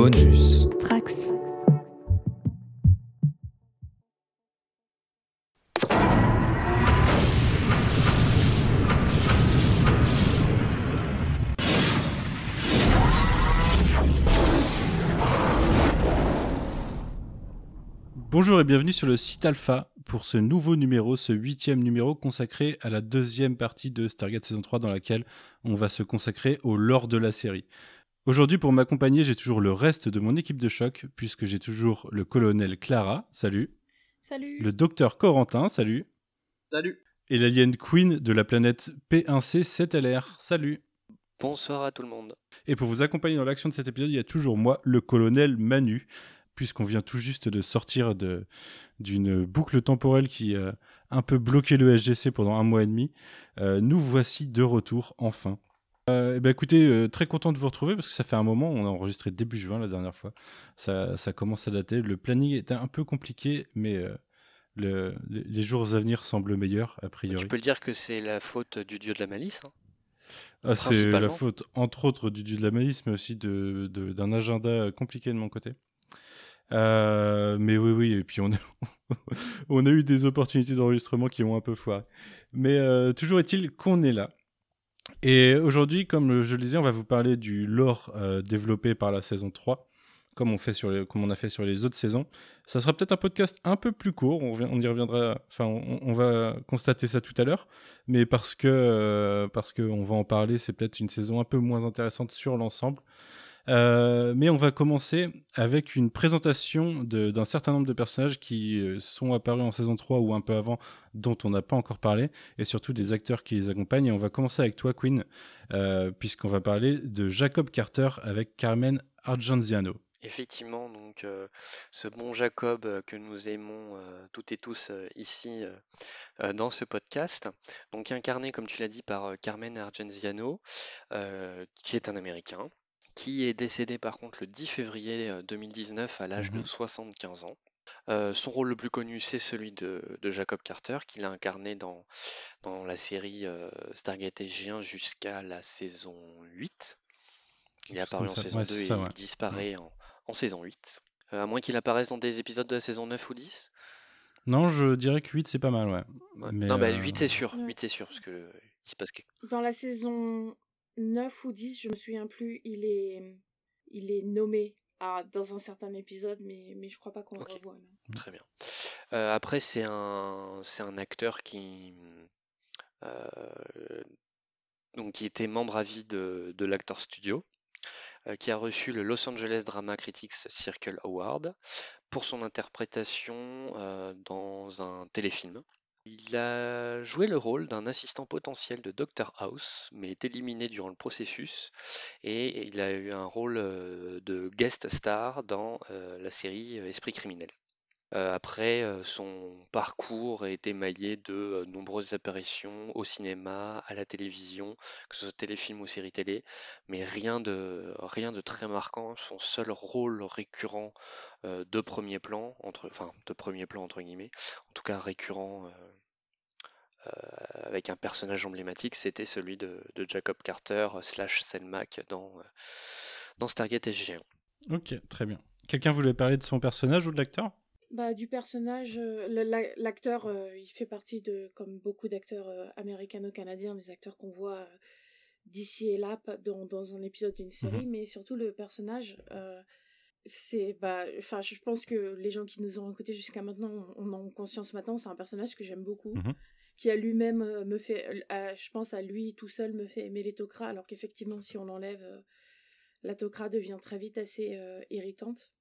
Bonus. Trax. Bonjour et bienvenue sur le site Alpha pour ce nouveau numéro, ce huitième numéro consacré à la deuxième partie de Stargate saison 3 dans laquelle on va se consacrer au lore de la série. Aujourd'hui, pour m'accompagner, j'ai toujours le reste de mon équipe de choc, puisque j'ai toujours le colonel Clara, salut. Salut. Le docteur Corentin, salut. Salut. Et l'alien Queen de la planète P1C 7LR, salut. Bonsoir à tout le monde. Et pour vous accompagner dans l'action de cet épisode, il y a toujours moi, le colonel Manu, puisqu'on vient tout juste de sortir d'une boucle temporelle qui euh, a un peu bloqué le SGC pendant un mois et demi. Euh, nous voici de retour, enfin. Euh, eh ben, écoutez, euh, très content de vous retrouver parce que ça fait un moment, on a enregistré début juin la dernière fois. Ça, commence à dater. Le planning était un peu compliqué, mais euh, les jours à venir semblent meilleurs, a bah, priori. Tu peux le dire que c'est la faute du dieu de la malice. Hein. Ah, c'est la faute, entre autres, du dieu de la malice, mais aussi d'un agenda compliqué de mon côté. mais oui, oui, et puis on a, on a eu des opportunités d'enregistrement qui ont un peu foiré. Mais toujours est-il qu'on est là. Et aujourd'hui, comme je le disais, on va vous parler du lore euh, développé par la saison 3, comme on, fait sur comme on a fait sur les autres saisons. Ça sera peut-être un podcast un peu plus court, on, on y reviendra, enfin, on, va constater ça tout à l'heure, mais parce que euh, parce qu'on va en parler, c'est peut-être une saison un peu moins intéressante sur l'ensemble. Euh, mais on va commencer avec une présentation d'un certain nombre de personnages qui euh, sont apparus en saison 3 ou un peu avant, dont on n'a pas encore parlé, et surtout des acteurs qui les accompagnent. Et on va commencer avec toi, Quinn, euh, puisqu'on va parler de Jacob Carter avec Carmen Argenziano. Effectivement, donc ce bon Jacob que nous aimons toutes et tous ici dans ce podcast, donc incarné comme tu l'as dit par Carmen Argenziano, qui est un Américain, qui est décédé par contre le 10 février 2019 euh, à l'âge de 75 mhm. ans. Euh, son rôle le plus connu, c'est celui de, Jacob Carter, qu'il a incarné dans, dans la série euh, Stargate SG1 jusqu'à la saison 8. Il est apparu en saison 2 et il disparaît en, euh, saison 8. à moins qu'il apparaisse dans des épisodes de la saison 9 ou 10. Non, je dirais que 8 c'est pas mal, ouais. non, bah, 8 c'est sûr, 8 c'est sûr, parce que il se passe quelque... Dans la saison 9 ou 10, je me souviens plus, il est, il est nommé ah, dans un certain épisode, mais, je je crois pas qu'on le mm. Très bien. Euh, après, c'est un, c'est un acteur qui, euh, donc, qui était membre à vie de, l'Actor Studio, euh, qui a reçu le Los Angeles Drama Critics Circle Award pour son interprétation dans un téléfilm il a joué le rôle d'un assistant potentiel de Dr House, mais est éliminé durant le processus, et il a eu un rôle euh, de guest star dans euh, la série euh, Esprit criminel. Après, son parcours est émaillé de nombreuses apparitions au cinéma, à la télévision, que ce soit téléfilm ou série télé, mais rien de, rien de très marquant. Son seul rôle récurrent de premier plan, entre, enfin de premier plan entre guillemets, en tout cas récurrent euh, avec un personnage emblématique, c'était celui de, Jacob Carter slash Selmac dans, euh, dans Stargate SG1. Ok, très bien. Quelqu'un voulait parler de son personnage ou de l'acteur bah, du personnage, euh, l'acteur, il fait partie de, comme beaucoup d'acteurs américano-canadiens, des acteurs qu'on voit d'ici et là dans, un épisode d'une série, mhm. mais surtout le personnage, c'est, bah, enfin, je pense que les gens qui nous ont écoutés jusqu'à maintenant, on, en conscience maintenant, c'est un personnage que j'aime beaucoup. Mhm qui à lui-même euh, me fait, euh, je pense à lui tout seul me fait aimer les tokras, alors qu'effectivement si on l'enlève, euh, la tokra devient très vite assez irritante.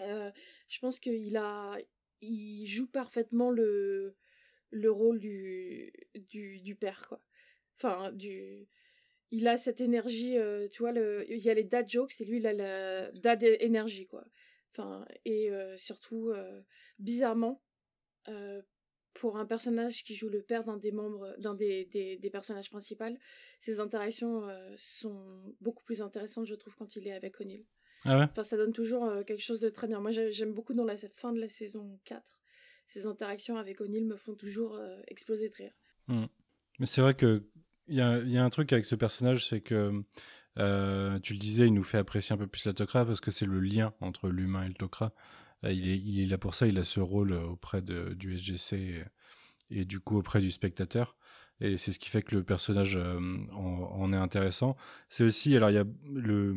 je pense qu'il a, il joue parfaitement le, le rôle du, du, du père quoi. Enfin du, il a cette énergie, tu vois, le, il y a les dad jokes et lui, il a la dad énergie, quoi. Enfin, et surtout, bizarrement, pour un personnage qui joue le père d'un des membres, d'un des, des, personnages principaux, ses interactions euh, sont beaucoup plus intéressantes, je trouve, quand il est avec O'Neill. Ah ouais ça donne toujours euh, quelque chose de très bien. Moi, j'aime beaucoup dans la fin de la saison 4, ces interactions avec O'Neill me font toujours euh, exploser de rire. Hmm. Mais c'est vrai que il y a, y a, un truc avec ce personnage, c'est que tu le disais, il nous fait apprécier un peu plus la Tok'ra parce que c'est le lien entre l'humain et le Tok'ra il est, là pour ça, il a ce rôle euh, auprès du SGC et, du coup auprès du spectateur. Et c'est ce qui fait que le personnage euh, en, est intéressant. C'est aussi, alors il y a le,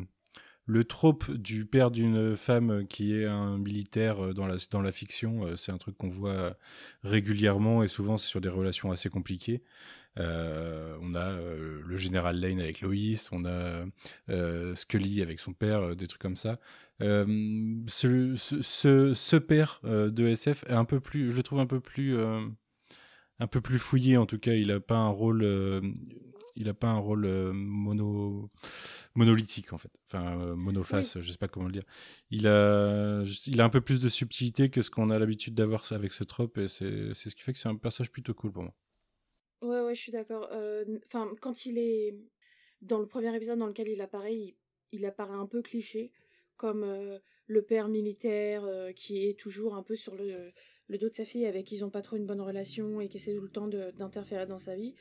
le trope du père d'une femme qui est un militaire euh, dans dans la fiction, c'est un truc qu'on voit régulièrement et souvent c'est sur des relations assez compliquées. Euh, on a euh, le général Lane avec Loïs, on a euh, Scully avec son père, des trucs comme ça. Ce, père de SF est un peu plus, je le trouve un peu plus un peu plus fouillé en tout cas il a pas un rôle il a pas un rôle monolithique en fait enfin monoface je sais pas comment le dire il a il a un peu plus de subtilité que ce qu'on a l'habitude d'avoir avec ce trope et c'est ce qui fait que c'est un personnage plutôt cool pour moi Ouais, ouais, je suis d'accord. Enfin, quand il est dans le premier épisode dans lequel il apparaît, il, apparaît un peu cliché, comme le père militaire qui est toujours un peu sur le, dos de sa fille avec qui ils n'ont pas trop une bonne relation et qui essaie tout le temps d'interférer dans sa vie.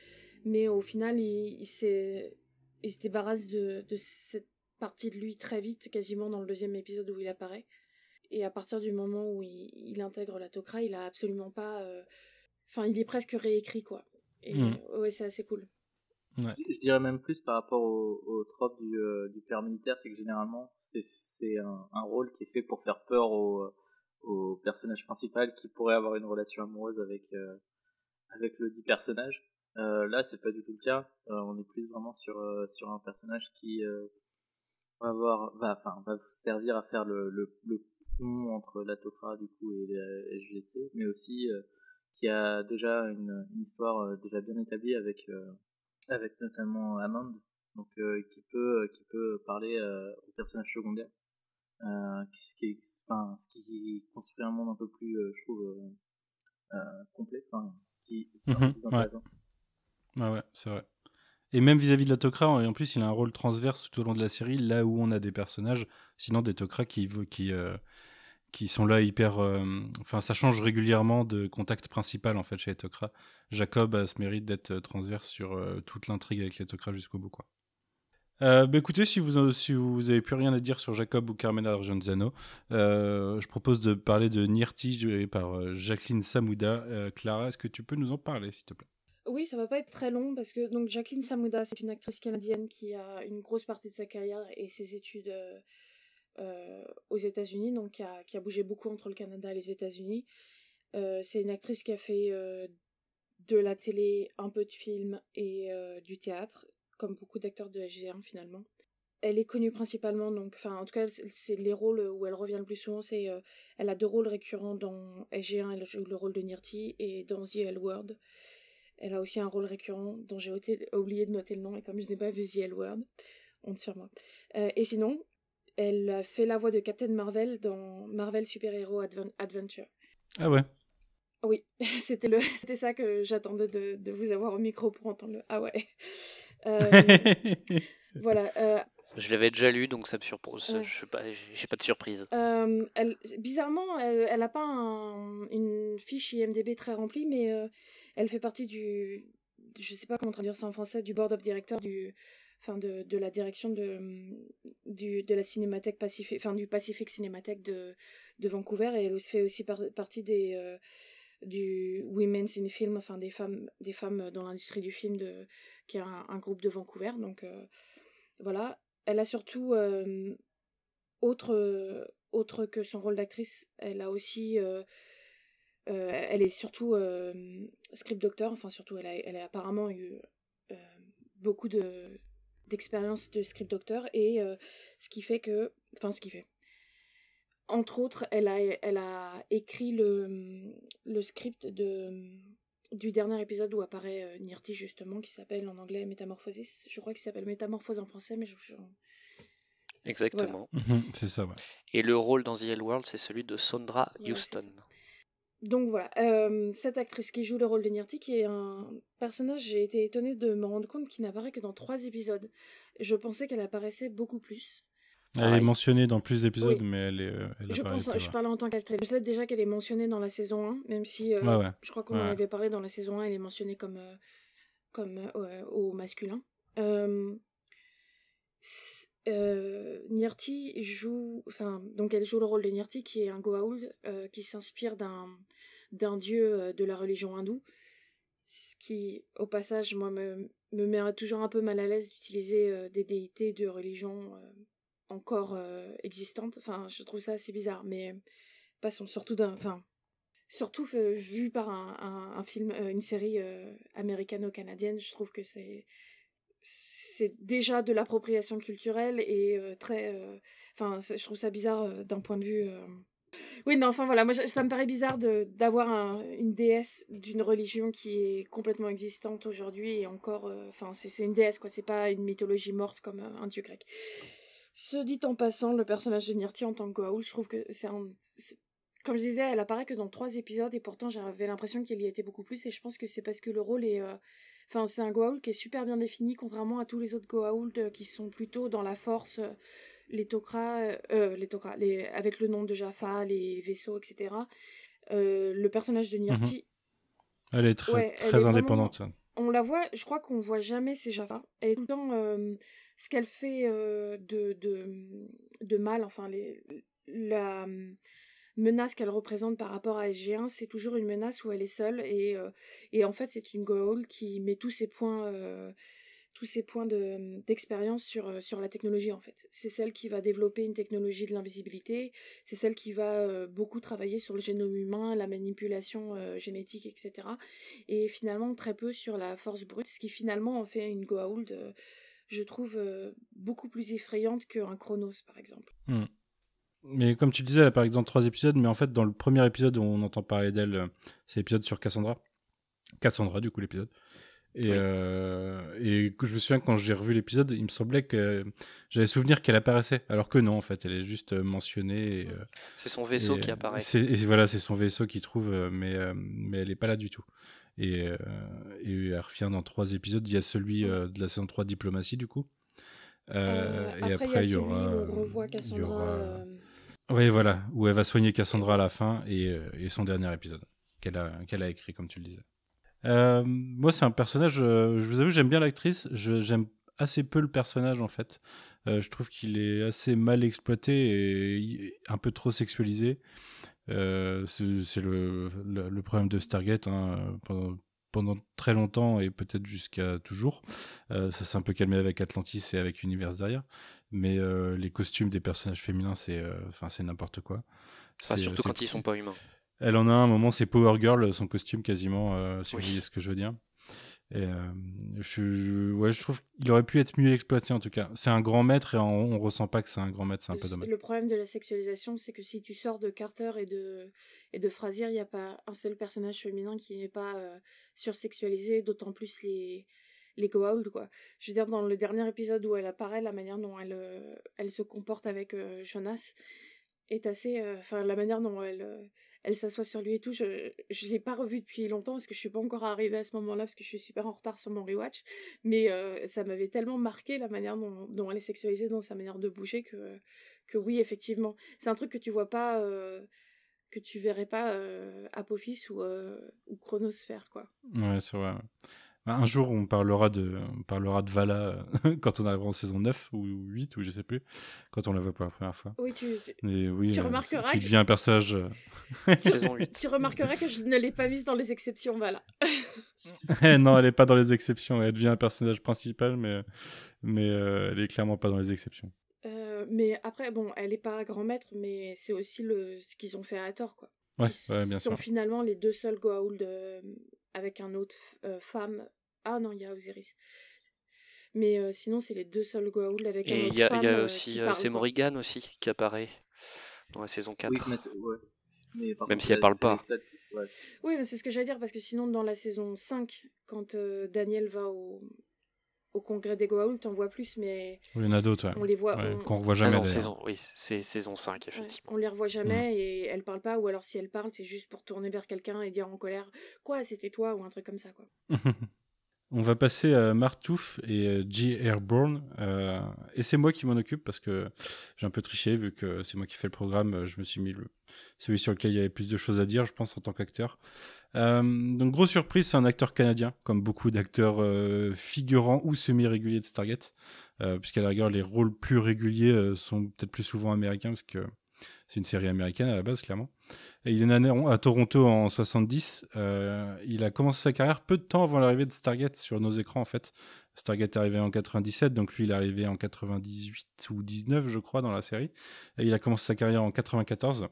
Mais au final, il, il, se débarrasse de, cette partie de lui très vite, quasiment dans le deuxième épisode où il apparaît. Et à partir du moment où il, intègre la Tokra, il a absolument pas. Enfin, il est presque réécrit, quoi. Hmm. c'est assez cool. Je dirais même plus par rapport au, au trope du, euh, du père militaire, c'est que généralement, c'est un, un, rôle qui est fait pour faire peur au, euh, au personnage principal qui pourrait avoir une relation amoureuse avec, euh, avec le dit personnage. là, c'est pas du tout le cas. on est plus vraiment sur, sur un personnage qui va avoir, va, enfin, va servir à faire le, le, le pont entre la du coup et la SGC, mais aussi qui a déjà une, histoire euh, déjà bien établie avec euh, avec notamment Amand, donc euh, qui peut qui peut parler aux personnages secondaires, ce qui, construit un monde un peu plus, je trouve, complet, qui mhm, Ouais, ouais c'est vrai. Et même vis-à-vis de la Tokra, hein, en plus, il a un rôle transverse tout au long de la série, là où on a des personnages, sinon des Tokra qui, qui sont là hyper. Euh, enfin, ça change régulièrement de contact principal en fait chez les Jacob a ce mérite d'être euh, transverse sur euh, toute l'intrigue avec les jusqu'au bout, quoi. Bah, écoutez, si vous si vous avez plus rien à dire sur Jacob ou Carmen Argenzano, je propose de parler de Nirti joué par Jacqueline Samouda. Clara, est-ce que tu peux nous en parler, s'il te plaît oui, ça va pas être très long parce que donc Jacqueline Samouda, c'est une actrice canadienne qui a une grosse partie de sa carrière et ses études euh, aux États-Unis, donc qui a, bougé beaucoup entre le Canada et les États-Unis. Euh, c'est une actrice qui a fait euh, de la télé, un peu de film et du théâtre, comme beaucoup d'acteurs de SG1 finalement. Elle est connue principalement, donc, enfin, en tout cas, c'est les rôles où elle revient le plus souvent. C'est, elle a deux rôles récurrents dans SG1, elle joue le rôle de Nirti et dans The L Word. Elle a aussi un rôle récurrent dont j'ai oublié de noter le nom et comme je n'ai pas vu The L Word, honte sur moi. et sinon, elle fait la voix de Captain Marvel dans Marvel Super Hero Adventure. Ah ouais Oui, c'était ça que j'attendais de, vous avoir au micro pour entendre Ah ouais. Euh, voilà. Euh, je l'avais déjà lu, donc ça me surprend. Je n'ai pas, de surprise. Euh, bizarrement, elle n'a pas une fiche IMDB très remplie, mais elle fait partie du. Je ne sais pas comment traduire ça en français, du board of directors du, de, la direction de, mm, du, de la cinémathèque Pacifique, enfin du Pacific Cinémathèque de, Vancouver et elle fait aussi partie des euh, du Women's in Film, enfin des femmes des femmes dans l'industrie du film de qui est un, groupe de Vancouver donc euh, voilà elle a surtout euh, autre autre que son rôle d'actrice elle a aussi elle est surtout script docteur enfin surtout elle elle a apparemment eu beaucoup de, d'expérience de script docteur et euh, ce qui fait que enfin ce qui fait entre autres elle a elle a écrit le script de du dernier épisode où apparaît euh, Nirti justement qui s'appelle en anglais Métamorphosis je crois qu'il s'appelle Métamorphose en français mais je, Exactement. Mhm, c'est ça, ouais. Et le rôle dans The L World, c'est celui de Sondra Houston donc voilà, euh, cette actrice qui joue le rôle de qui est un personnage, j'ai été étonnée de me rendre compte qu'il n'apparaît que dans trois épisodes. Je pensais qu'elle apparaissait beaucoup plus. Elle est mentionnée dans plus d'épisodes, mais elle est. Euh, je, pense, je parle en tant qu'actrice. Je sais déjà qu'elle est mentionnée dans la saison 1, même si euh, je crois qu'on en avait parlé dans la saison 1, elle est mentionnée comme, comme au masculin euh, joue, enfin, donc elle joue le rôle de Nirti, qui est un Goa'uld, euh, qui s'inspire d'un, d'un dieu euh, de la religion hindoue, ce qui, au passage, moi, me, me met toujours un peu mal à l'aise d'utiliser euh, des déités de religion encore existantes. Enfin, je trouve ça assez bizarre, mais passons surtout d'un, enfin, surtout vu par un, un film, une série américano-canadienne, je trouve que c'est c'est déjà de l'appropriation culturelle et euh, très. Euh, enfin, je trouve ça bizarre euh, d'un point de vue. Oui, non, enfin voilà, moi ça me paraît bizarre d'avoir une déesse d'une religion qui est complètement existante aujourd'hui et encore. Enfin, c'est une déesse quoi, c'est pas une mythologie morte comme un dieu grec. Ce dit en passant, le personnage de Nirti en tant que Goa'uld, je trouve que c'est Comme je disais, elle apparaît que dans trois épisodes et pourtant j'avais l'impression qu'il y était beaucoup plus et je pense que c'est parce que le rôle est Enfin, c'est un Goa'uld qui est super bien défini, contrairement à tous les autres Goa'uld euh, qui sont plutôt dans la force, euh, les Tok'ra, euh, les Tok'ra, les, avec le nom de Jaffa, les vaisseaux, etc. le personnage de Nirti. Mhm. Elle est très, très indépendante. on la voit, je crois qu'on voit jamais ses Jaffa. Elle est tout le temps ce qu'elle fait de, de, de, mal, enfin, les, la menace qu'elle représente par rapport à SG1, c'est toujours une menace où elle est seule et, euh, et en fait c'est une Goa'uld qui met tous ses points euh, tous ses points d'expérience sur, euh, sur la technologie en fait. C'est celle qui va développer une technologie de l'invisibilité, c'est celle qui va beaucoup travailler sur le génome humain, la manipulation génétique, etc. Et finalement très peu sur la force brute, ce qui finalement en fait une Goa'uld, je trouve, beaucoup plus effrayante qu'un Chronos par exemple. Hmm. Mais comme tu le disais, elle apparaît dans trois épisodes, mais en fait, dans le premier épisode où on entend parler d'elle, euh, c'est l'épisode sur Cassandra. Cassandra, du coup, l'épisode. Et, euh, je me souviens quand j'ai revu l'épisode, il me semblait que j'avais souvenir qu'elle apparaissait, alors que non, en fait, elle est juste euh, mentionnée. C'est son vaisseau qui apparaît. Et voilà, c'est son vaisseau qui trouve, mais, mais elle n'est pas là du tout. Et, et elle revient dans trois épisodes. Il y a celui de la saison 3 Diplomatie, du coup, euh, euh, et après, il y, aura. On euh, revoit Cassandra. Oui, voilà, où elle va soigner Cassandra à la fin et, son dernier épisode qu'elle a, qu'elle a écrit, comme tu le disais. moi, c'est un personnage. je vous avoue, j'aime bien l'actrice. J'aime assez peu le personnage en fait. je trouve qu'il est assez mal exploité et un peu trop sexualisé. c'est le, problème de Stargate. Hein, pendant pendant très longtemps et peut-être jusqu'à toujours. Euh, ça s'est un peu calmé avec Atlantis et avec Universe derrière. Mais euh, les costumes des personnages féminins, c'est euh, c'est n'importe quoi. surtout quand ils sont pas humains. Elle en a un moment, c'est Power Girl, son costume quasiment, si vous voyez ce que je veux dire. Et euh, je, ouais, je trouve qu'il aurait pu être mieux exploité en tout cas. C'est un grand maître et on, ne ressent pas que c'est un grand maître, c'est un peu dommage. Le problème de la sexualisation, c'est que si tu sors de Carter et de, et de Frasier, il n'y a pas un seul personnage féminin qui n'est pas euh, sursexualisé, d'autant plus les, les go quoi. Je veux dire dans le dernier épisode où elle apparaît, la manière dont elle, euh, elle se comporte avec Jonas est assez, enfin la manière dont elle elle s'assoit sur lui et tout. Je je l'ai pas revu depuis longtemps parce que je suis pas encore arrivée à ce moment-là parce que je suis super en retard sur mon rewatch. Mais euh, ça m'avait tellement marqué la manière dont, elle est sexualisée dans sa manière de bouger que que oui effectivement c'est un truc que tu vois pas euh, que tu verrais pas Apophis euh, ou, ou Chronosphère quoi. Ouais c'est vrai. Un jour, on parlera de, parlera de Vala quand on arrivera en saison 9 ou 8, ou je sais plus, quand on la voit pour la première fois. Oui, tu, tu euh, remarqueras. devient un personnage. Euh, saison 8. Tu remarqueras que je ne l'ai pas mise dans les exceptions, Vala. non, elle n'est pas dans les exceptions. Elle devient un personnage principal, mais, mais euh, elle est clairement pas dans les exceptions. mais après, bon, elle n'est pas grand maître, mais c'est aussi le, ce qu'ils ont fait à tort, quoi. Ouais, sûr. sont finalement les deux seuls Goa'uld avec un autre femme ah non, il y a Osiris. Mais euh, sinon, c'est les deux seuls Goa'uld avec un autre Il y, a, y a euh, aussi, euh, c'est Morrigan aussi qui apparaît dans la saison 4. Même si elle parle pas. Oui, mais c'est ce que j'allais dire, parce que sinon, dans la saison 5, quand Daniel va au, congrès des Goa'uld, t'en vois plus, mais. Il y en a d'autres, On les voit. On... Qu'on revoit ah jamais. Ah saison... Oui, c'est saison 5, effectivement. on les revoit jamais mm. et elle parle pas, ou alors si elle parle, c'est juste pour tourner vers quelqu'un et dire en colère Quoi, c'était toi, ou un truc comme ça, quoi. On va passer à Martouf et G. Euh, Airborne. Euh, et c'est moi qui m'en occupe parce que j'ai un peu triché, vu que c'est moi qui fais le programme. Je me suis mis le, celui sur lequel il y avait plus de choses à dire, je pense, en tant qu'acteur. Euh, donc, grosse surprise, c'est un acteur canadien, comme beaucoup d'acteurs figurants ou semi-réguliers de Stargate. Puisqu'à la rigueur, les rôles plus réguliers sont peut-être plus souvent américains, parce que c'est une série américaine à la base, clairement. Et il est né à Toronto en 70. Euh, il a commencé sa carrière peu de temps avant l'arrivée de Stargate sur nos écrans, en fait. Stargate est arrivé en 97, donc lui, il est arrivé en 98 ou 19, je crois, dans la série. Et il a commencé sa carrière en 94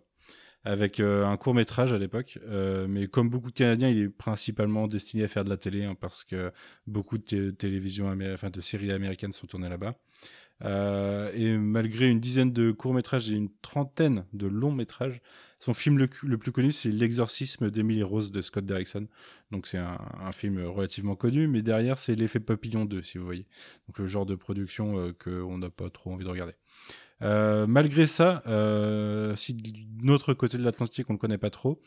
avec euh, un court métrage à l'époque. Euh, mais comme beaucoup de Canadiens, il est principalement destiné à faire de la télé hein, parce que beaucoup de télévisions, enfin de séries américaines sont tournées là-bas. Euh, et malgré une dizaine de courts métrages et une trentaine de longs métrages, son film le, plus connu c'est L'exorcisme d'Emily Rose de Scott Derrickson. Donc c'est un, un, film relativement connu, mais derrière c'est L'effet papillon 2, si vous voyez. Donc le genre de production qu'on n'a pas trop envie de regarder. Euh, malgré ça, euh, si de notre côté de l'Atlantique on ne le connaît pas trop,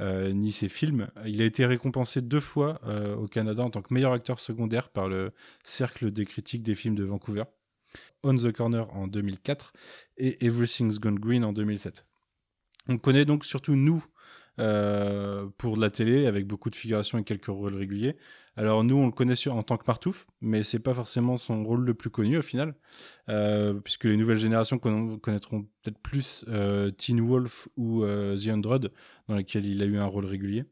euh, ni ses films, il a été récompensé deux fois au Canada en tant que meilleur acteur secondaire par le Cercle des critiques des films de Vancouver. On the Corner en 2004 et Everything's Gone Green en 2007. On connaît donc surtout nous euh, pour de la télé avec beaucoup de figurations et quelques rôles réguliers. Alors nous, on le connaît en tant que Martouf, mais c'est pas forcément son rôle le plus connu au final, euh, puisque les nouvelles générations connaîtront peut-être plus euh, Teen Wolf ou euh, The Android, dans lesquels il a eu un rôle régulier.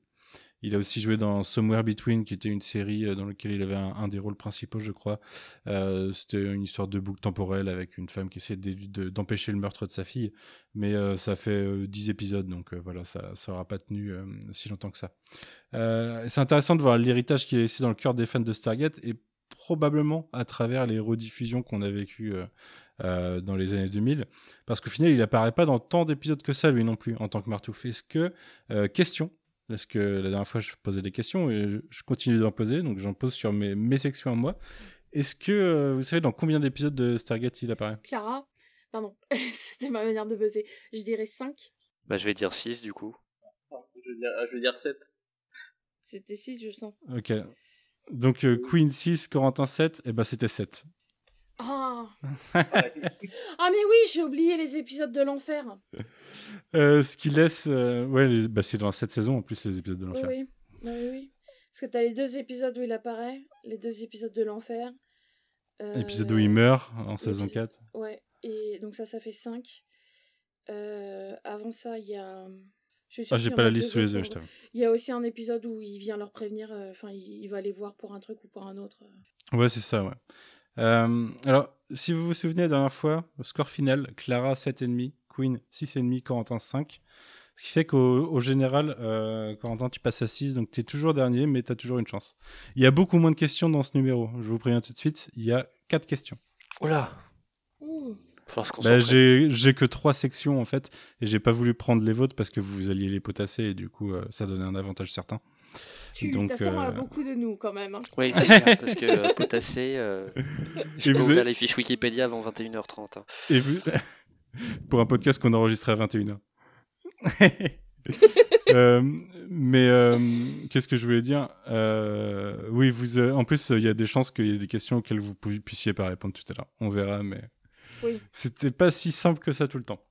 Il a aussi joué dans Somewhere Between, qui était une série euh, dans laquelle il avait un, des rôles principaux, je crois. Euh, c'était une histoire de boucle temporelle avec une femme qui essayait d'empêcher le meurtre de sa fille. Mais euh, ça fait dix 10 épisodes, donc voilà, ça n'aura pas tenu si longtemps que ça. C'est intéressant de voir l'héritage qu'il a laissé dans le cœur des fans de Stargate et probablement à travers les rediffusions qu'on a vécues dans les années 2000, parce qu'au final, il apparaît pas dans tant d'épisodes que ça, lui non plus, en tant que Martouf. Est-ce que, question, parce que la dernière fois, je posais des questions et je continue d'en poser, donc j'en pose sur mes, mes sections à moi. Est-ce que euh, vous savez dans combien d'épisodes de Stargate il apparaît Clara Pardon, c'était ma manière de buzzer. Je dirais 5. Bah, je vais dire 6 du coup. Je vais dire, 7. Ah, c'était 6, je sens. Ok. Donc, euh, Queen 6, Corentin 7, et eh ben, c'était 7. Oh. Ah mais oui, j'ai oublié les épisodes de l'enfer. Euh, ce qui laisse... Euh, ouais, bah, c'est dans cette saison en plus les épisodes de l'enfer. Oui, oui. oui, Parce que t'as les deux épisodes où il apparaît, les deux épisodes de l'enfer. Euh, L'épisode où il meurt en saison 4. Ouais, et donc ça, ça fait 5. Euh, avant ça, il y a... ah, j'ai pas la liste sous les yeux, je Il y a aussi un épisode où il vient leur prévenir, enfin, il, il, va les voir pour un truc ou pour un autre. Ouais, c'est ça, ouais. Euh, alors, si vous vous souvenez, la dernière fois, le score final, Clara 7,5, Queen 6,5, Corentin 5. Ce qui fait qu'au général, euh, Corentin, tu passes à 6, donc tu es toujours dernier, mais tu as toujours une chance. Il y a beaucoup moins de questions dans ce numéro, je vous préviens tout de suite, il y a 4 questions. Oula bah, j'ai que trois sections en fait, et j'ai pas voulu prendre les vôtres parce que vous alliez les potasser, et du coup, euh, ça donnait un avantage certain. Tu Donc, à euh, beaucoup de nous quand même. Hein. Oui, c'est parce que euh, potassé, euh, je vais vous ouvrir avez... les fiches Wikipédia avant 21h30. Hein. Et vous... Pour un podcast qu'on enregistrait à 21h. mais qu'est-ce que je voulais dire Oui, vous. en plus, il y a des chances qu'il y ait des questions auxquelles vous puissiez pas répondre tout à l'heure. On verra, mais oui. c'était pas si simple que ça tout le temps.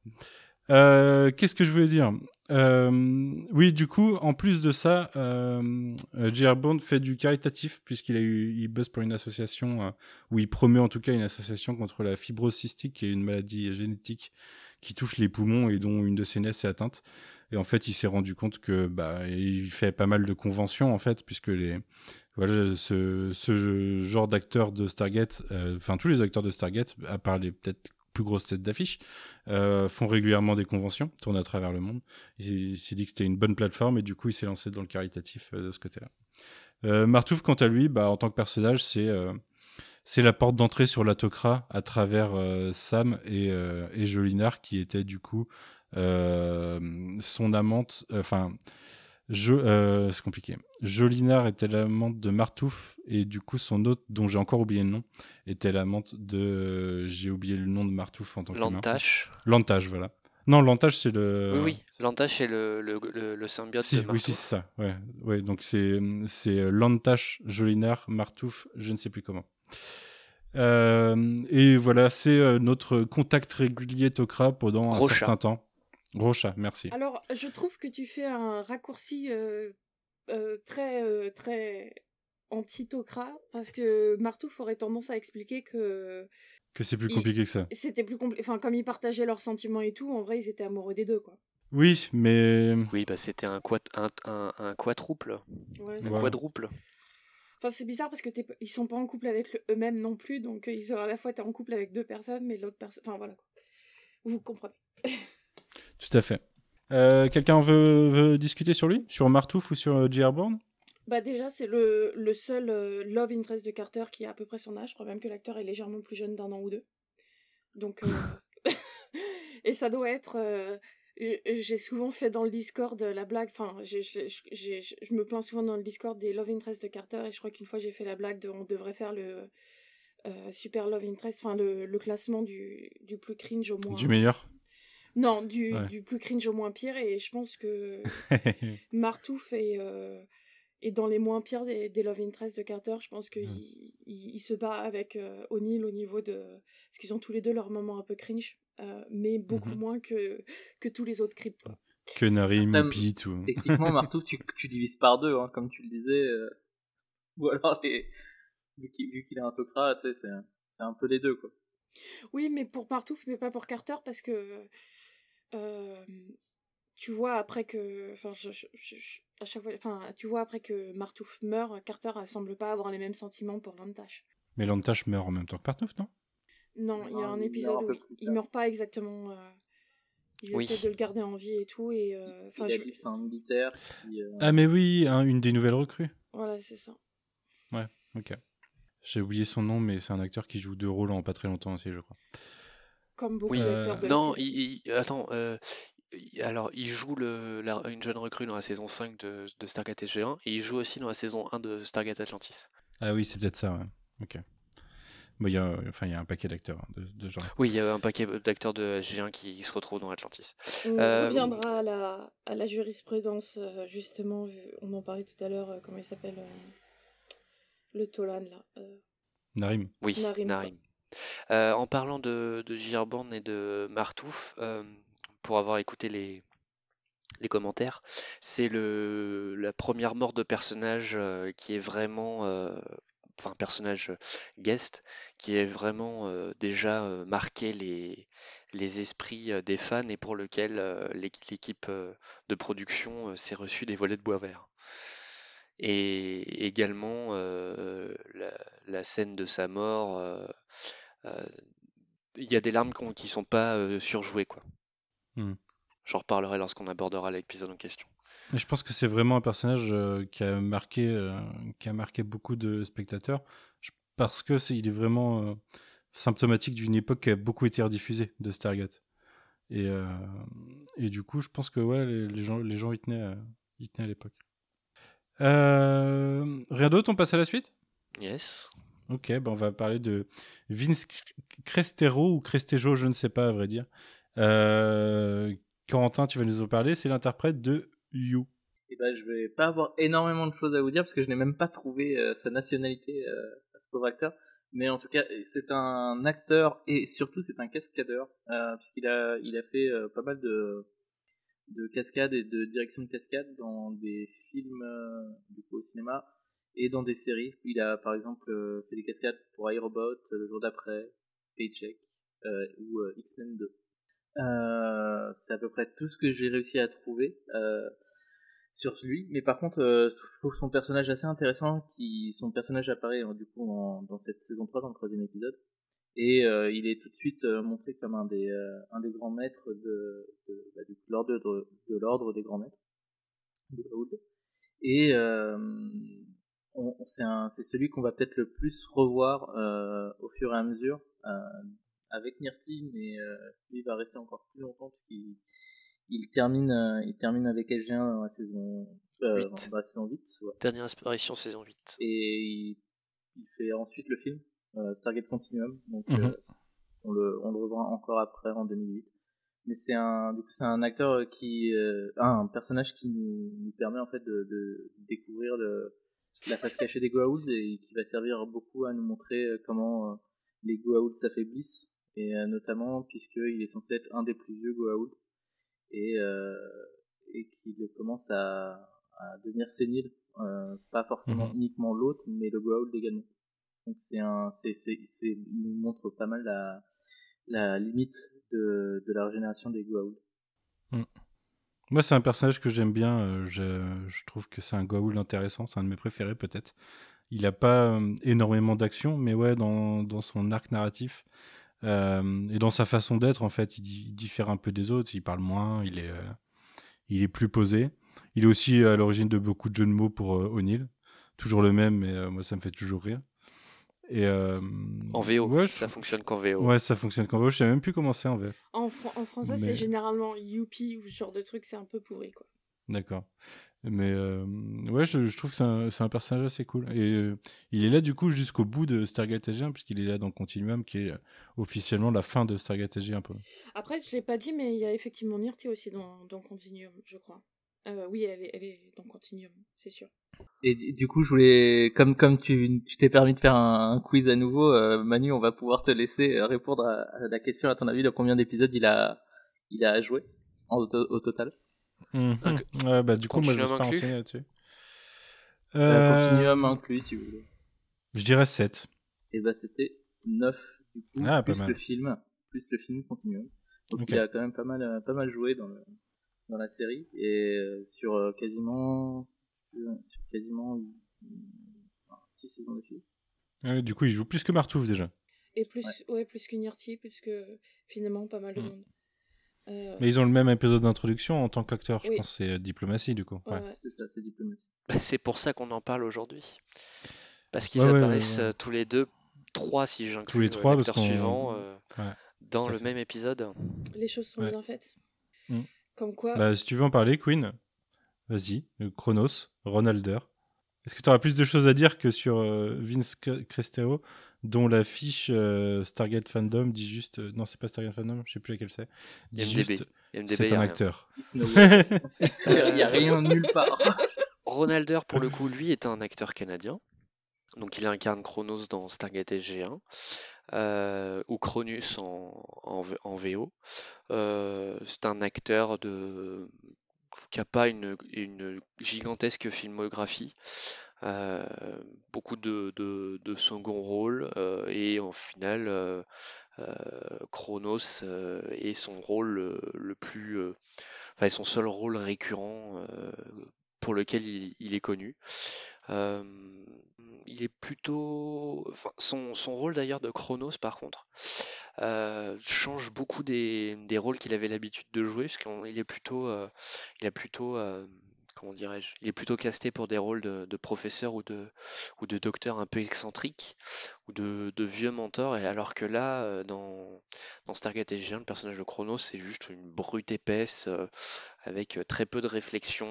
qu'est-ce que je voulais dire euh, oui, du coup, en plus de ça, euh, euh Bond fait du caritatif puisqu'il a eu, il bosse pour une association euh, ou où il promeut en tout cas une association contre la fibrocystique, qui est une maladie génétique qui touche les poumons et dont une de ses nièces est atteinte. Et en fait, il s'est rendu compte que bah, il fait pas mal de conventions en fait, puisque les ce, genre d'acteurs de Stargate, enfin tous les acteurs de Stargate, à part les peut-être plus grosse tête d'affiche, euh, font régulièrement des conventions, tournent à travers le monde. Il, s'est dit que c'était une bonne plateforme et du coup, il s'est lancé dans le caritatif euh, de ce côté-là. Euh, Martouf, quant à lui, bah, en tant que personnage, c'est c'est la porte d'entrée sur la Tok'ra, à travers Sam et, et Jolinard, qui était du coup son amante, enfin euh, c'est compliqué. Jolinard était l'amante de Martouf et du coup son autre dont j'ai encore oublié le nom, était l'amante de. Euh, j'ai oublié le nom de Martouf en tant que. Lantache. Lantache, voilà. Non, Lantache c'est le. Oui, oui. Lantache c'est le, le, symbiote. oui, c'est ça. Ouais, Donc c'est c'est euh, Lantache, Jolinard, Martouf, je ne sais plus comment. et voilà, c'est notre contact régulier Tokra pendant un certain temps. Rocha, merci. Alors, je trouve que tu fais un raccourci euh, euh, très, euh, très antitocrat, parce que Martouf aurait tendance à expliquer que. Que c'est plus compliqué que ça. C'était plus compliqué. Enfin, comme ils partageaient leurs sentiments et tout, en vrai, ils étaient amoureux des deux, quoi. Oui, mais. Oui, bah c'était un, un, quadruple. un quadruple. Enfin, c'est bizarre parce que ils sont pas en couple avec eux-mêmes non plus, donc ils sont à la fois es en couple avec deux personnes, mais l'autre personne. Enfin, voilà quoi. Vous comprenez. Tout à fait. Euh, quelqu'un veut, discuter sur lui Sur Martouf ou sur euh, J. bah Déjà, c'est le, seul euh, love interest de Carter qui a à peu près son âge. Je crois même que l'acteur est légèrement plus jeune d'un an ou deux. Donc, Et ça doit être... J'ai souvent fait dans le Discord la blague, enfin, je me plains souvent dans le Discord des love interest de Carter et je crois qu'une fois j'ai fait la blague de on devrait faire le super love interest, enfin le, le, classement du, du plus cringe au moins. Du meilleur non, du, plus cringe au moins pire. Et je pense que Martouf euh, est, dans les moins pires des, Love Interest de Carter. Je pense qu'il il, se bat avec euh, O'Neill au niveau de. Parce qu'ils ont tous les deux leur moment un peu cringe, euh, mais beaucoup mhm. moins que, que tous les autres creeps Que Narim ou Techniquement, Martouf, tu, divises par deux, hein, comme tu le disais. Ou alors, vu qu'il est un tocrate, c'est un peu les deux, quoi. Oui, mais pour Martouf, mais pas pour Carter, parce que euh, tu vois après que enfin à chaque fois enfin tu vois après que Martouf meurt Carter semble pas avoir les mêmes sentiments pour Lantash mais Lantash meurt en même temps que Martouf non non il y a un épisode où il meurt pas exactement euh, ils essaient de le garder en vie et tout et euh, euh, ah mais oui hein, une des nouvelles recrues voilà c'est ça ouais ok j'ai oublié son nom mais c'est un acteur qui joue deux rôles en pas très longtemps aussi je crois non, euh, il, alors, il joue une jeune recrue dans la saison 5 de, de Stargate SG1 et il joue aussi dans la saison 1 de Stargate Atlantis. Ah oui, c'est peut-être ça, Ok. Bon, il y a, enfin, il y a un paquet d'acteurs hein, de, de genre. Oui, il y a un paquet d'acteurs de SG1 qui se retrouvent dans Atlantis. On euh, reviendra à la, jurisprudence, euh, justement. On en parlait tout à l'heure, comment il s'appelle Le Tolan, là. Narim. Oui, Narim. Euh, en parlant de, de et de Martouf, euh, pour avoir écouté les, commentaires, c'est la première mort de personnage euh, qui est vraiment. Enfin, personnage guest, qui est vraiment déjà marqué les, les esprits des fans et pour lequel l'équipe de production s'est reçue des volets de bois vert et également la, scène de sa mort euh, il y a des larmes qui ne sont pas euh, surjouées. Quoi. Hmm. J'en reparlerai lorsqu'on abordera l'épisode en question. je pense que c'est vraiment un personnage euh, qui, a marqué, qui a marqué beaucoup de spectateurs parce que est, il est vraiment symptomatique d'une époque qui a beaucoup été rediffusée de Stargate. Et, et du coup, je pense que ouais, les, gens, les gens y, tenaient, y tenaient à l'époque. rien d'autre, on passe à la suite Yes. Ok, ben, on va parler de Vince Crestero ou Crestéjo, je ne sais pas à vrai dire. Euh, Corentin, tu vas nous en parler, c'est l'interprète de You. Je eh ben, je vais pas avoir énormément de choses à vous dire parce que je n'ai même pas trouvé euh, sa nationalité euh, à ce pauvre acteur. Mais en tout cas, c'est un acteur et surtout c'est un cascadeur euh, puisqu'il a il a fait pas mal de de cascades et de directions de cascades dans des films du au cinéma et dans des séries. Il a par exemple euh, fait des cascades pour iRobot, euh, Le jour d'après, Paycheck euh, ou euh, X-Men 2. Euh, c'est à peu près tout ce que j'ai réussi à trouver sur lui. Mais par contre, je trouve son personnage assez intéressant. Qui, son personnage apparaît hein, du coup dans cette saison 3, dans le troisième épisode. Et il est tout de suite montré comme un des, un des grands maîtres de, de, bah, de l'ordre de, de des grands maîtres, de euh Et on, c'est celui qu'on va peut-être le plus revoir euh, au fur et à mesure euh, avec Nirti, mais euh, lui va rester encore plus longtemps puisqu'il il termine, euh, il termine avec SG1 la saison, 8. saison 8 Dernière apparition saison 8. Et il, fait ensuite le film Stargate Continuum, donc mm-hmm. on, le, on le revoit encore après en 2008 mais c'est un du coup c'est un acteur qui euh, un personnage qui nous, permet en fait de, de découvrir le, la phase cachée des Goa'uld et qui va servir beaucoup à nous montrer euh, comment euh, les Goa'uld s'affaiblissent et euh, notamment puisqu'il est censé être un des plus vieux Goa'uld et, et qu'il commence à, à, devenir sénile, pas forcément mhm. uniquement l'autre, mais le Goa'uld également. Donc c'est un, c'est, c'est, il nous montre pas mal la, la limite de, de la régénération des Goa'uld. Mm. Moi, c'est un personnage que j'aime bien. Euh, je, trouve que c'est un Goa'uld intéressant. C'est un de mes préférés, peut-être. Il n'a pas euh, énormément d'action, mais ouais, dans, son arc narratif euh, et dans sa façon d'être, en fait, il, diffère un peu des autres. Il parle moins, il est, il est plus posé. Il est aussi à l'origine de beaucoup de jeux de mots pour O'Neill. Toujours le même, mais moi, ça me fait toujours rire. Et euh, En VO, ça fonctionne qu'en VO. Ouais, ça fonctionne qu'en VO. Je sais même plus comment c'est en VF. En, français, c'est généralement youpi ou ce genre de truc, c'est un peu pourri, quoi. D'accord. Mais euh, ouais, je, trouve que c'est un, personnage assez cool. Et euh, il est là, du coup, jusqu'au bout de Stargate AG1, hein, puisqu'il est là dans Continuum, qui est officiellement la fin de Stargate un 1 Après, je l'ai pas dit, mais il y a effectivement Nirti aussi dans, dans Continuum, je crois. Euh, oui, elle est, dans Continuum, c'est sûr. Et du coup, je voulais, comme comme tu t'es permis de faire un, quiz à nouveau, euh, Manu, on va pouvoir te laisser euh, répondre à, la question. À ton avis, de combien d'épisodes il a il a joué en, au, total mhm. bah, Du coup, moi, je ne suis pas enseigner là-dessus. Continuum inclus, si vous voulez. Je dirais 7. Et bah, c'était 9, du coup, ah, plus le film, plus le film Continuum. Donc, il a quand même pas mal, pas mal joué dans le, dans la série et euh, euh, euh, sur quasiment sur saisons de Ah du coup, ils joue plus que Martouf déjà. Et plus, ouais, plus plus que finalement pas mal de hmm. monde. Mais ils ont le même épisode d'introduction en tant qu'acteur, je pense, c'est diplomatie du coup. C'est ça, c'est diplomatie. Bah, c'est pour ça qu'on en parle aujourd'hui. Parce qu'ils apparaissent tous les deux, trois si j'inclus. Tous les trois, parce suivant, dans le même épisode. Les choses sont bien faites. Hmm. Comme quoi bah, Si tu veux en parler, Queen, vas-y. Chronos, Ronalder. Est-ce que tu auras plus de choses à dire que sur euh, Vince Crestero, dont l'affiche euh, Stargate Fandom dit juste. Euh, non, c'est pas Stargate Fandom, je sais plus laquelle c'est. Dit C'est un acteur. Il n'y a rien nulle part. Ronalder, pour le coup, lui, est un acteur canadien. Donc il incarne Chronos dans Stargate SG1. Euh, ou Cronus en, VO. Euh, c'est un acteur de, qui n'a pas une, gigantesque filmographie. Euh, beaucoup de, de, de second rôle et en final Cronos est son rôle le, plus enfin son seul rôle récurrent pour lequel il est connu euh, il est plutôt. son, rôle d'ailleurs de Chronos, par contre, euh, change beaucoup des, rôles qu'il avait l'habitude de jouer, qu'il est plutôt. Euh, il a plutôt comment dirais-je, il est plutôt casté pour des rôles de, professeur ou de, ou de docteur un peu excentrique, ou de, vieux mentor, et alors que là, euh, dans, dans Stargate SG1, le personnage de Chronos, c'est juste une brute épaisse, euh, avec euh, très peu de réflexion,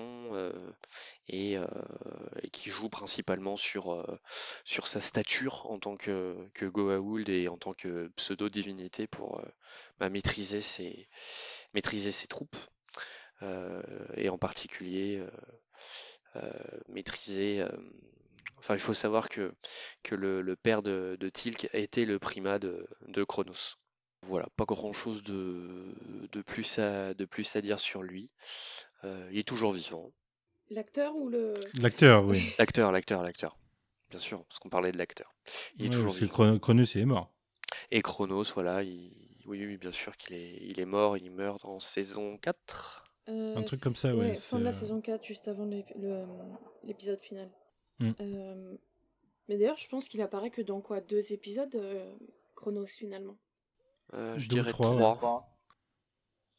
et, qui joue principalement sur, sur sa stature en tant que, que Goa'uld et en tant que pseudo-divinité pour bah, maîtriser, maîtriser ses troupes. Euh, et en particulier euh, euh, maîtriser. Enfin, il faut savoir que, que le, père de, de, Tilk était le primat de, Chronos. Voilà, pas grand chose de, de, plus, à, de plus à dire sur lui. il est toujours vivant. L'acteur ou le. L'acteur, oui. L'acteur, l'acteur, l'acteur. Bien sûr, parce qu'on parlait de l'acteur. Il est toujours parce Que Chronos, il est mort. Et Chronos, voilà, il... oui, oui, bien sûr qu'il est, il est mort. Il meurt en saison 4. Euh, un truc comme ça, ouais. ouais fin de la euh, saison 4, juste avant euh, l'épisode final. Hmm. mais d'ailleurs, je pense qu'il apparaît que dans quoi Deux épisodes Chronos finalement Je dirais trois.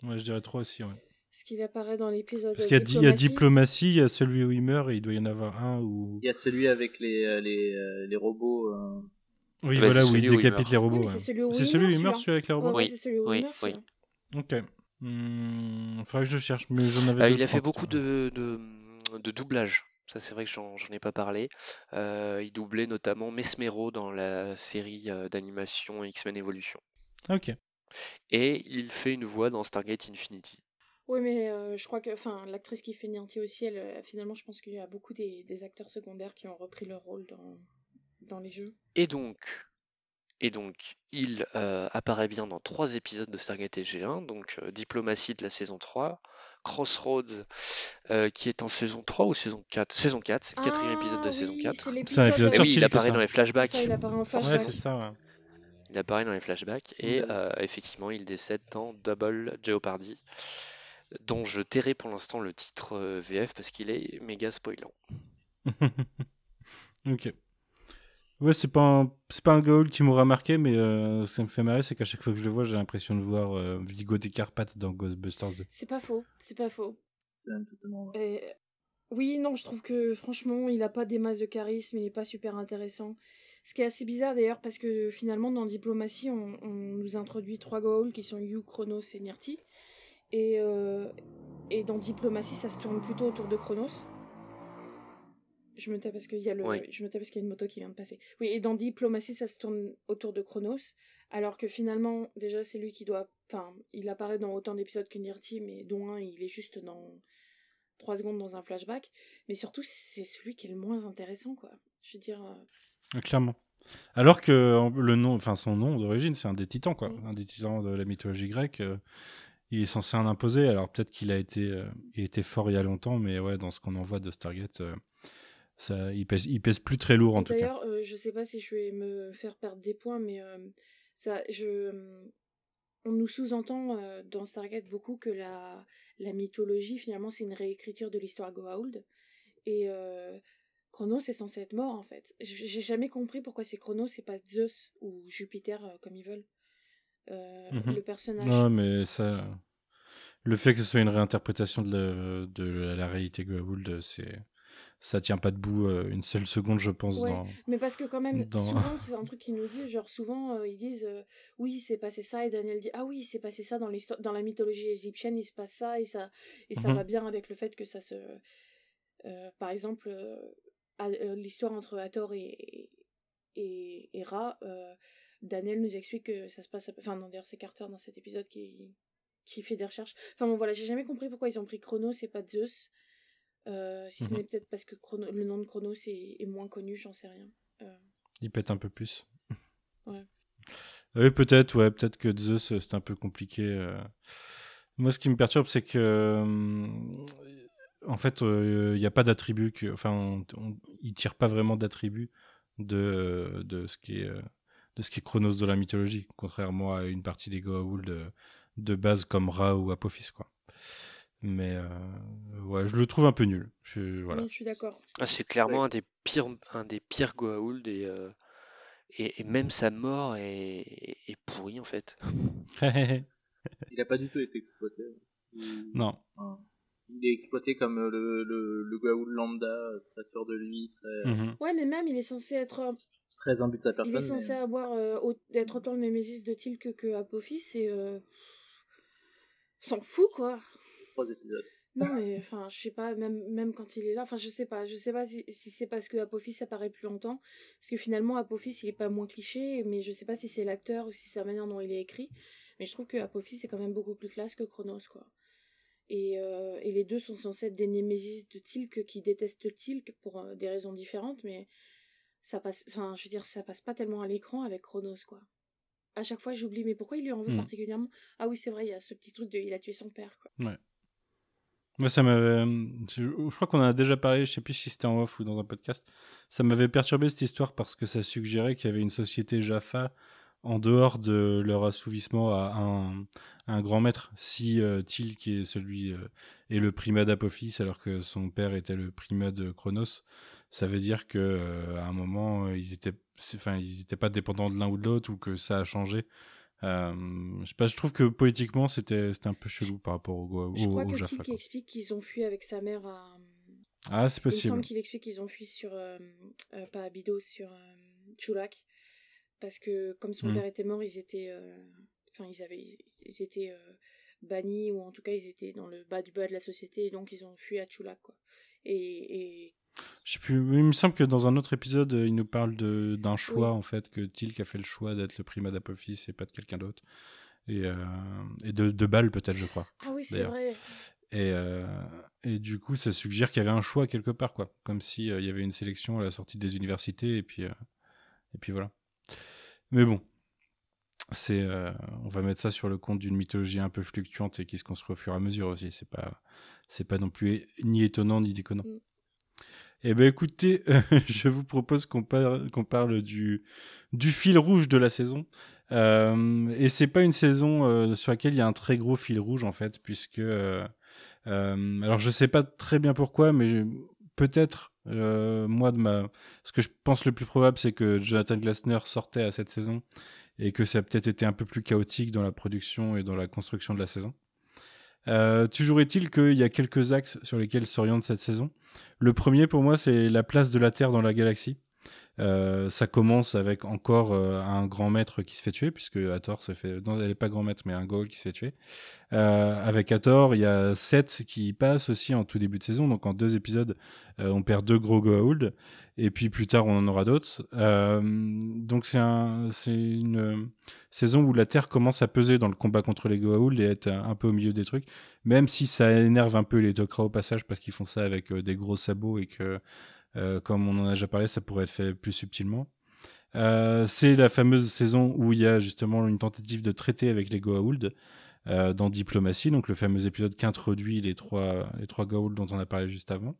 Ouais. je dirais trois aussi, ouais. ce qu'il apparaît dans l'épisode. Parce qu'il y, a diplomatie, il y a celui où il meurt et il doit y en avoir un. ou... Il y a celui avec les, les, les robots. Oui, voilà, où il décapite les robots. C'est celui où il meurt, celui avec les robots Oui, c'est celui oui, oui. Ok. Hmm, il je cherche, mais j'en avais. Euh, il a fait beaucoup de, de, doublage. Ça, c'est vrai que j'en ai pas parlé. Euh, il doublait notamment Mesmero dans la série euh, d'animation X-Men Evolution. Ok. Et il fait une voix dans Stargate Infinity. Oui, mais je crois que l'actrice qui fait Nianti aussi, elle, finalement, je pense qu'il y a beaucoup des, acteurs secondaires qui ont repris leur rôle dans, dans les jeux. Et donc, et donc, il euh, apparaît bien dans trois épisodes de Stargate SG1, donc euh, Diplomatie de la saison 3, Crossroads euh, qui est en saison 3 ou saison 4 Saison 4, c'est le quatrième ah épisode de la saison 4. C'est il apparaît dans les flashbacks. Ça, il apparaît en c'est ça, Il apparaît dans les flashbacks et mm. effectivement, il décède dans Double Jeopardy, dont je tairai pour l'instant le titre VF parce qu'il est méga spoilant. ok. Ouais, c'est pas un, c'est pas un goal qui m'aura marqué, mais euh, ce qui me fait marrer, c'est qu'à chaque fois que je le vois, j'ai l'impression de voir Viggo euh, Vigo des Carpates dans Ghostbusters 2. C'est pas faux, c'est pas faux. Oui, non, je trouve que franchement, il a pas des masses de charisme, il est pas super intéressant. Ce qui est assez bizarre d'ailleurs, parce que finalement, dans Diplomatie, on, nous introduit trois goals qui sont Yu, Chronos et Nerti. Et, euh, et dans Diplomatie, ça se tourne plutôt autour de Chronos. Je me tais parce qu'il y a le, me une moto qui vient de passer. Oui, et dans diplomatie, ça se tourne autour de Chronos, alors que finalement, déjà, c'est lui qui doit, enfin, il apparaît dans autant d'épisodes que Nirti, mais dont un, il est juste dans trois secondes dans un flashback. Mais surtout, c'est celui qui est le moins intéressant, quoi. Je veux dire. Euh, clairement. Alors que le nom, enfin son nom d'origine, c'est un des titans, quoi, un des titans de la mythologie grecque. Euh, il est censé en imposer. Alors peut-être qu'il a été, euh, fort il y a longtemps, mais ouais, dans ce qu'on en voit de Stargate, il, pèse, il pèse plus très lourd en tout cas. D'ailleurs, je euh, je sais pas si je vais me faire perdre des points, mais euh, ça, je, euh, on nous sous-entend dans Stargate beaucoup que la, la mythologie, finalement, c'est une réécriture de l'histoire Goa'uld. Et Chronos est censé être mort, en fait. J'ai jamais compris pourquoi c'est Chronos et pas Zeus ou Jupiter, comme ils veulent. Mhm. Le personnage. Non, mais ça. Le fait que ce soit une réinterprétation de la, de la réalité Goa'uld, c'est ça tient pas debout euh, une seule seconde, je pense. mais parce que quand même, souvent, c'est un truc qu'ils nous disent, genre souvent, euh, ils disent, euh, oui, c'est passé ça, et Daniel dit, ah oui, c'est passé ça dans, l'histoire, dans la mythologie égyptienne, il se passe ça, et ça, et ça mmh va bien avec le fait que ça se... par exemple, l'histoire entre Hathor et, et, Ra, Daniel nous explique que ça se passe... Enfin, non, d'ailleurs, c'est Carter dans cet épisode qui, qui fait des recherches. Enfin bon, voilà, j'ai jamais compris pourquoi ils ont pris Chronos et pas Zeus. Euh, si ce mhm. n'est peut-être parce que le nom de Chronos est, moins connu, j'en sais rien. Euh. Il pète un peu plus. Oui, peut-être, ouais, peut-être que Zeus, c'est un peu compliqué. Euh. Moi, ce qui me perturbe, c'est que. En fait, il n'y a pas d'attribut. Enfin, il tire pas vraiment d'attribut de, ce qui est de ce qui Chronos de la mythologie, contrairement à une partie des Goa'uld de, de, base comme Ra ou Apophis, quoi. Mais euh, ouais, je le trouve un peu nul. Je, voilà. je suis d'accord. Ah, c'est clairement un des pires, un des pires Goa'uld et, euh, et, même sa mort est, pourrie en fait. il n'a pas du tout été exploité. Non. Il est exploité comme euh, le, le, Goa'uld lambda, très sûr de lui. Mhm. Ouais, mais même il est censé être. Très imbu de sa personne. Il est censé avoir, d'être être autant le Némésis de Tilk que, Apophis et. S'en fout quoi. Non, mais enfin, je sais pas, même, même quand il est là, enfin, je sais pas, je sais pas si, si c'est parce que Apophis apparaît plus longtemps, parce que finalement, Apophis, il est pas moins cliché, mais je sais pas si c'est l'acteur ou si c'est la manière dont il est écrit, mais je trouve que Apophis est quand même beaucoup plus classe que Chronos, quoi. Et, euh, et les deux sont censés être des némésis de Tilk qui détestent Tilk pour euh, des raisons différentes, mais ça passe, enfin, je veux dire, ça passe pas tellement à l'écran avec Chronos, quoi. À chaque fois, j'oublie, mais pourquoi il lui en veut hmm. particulièrement Ah oui, c'est vrai, il y a ce petit truc de il a tué son père, quoi. Ouais ça m'avait. Euh, je crois qu'on en a déjà parlé, je sais plus si c'était en off ou dans un podcast. Ça m'avait perturbé cette histoire parce que ça suggérait qu'il y avait une société Jaffa en dehors de leur assouvissement à un, grand maître. Si euh, Til, qui est celui, et euh, le primat d'Apophis, alors que son père était le primat de Chronos, ça veut dire que à un moment, ils étaient, enfin, ils n'étaient pas dépendants de l'un ou de l'autre ou que ça a changé. Euh, je, sais pas, je trouve que politiquement, c'était un peu chelou par rapport au, au, je crois au, que explique qu'ils ont fui avec sa mère à... Ah, c'est possible. Il semble qu'il explique qu'ils ont fui sur... Euh, euh, pas à Bido, sur Chulak. Parce que comme son hmm. père était mort, ils étaient... Enfin, ils, avaient, ils, bannis, ou en tout cas, ils étaient dans le bas du bas de la société, et donc ils ont fui à Chulak, quoi. Et, et je sais plus, il me semble que dans un autre épisode, euh, il nous parle d'un choix, en fait, que Tilk a fait le choix d'être le primat d'Apophis et pas de quelqu'un d'autre. Et, euh, et, de, de peut-être, je crois. Ah oui, c'est vrai. Et, euh, et, du coup, ça suggère qu'il y avait un choix quelque part, quoi. Comme s'il si, il y avait une sélection à la sortie des universités, et puis, et puis voilà. Mais bon, c'est on va mettre ça sur le compte d'une mythologie un peu fluctuante et qui se construit au fur et à mesure aussi c'est pas c'est pas non plus ni étonnant ni déconnant mm. Eh bien, écoutez, je vous propose qu'on parle, parle du, fil rouge de la saison. Euh, et c'est pas une saison euh, sur laquelle il y a un très gros fil rouge, en fait, puisque. Euh, alors, je sais pas très bien pourquoi, mais peut-être, moi, de ma... ce que je pense le plus probable, c'est que Jonathan Glasner sortait à cette saison et que ça a peut-être été un peu plus chaotique dans la production et dans la construction de la saison. Euh, toujours est-il qu'il y a quelques axes sur lesquels s'oriente cette saison. Le premier, pour moi, c'est la place de la Terre dans la galaxie. Euh, ça commence avec encore euh, un grand maître qui se fait tuer, puisque Hathor se fait. elle n'est pas grand maître, mais un Gaul qui se fait tuer. Euh, avec Hathor, il y a 7 qui passe aussi en tout début de saison. Donc en deux épisodes, on perd deux gros Goa'uld. Et puis plus tard, on en aura d'autres. donc c'est un, une saison où la Terre commence à peser dans le combat contre les Goa'uld et être un, un, peu au milieu des trucs. Même si ça énerve un peu les Tok'ra au passage, parce qu'ils font ça avec des gros sabots et que. Euh, comme on en a déjà parlé, ça pourrait être fait plus subtilement. Euh, c'est la fameuse saison où il y a justement une tentative de traiter avec les Goa'uld euh, dans Diplomatie, donc le fameux épisode qu'introduit les trois, les trois Goa'uld dont on a parlé juste avant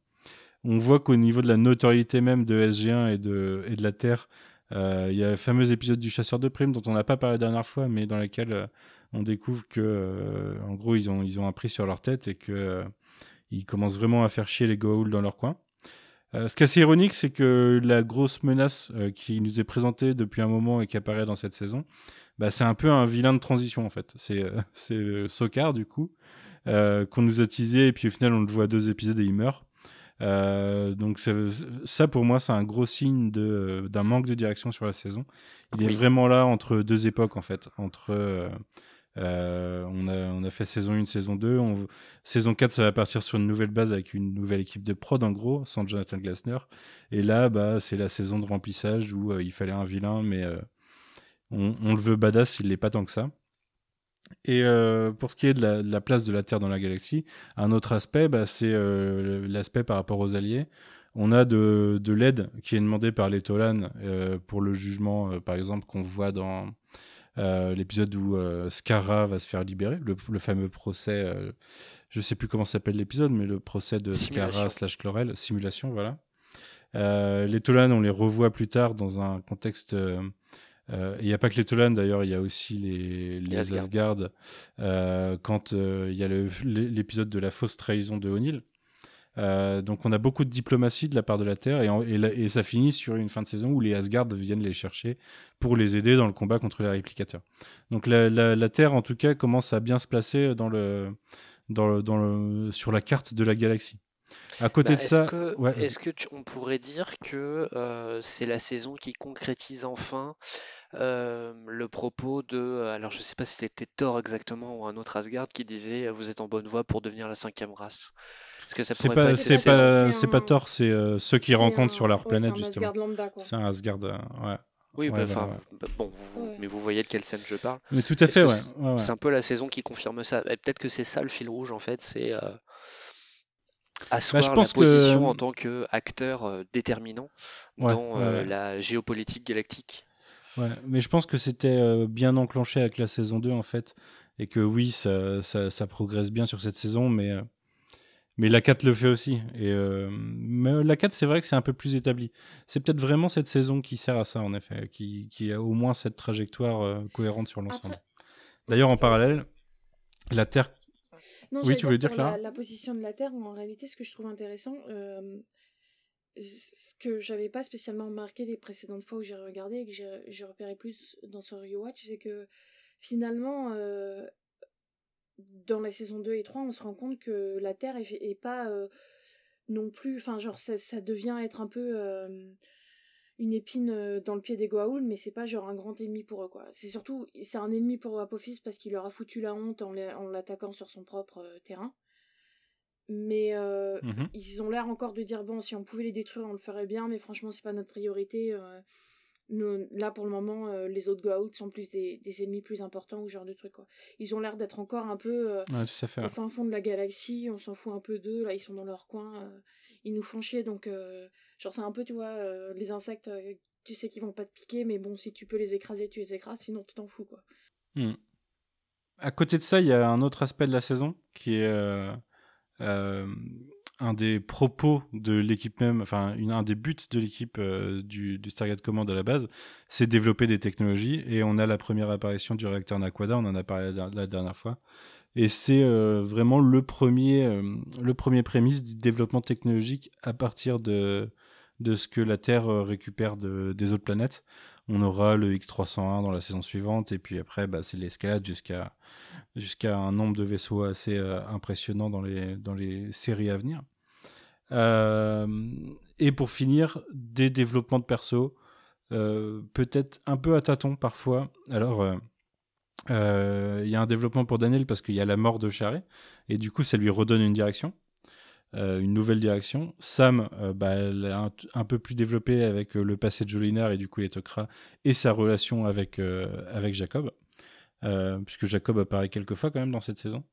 on voit qu'au niveau de la notoriété même de SG1 et de, et de la Terre, il y a le fameux épisode du chasseur de primes dont on n'a pas parlé la dernière fois, mais dans lequel on découvre que, en gros, ils ont, ils ont un prix sur leur tête et que ils commencent vraiment à faire chier les Goa'uld dans leur coin. Euh, ce qui est assez ironique, c'est que la grosse menace euh, qui nous est présentée depuis un moment et qui apparaît dans cette saison, bah, c'est un peu un vilain de transition en fait. C'est euh, Sokar du coup, qu'on nous a teasé et puis au final on le voit à deux épisodes et il meurt. donc ça, pour moi c'est un gros signe d'un manque de direction sur la saison. Il est vraiment là entre deux époques en fait, entre euh, on, a, fait saison 1, saison 2. Saison 4, ça va partir sur une nouvelle base avec une nouvelle équipe de prod, en gros, sans Jonathan Glasner. Et là, bah, c'est la saison de remplissage où euh, il fallait un vilain, mais euh, on, le veut badass, il l'est pas tant que ça. Et pour ce qui est de la, place de la Terre dans la galaxie, un autre aspect, bah, c'est l'aspect par rapport aux alliés. On a de, de l'aide qui est demandée par les Tolan pour le jugement, par exemple, qu'on voit dans euh, l'épisode où euh, va se faire libérer, le, fameux procès, je euh, je sais plus comment s'appelle l'épisode, mais le procès de Skara slash Chlorel, simulation, voilà. Euh, les Tolan, on les revoit plus tard dans un contexte. Il n'y a pas que les Tolan d'ailleurs, il y a aussi les, les Asgard. Asgard quand il y a l'épisode de la fausse trahison de O'Neill, euh, donc on a beaucoup de diplomatie de la part de la Terre et, ça finit sur une fin de saison où les Asgard viennent les chercher pour les aider dans le combat contre les réplicateurs. Donc la, Terre en tout cas commence à bien se placer sur la carte de la galaxie. À côté bah, de ça, est-ce que on pourrait dire que euh, c'est la saison qui concrétise enfin euh, le propos de, alors je sais pas si c'était Thor exactement ou un autre Asgard qui disait vous êtes en bonne voie pour devenir la cinquième race. Hein. C'est pas, c'est pas, c'est pas c'est ceux qui rencontrent sur leur planète justement. C'est un Asgard, euh, ouais. Oui, bah, bah, ouais. mais vous voyez de quelle scène je parle. Mais tout à fait, ouais. C'est un peu la saison qui confirme ça. Peut-être que c'est ça le fil rouge, en fait, c'est à euh, asseoir bah, je pense position en euh, tant qu'acteur déterminant dans la géopolitique galactique. Ouais, mais je pense que c'était bien enclenché avec la saison 2, en fait, et que oui, ça, ça, ça progresse bien sur cette saison, mais mais la 4 le fait aussi. Et euh, mais la 4, c'est vrai que c'est un peu plus établi. C'est peut-être vraiment cette saison qui sert à ça, en effet, qui, qui a au moins cette trajectoire euh, cohérente sur l'ensemble. D'ailleurs, en parallèle, la Terre. oui, tu voulais dire, dire la, position de la Terre, en réalité, ce que je trouve intéressant, euh, ce que j'avais pas spécialement marqué les précédentes fois où j'ai regardé et que j'ai repéré plus dans ce rewatch, c'est que finalement, dans la saison 2 et 3, on se rend compte que la Terre est, pas euh, non plus. Enfin, genre, ça, devient être un peu euh, une épine euh, dans le pied des Goa'uld, mais c'est pas genre un grand ennemi pour eux, quoi. C'est surtout, c'est un ennemi pour Apophis parce qu'il leur a foutu la honte en l'attaquant sur son propre terrain. Mais mm-hmm. ils ont l'air encore de dire bon, si on pouvait les détruire, on le ferait bien, mais franchement, c'est pas notre priorité là, pour le moment, euh, les autres go-out sont plus des, ennemis plus importants ou ce genre de trucs. Quoi. Ils ont l'air d'être encore un peu euh, au fin fond de la galaxie, on s'en fout un peu d'eux, là, ils sont dans leur coin, euh, ils nous font chier, donc, genre, c'est un peu, tu vois, les insectes, tu sais qu'ils vont pas te piquer, mais bon, si tu peux les écraser, tu les écrases, sinon tu t'en fous, quoi. Hmm. À côté de ça, il y a un autre aspect de la saison qui est un des propos de l'équipe même, enfin un des buts de l'équipe euh, du, du, Stargate Command à la base, c'est développer des technologies. Et on a la première apparition du réacteur Nakwada, on en a parlé la, dernière fois. Et c'est euh, vraiment le premier, euh, le premier prémisse du développement technologique à partir de, de ce que la Terre récupère de, des autres planètes. On aura le X301 dans la saison suivante, et puis après, bah, c'est l'escalade jusqu'à jusqu'à un nombre de vaisseaux assez impressionnant dans les, dans les séries à venir. Euh, et pour finir, des développements de perso, euh, peut-être un peu à tâtons parfois. Alors, euh, il y a un développement pour Daniel parce qu'il y a la mort de Charé, et du coup, ça lui redonne une direction. une nouvelle direction. Sam, bah, un, peu plus développé avec le passé de Jolinard et du coup les Tok'ra et sa relation avec, avec Jacob, puisque Jacob apparaît quelques fois quand même dans cette saison.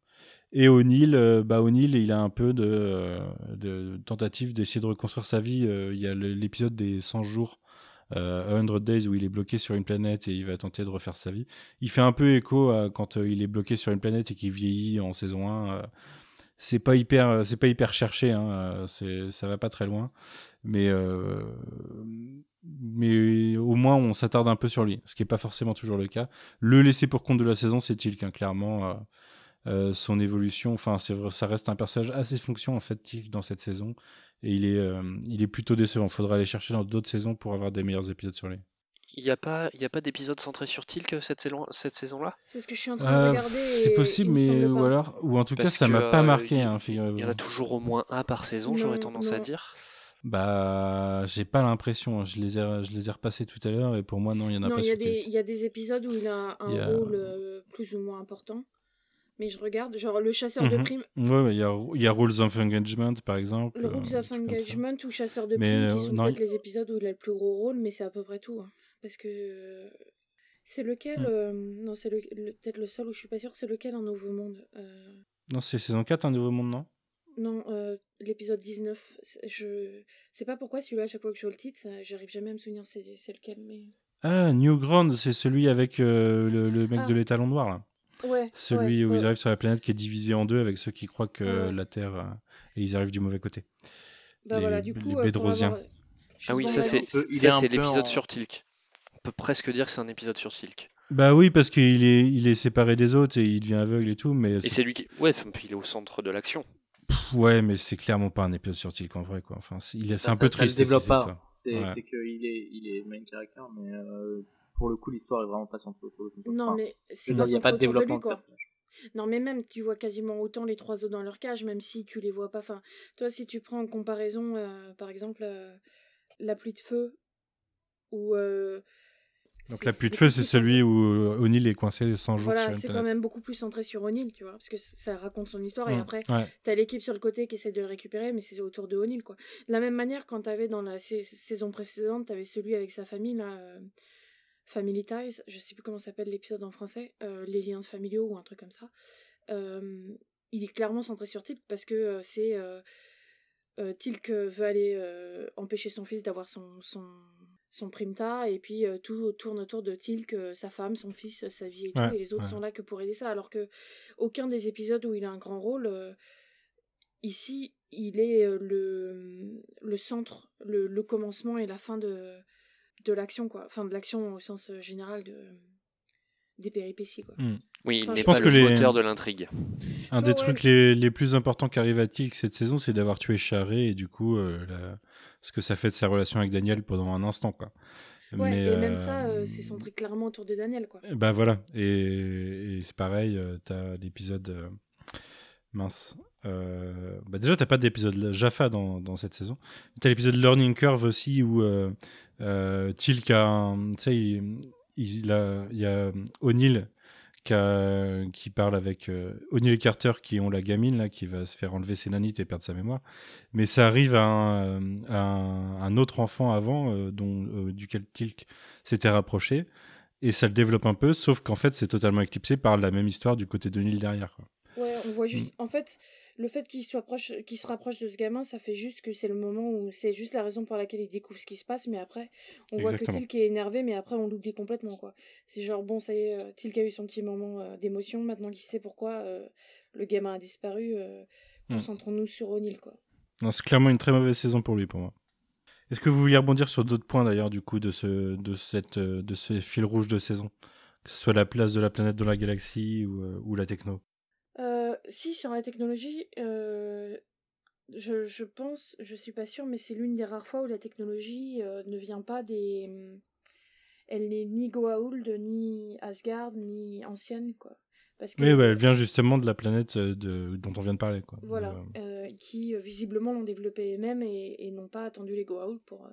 Et O'Neill, euh, bah il a un peu de, euh, de tentative d'essayer de reconstruire sa vie. Euh, il y a l'épisode des 100 jours, 100 Days, où il est bloqué sur une planète et il va tenter de refaire sa vie. Il fait un peu écho à quand il est bloqué sur une planète et qu'il vieillit en saison 1. c'est pas hyper, c'est pas hyper cherché. Hein, ça va pas très loin, mais mais au moins on s'attarde un peu sur lui, ce qui est pas forcément toujours le cas. Le laisser pour compte de la saison, c'est il qu'un clairement. Euh, son évolution. Enfin, c'est ça reste un personnage assez fonction en fait dans cette saison, et il est, euh, il est plutôt décevant. Faudra aller chercher dans d'autres saisons pour avoir des meilleurs épisodes sur lui. Il n'y a pas, il a pas d'épisode centré sur Tilk cette saison, cette saison-là. C'est ce que je suis en train de euh, regarder. c'est possible, mais ou alors, ou en tout cas, ça m'a pas marqué. Hein, il, y en a toujours au moins un par saison, j'aurais tendance à dire. Bah, j'ai pas l'impression. Hein. Je les ai, je les ai repassés tout à l'heure et pour moi, non, il y en a pas. Il y, a il y a des épisodes où il a un rôle plus ou moins important mais je regarde, genre le chasseur de mhm. primes. Ouais, il y, a, Rules of Engagement par exemple. Le euh, Rules of Engagement ou Chasseur de primes, qui euh, sont peut-être les épisodes où il a le plus gros rôle, mais c'est à peu près tout. Hein. Parce que euh, c'est lequel hmm. Non, c'est le, peut-être le seul où je suis pas sûr. C'est lequel en Nouveau Monde Non, c'est saison 4, un Nouveau Monde, non non, l'épisode 19, je sais pas pourquoi celui-là, à chaque fois que je vois le titre, j'arrive jamais à me souvenir c'est lequel. Mais... Ah, Ground c'est celui avec le, mec ah. de l'étalon noir, là. Celui où ils arrivent sur la planète qui est divisée en deux avec ceux qui croient que la Terre. Euh, et ils arrivent du mauvais côté. Bah les, voilà, Bédrosiens. Euh, ah oui, ça c'est l'épisode sur Tilk. On peut presque dire que c'est un épisode sur Tilk Bah oui, parce qu'il est, il est séparé des autres et il devient aveugle et tout. Mais et c'est lui qui. Ouais, puis il est au centre de l'action. Ouais, mais c'est clairement pas un épisode sur Tilk en vrai. Quoi. Enfin, c'est, il bah, un peu triste. Ça se développe pas. C'est, que qu'il est, il est main character, mais euh, pour le coup, l'histoire est vraiment pas centrée autour Non, mais c'est pas pas de développement Non, mais même, tu vois quasiment autant les trois os dans leur cage, même si tu les vois pas. Enfin, toi, si tu prends en comparaison, euh, par exemple, euh, la pluie de feu, ou. Euh, Donc, la pluie de feu, c'est celui où O'Neill est coincé 100 jours. Voilà, c'est quand même beaucoup plus centré sur O'Neill, tu vois, parce que ça raconte son histoire, et mmh, après, tu as l'équipe sur le côté qui essaie de le récupérer, mais c'est autour de O'Neill, quoi. De la même manière, quand avais, dans la saison précédente, avais celui avec sa famille, là. Family Ties, je sais plus comment s'appelle l'épisode en français, euh, les liens familiaux ou un truc comme ça. Euh, il est clairement centré sur Tilk parce que euh, c'est Tilk veut aller empêcher son fils d'avoir son, son, son primta et puis tout tourne autour de Tilk, sa femme, son fils, sa vie et tout. et les autres sont là que pour aider ça, alors que aucun des épisodes où il a un grand rôle ici, il est le, le centre, le, commencement et la fin de, de l'action, quoi. Enfin, de l'action au sens euh, général de des péripéties. Quoi. Hmm. Oui, il n'est pas les... moteur de l'intrigue. Ah un des trucs les, les, plus importants qu'arrive à Tilk cette saison, c'est d'avoir tué Charé et du coup, euh, ce que ça fait de sa relation avec Daniel pendant un instant. Quoi. et même ça, euh, c'est centré clairement autour de Daniel. Quoi. Bah voilà, et, c'est pareil, tu as l'épisode. Mince. Euh, bah déjà, t'as pas d'épisode Jaffa dans, dans, cette saison. T'as l'épisode Learning Curve aussi où euh, Tilk a, tu sais, il, y a O'Neill qui, parle avec euh, O'Neill et Carter qui ont la gamine là qui va se faire enlever ses nanites et perdre sa mémoire. Mais ça arrive à un, euh, autre enfant avant dont duquel Tilk s'était rapproché et ça le développe un peu, sauf qu'en fait c'est totalement éclipsé par la même histoire du côté de d'O'Neill derrière. Ouais, on voit juste. En fait, le fait qu'il soit proche, se rapproche de ce gamin, ça fait juste que c'est le moment où c'est juste la raison pour laquelle il découvre ce qui se passe, mais après, on voit que Tilk est énervé, mais après, on l'oublie complètement, quoi. C'est genre, bon, ça y est, euh, Tilk a eu son petit moment euh, d'émotion, maintenant qu'il sait pourquoi euh, le gamin a disparu, hmm. concentrons-nous sur O'Neill, quoi. c'est clairement une très mauvaise saison pour lui, pour moi. Est-ce que vous vouliez rebondir sur d'autres points, d'ailleurs, du coup, de ce, de cette, de ce fil rouge de saison? Que ce soit la place de la planète dans la galaxie ou la techno? si, sur la technologie, euh, je, je, pense, je suis pas sûre, mais c'est l'une des rares fois où la technologie euh, ne vient pas des. Hmm, elle n'est ni Goa'uld, ni Asgard, ni ancienne, quoi. Parce que, oui, elle vient justement de la planète euh, de, dont on vient de parler, quoi. Voilà, qui visiblement l'ont développée eux-mêmes et, et n'ont pas attendu les Goa'uld pour,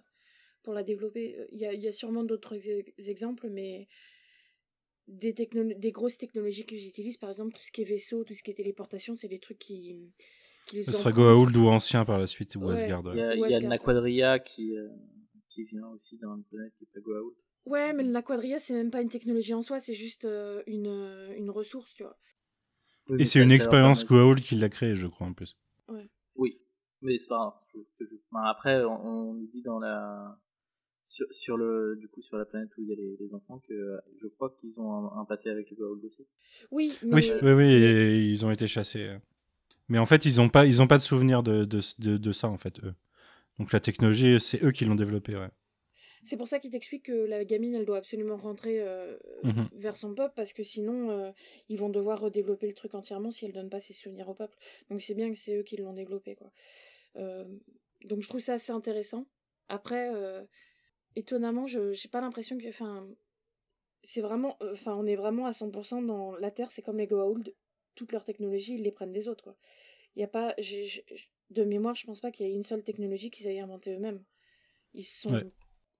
pour la développer. Il y a, y a, sûrement d'autres exemples, mais des, des grosses technologies que j'utilise, par exemple tout ce qui est vaisseau, tout ce qui est téléportation, c'est des trucs qui, qui les Ce sera Goa'uld ou ancien par la suite, ou Asgard. Il y a, qui, euh, qui vient aussi dans une planète qui pas Goa'uld. Ouais, mais la Quadria, c'est même pas une technologie en soi, c'est juste euh, une, euh, une ressource, tu vois. Et c'est une expérience Goa'uld qui l'a créée, je crois, en plus. Oui, mais c'est pas grave. Après, on nous dit dans la sur, le du coup sur la planète où il y a les, enfants que je crois qu'ils ont un, passé avec le Goa'uld aussi. Oui, oui, oui, ils ont été chassés. Euh. Mais en fait, ils n'ont pas ils ont pas de souvenir de, de, de, ça en fait eux. Donc la technologie, c'est eux qui l'ont développée, C'est pour ça qu'il t'explique que la gamine, elle doit absolument rentrer euh, mhm. vers son peuple, parce que sinon, euh, ils vont devoir redévelopper le truc entièrement si elle donne pas ses souvenirs au peuple. Donc c'est bien que c'est eux qui l'ont développé, quoi. donc je trouve ça assez intéressant. Après, étonnamment, je j'ai pas l'impression que. Enfin, c'est vraiment. Euh, enfin, on est vraiment à 100% dans la Terre, c'est comme les Goa'uld, toutes leurs technologies, ils les prennent des autres, quoi. Il n'y a pas. de mémoire, je pense pas qu'il y ait une seule technologie qu'ils aient inventée eux-mêmes. Ils sont.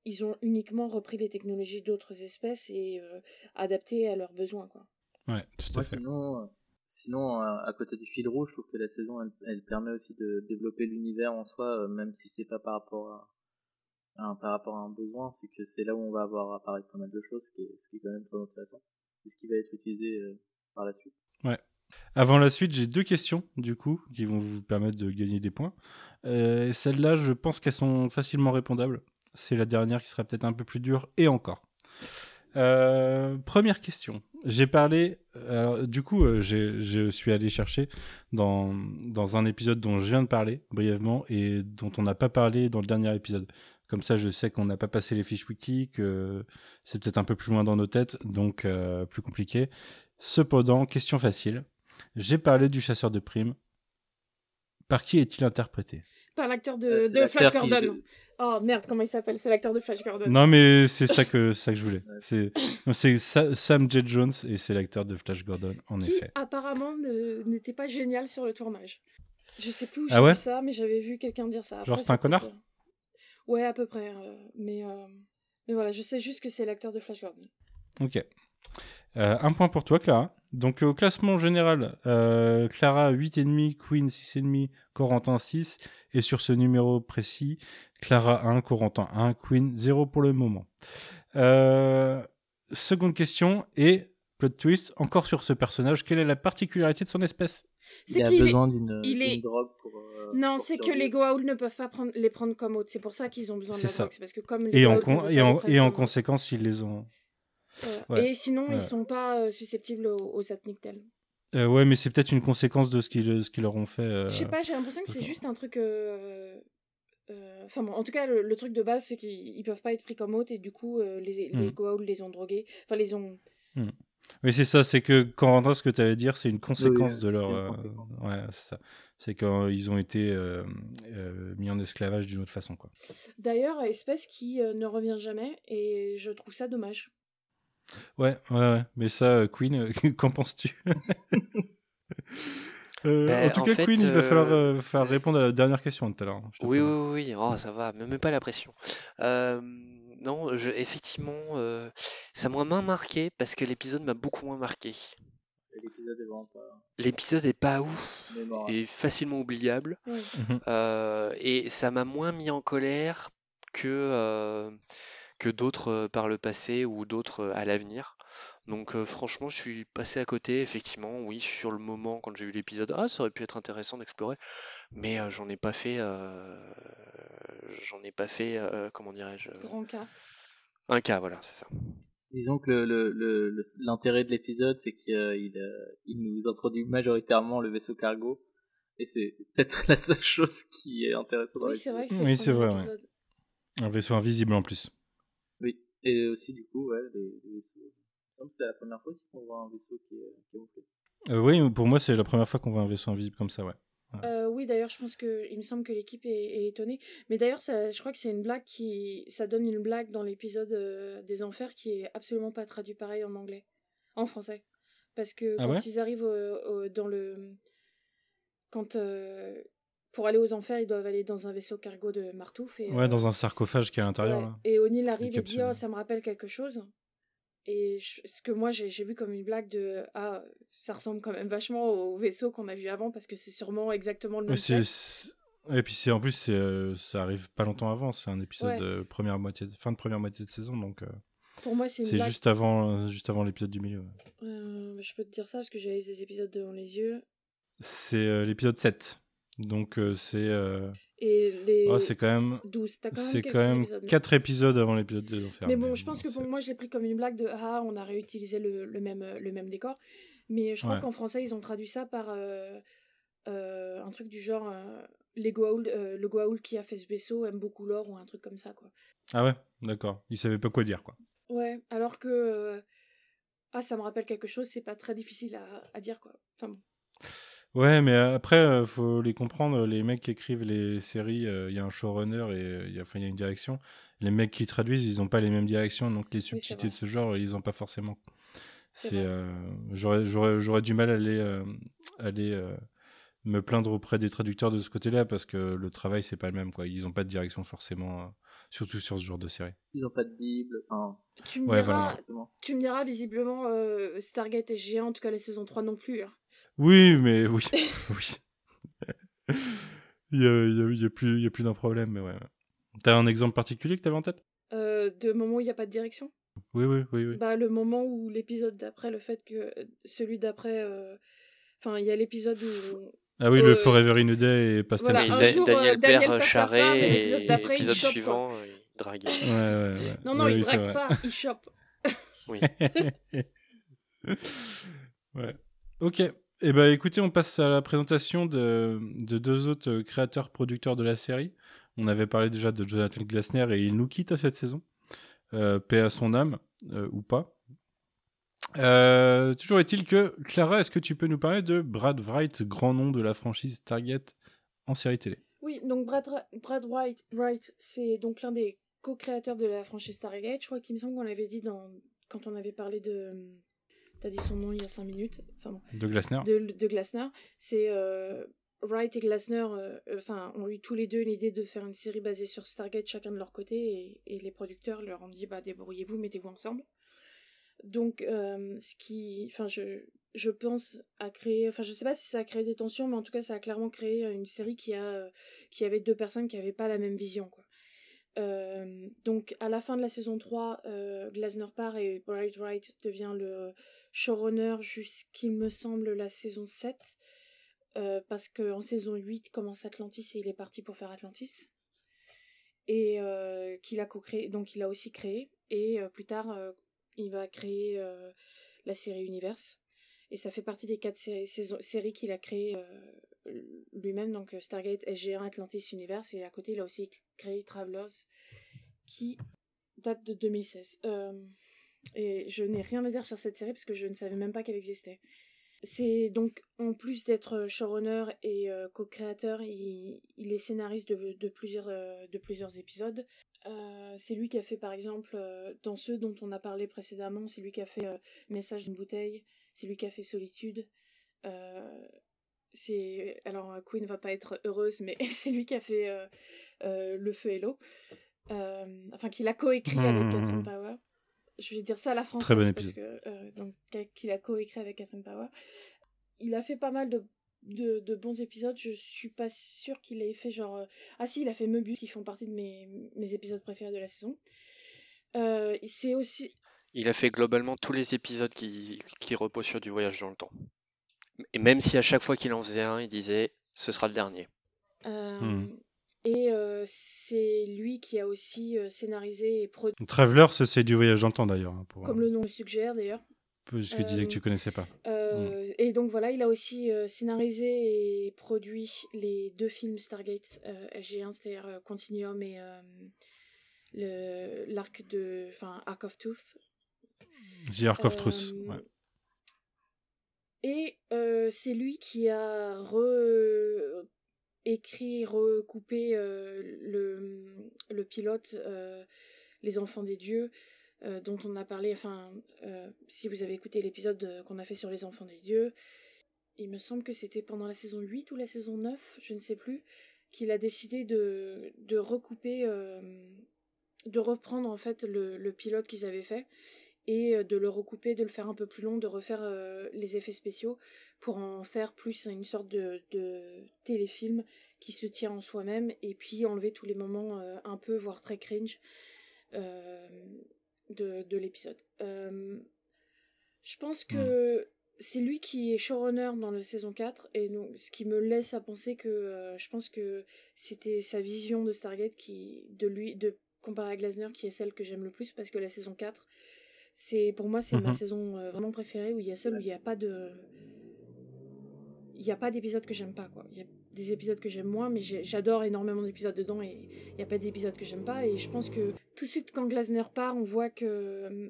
Ils ont uniquement repris les technologies d'autres espèces et euh, adaptées à leurs besoins, quoi. Ouais, tout à fait. Sinon, euh, sinon, à côté du fil rouge, je trouve que la saison, elle, elle permet aussi de développer l'univers en soi, même si c'est pas par rapport à, par rapport à un besoin, c'est que c'est là où on va avoir apparaître pas mal de choses, ce qui est, quand même très intéressant, ce qui va être utilisé euh, par la suite. Ouais. Avant la suite, j'ai deux questions, du coup, qui vont vous permettre de gagner des points. Euh, Celles-là, je pense qu'elles sont facilement répondables. C'est la dernière qui sera peut-être un peu plus dure, et encore. Euh, première question. J'ai parlé, du coup, euh, je suis allé chercher dans, dans un épisode dont je viens de parler brièvement et dont on n'a pas parlé dans le dernier épisode. Comme ça, je sais qu'on n'a pas passé les fiches wiki, que c'est peut-être un peu plus loin dans nos têtes, donc euh, plus compliqué. Cependant, question facile. J'ai parlé du chasseur de primes. Par qui est-il interprété Par l'acteur de, euh, Flash Gordon. Oh merde, comment il s'appelle C'est l'acteur de Flash Gordon. Non, mais c'est ça que, ça que je voulais. C'est Sam J. Jones et c'est l'acteur de Flash Gordon, en qui, effet. apparemment n'était pas génial sur le tournage. Je sais plus où ah j'ai vu ça, mais j'avais vu quelqu'un dire ça. Genre, c'est un connard Ouais, à peu près. Euh, mais, euh, mais voilà, je sais juste que c'est l'acteur de Flash Gordon. Ok. Euh, un point pour toi, Clara. Donc au classement général, Clara 8,5, Queen 6,5, Corentin 6. Et sur ce numéro précis, Clara 1, Corentin 1, Queen 0 pour le moment. seconde question, est plot twist, encore sur ce personnage, quelle est la particularité de son espèce il a besoin d'une drogue pour. Euh, non, c'est que les Goa'uld ne peuvent pas prendre, les prendre comme hôtes. C'est pour ça qu'ils ont besoin de la drogue. Parce que comme et, en, et, en, conséquence, ils les ont. Euh, et sinon, ils ils sont pas euh, susceptibles aux, aux ouais, mais c'est peut-être une conséquence de ce qu'ils leur ont fait. Je sais pas, j'ai l'impression que c'est juste un truc. Enfin bon, en tout cas, le, truc de base, c'est qu'ils peuvent pas être pris comme hôtes et du coup, les, les hmm. Goa'uld les ont drogués. Enfin, les ont. Hmm. Oui, c'est ça, c'est que quand à ce que tu allais dire, c'est une conséquence de leur. Euh, ouais, c'est ça. C'est ont été euh, euh, mis en esclavage d'une autre façon. quoi. D'ailleurs, espèce qui ne revient jamais, et je trouve ça dommage. Ouais, ouais, ouais. Mais ça, Queen, qu'en penses-tu ben, en tout cas, Queen, il va falloir, répondre à la dernière question de hein, tout à l'heure. Hein, oui, oui, oui, oh, ça va, ne mets pas la pression. Euh, non, je, effectivement, ça m'a moins marqué parce que l'épisode m'a beaucoup moins marqué. L'épisode est pas. L'épisode est ouf et facilement oubliable. Mmh et ça m'a moins mis en colère que, que d'autres par le passé ou d'autres à l'avenir. Donc euh, franchement, je suis passé à côté, effectivement, oui, sur le moment quand j'ai vu l'épisode, ah, ça aurait pu être intéressant d'explorer, mais euh, j'en ai pas fait, euh, j'en ai pas fait, comment dirais-je Grand cas. Un cas, voilà, c'est ça. Disons que l'intérêt de l'épisode, c'est qu'il il nous introduit majoritairement le vaisseau cargo, et c'est peut-être la seule chose qui est intéressante. Oui, c'est vrai. Oui, c'est vrai. Un vaisseau invisible en plus. Oui, et aussi du coup, les c'est la première fois qu'on voit un vaisseau qui est euh, oui, pour moi, c'est la première fois qu'on voit un vaisseau invisible comme ça, ouais. Euh, oui, d'ailleurs, je pense que il me semble que l'équipe est, étonnée. Mais d'ailleurs, je crois que c'est une blague qui, ça donne une blague dans l'épisode euh, des enfers qui est absolument pas traduit pareil en anglais, en français, parce que ah quand ils arrivent dans le, quand pour aller aux enfers, ils doivent aller dans un vaisseau cargo de Martouf et ouais, dans un sarcophage qui est à l'intérieur. Et O'Neill arrive et dit, oh, ça me rappelle quelque chose. Et ce que moi j'ai vu comme une blague de ah ça ressemble quand même vachement au vaisseau qu'on a vu avant parce que c'est sûrement exactement le même. Et puis c'est en plus euh, ça arrive pas longtemps avant, c'est un épisode euh, première moitié de... fin de première moitié de saison donc. Euh, Pour moi c'est. juste avant juste avant l'épisode du milieu. je peux te dire ça parce que j'avais ces épisodes devant les yeux. C'est l'épisode 7. Donc euh, c'est. Euh, Et les. Oh, c'est quand même. 12. C'est quand même épisodes. 4 épisodes avant l'épisode des enfers. Mais bon, je pense que pour moi, je l'ai pris comme une blague de Ah, on a réutilisé le, même, euh, le même décor. Mais je crois qu'en français, ils ont traduit ça par un truc du genre Le Goa'uld qui a fait ce vaisseau aime beaucoup l'or ou un truc comme ça, quoi. Ah ouais, d'accord. Ils savaient pas quoi dire, quoi. Ouais, alors que. Ah, ça me rappelle quelque chose, c'est pas très difficile à, à dire, quoi. Enfin bon. Ouais, mais euh, après, il euh, faut les comprendre. Les mecs qui écrivent les séries, euh, il y a un showrunner et il y a une direction. Les mecs qui traduisent, ils n'ont pas les mêmes directions, donc les subtilités de ce genre, ils n'ont pas forcément. C'est, j'aurais, du mal à aller, aller me plaindre auprès des traducteurs de ce côté-là parce que le travail, c'est pas le même. Quoi. Ils n'ont pas de direction forcément surtout sur ce genre de série. Ils n'ont pas de Bible. Tu, me diras, tu me diras, visiblement, euh, Stargate est géant, en tout cas la saison 3 non plus. Hein. Oui, mais oui. oui. il, n'y a, plus, il a plus d'un problème, mais ouais. T'as un exemple particulier que t'avais en tête euh, De moment où il n'y a pas de direction oui, oui, oui, oui. Bah, le moment où l'épisode d'après, le fait que euh, celui d'après. Euh, enfin, il y a l'épisode où ah oui, le euh, Forever in a Day et Pastel voilà, euh, Daniel, Daniel euh, charré et l'épisode suivant, il drague. Ouais, Non, non, il oui, drague pas, il chope. oui. Ok. Eh ben, écoutez, on passe à la présentation de, de deux autres créateurs producteurs de la série. On avait parlé déjà de Jonathan Glasner et il nous quitte à cette saison. Euh, paix à son âme, ou pas. Euh, toujours est-il que, Clara, est-ce que tu peux nous parler de Brad Wright, grand nom de la franchise Target en série télé Oui, donc Brad, Wright, Wright c'est donc l'un des co-créateurs de la franchise Target Je crois qu'il me semble qu'on l'avait dit dans, quand on avait parlé de. T'as dit son nom il y a 5 minutes. de Glasner. De, de Glasner. C'est. Euh, Wright et Glasner euh, enfin, ont eu tous les deux l'idée de faire une série basée sur Stargate chacun de leur côté et, et les producteurs leur ont dit bah débrouillez-vous, mettez-vous ensemble. Donc, euh, ce qui. Enfin, je, pense à créer. Enfin, je sais pas si ça a créé des tensions, mais en tout cas, ça a clairement créé euh, une série qui, a, euh, qui avait deux personnes qui n'avaient pas la même vision, donc à la fin de la saison 3, Glasner part et Bright Wright devient le showrunner jusqu'il me semble la saison 7. parce qu'en saison 8 commence Atlantis et il est parti pour faire Atlantis. Et qu'il a co-créé, donc il a aussi créé. Et plus tard, il va créer euh, la série Universe. Et ça fait partie des quatre séries, qu'il a créées euh, lui-même, donc euh, Stargate, SG1, Atlantis, Universe. Et à côté, il a aussi créé Travelers, qui date de 2016. et je n'ai rien à dire sur cette série parce que je ne savais même pas qu'elle existait. C'est donc, en plus d'être showrunner et co-créateur, il, est scénariste de, plusieurs, de plusieurs épisodes. Euh, c'est lui qui a fait, par exemple, euh, dans ceux dont on a parlé précédemment, c'est lui qui a fait euh, Message d'une bouteille, c'est lui qui a fait Solitude. c'est alors Queen va pas être heureuse, mais c'est lui qui a fait Le Feu et l'eau, enfin qu'il a coécrit mmh, avec mmh, Catherine mmh. Power. Je vais dire ça à la française Très parce que donc qu'il a coécrit avec Catherine Power. Il a fait pas mal de de, bons épisodes. Je suis pas sûre qu'il ait fait genre. Euh, ah si, il a fait Mebus, qui font partie de mes, mes épisodes préférés de la saison. c'est euh, aussi. Il a fait globalement tous les épisodes qui, qui reposent sur du voyage dans le temps. Et même si à chaque fois qu'il en faisait un, il disait ce sera le dernier. Euh, hmm. Et c'est lui qui a aussi scénarisé et produit. Traveler, c'est du voyage dans le temps d'ailleurs. Hein, Comme le nom le suggère d'ailleurs ce que disais que tu euh, connaissais pas. Euh, et donc voilà, il a aussi euh, scénarisé et produit les deux films Stargate SG1, Continuum et le, l'arc de, enfin Arc of Truth. The Arc of Truth. Ouais. Et c'est lui qui a réécrit, écrit, recoupé le, le pilote Les Enfants des Dieux euh, dont on a parlé, enfin, euh, si vous avez écouté l'épisode euh, qu'on a fait sur les enfants des dieux, il me semble que c'était pendant la saison 8 ou la saison 9, je ne sais plus, qu'il a décidé de, de recouper, de reprendre en fait le, pilote qu'ils avaient fait et de le recouper, de le faire un peu plus long, de refaire les effets spéciaux pour en faire plus une sorte de, de téléfilm qui se tient en soi-même et puis enlever tous les moments un peu, voire très cringe de, l'épisode. Euh, je pense que hmm. c'est lui qui est showrunner dans la saison 4, et donc, ce qui me laisse à penser que euh, je pense que c'était sa vision de Stargate qui, de lui, de comparé à Glasner, qui est celle que j'aime le plus, parce que la saison 4, c'est, pour moi, c'est ma mhm. saison euh, vraiment préférée, où il y a celle où il n'y a pas de. Il n'y a pas d'épisode que j'aime pas, quoi. Il y a des épisodes que j'aime moins, mais j'adore énormément d'épisodes dedans et il n'y a pas d'épisodes que j'aime pas. Et je pense que tout de suite, quand Glasner part, on voit que euh,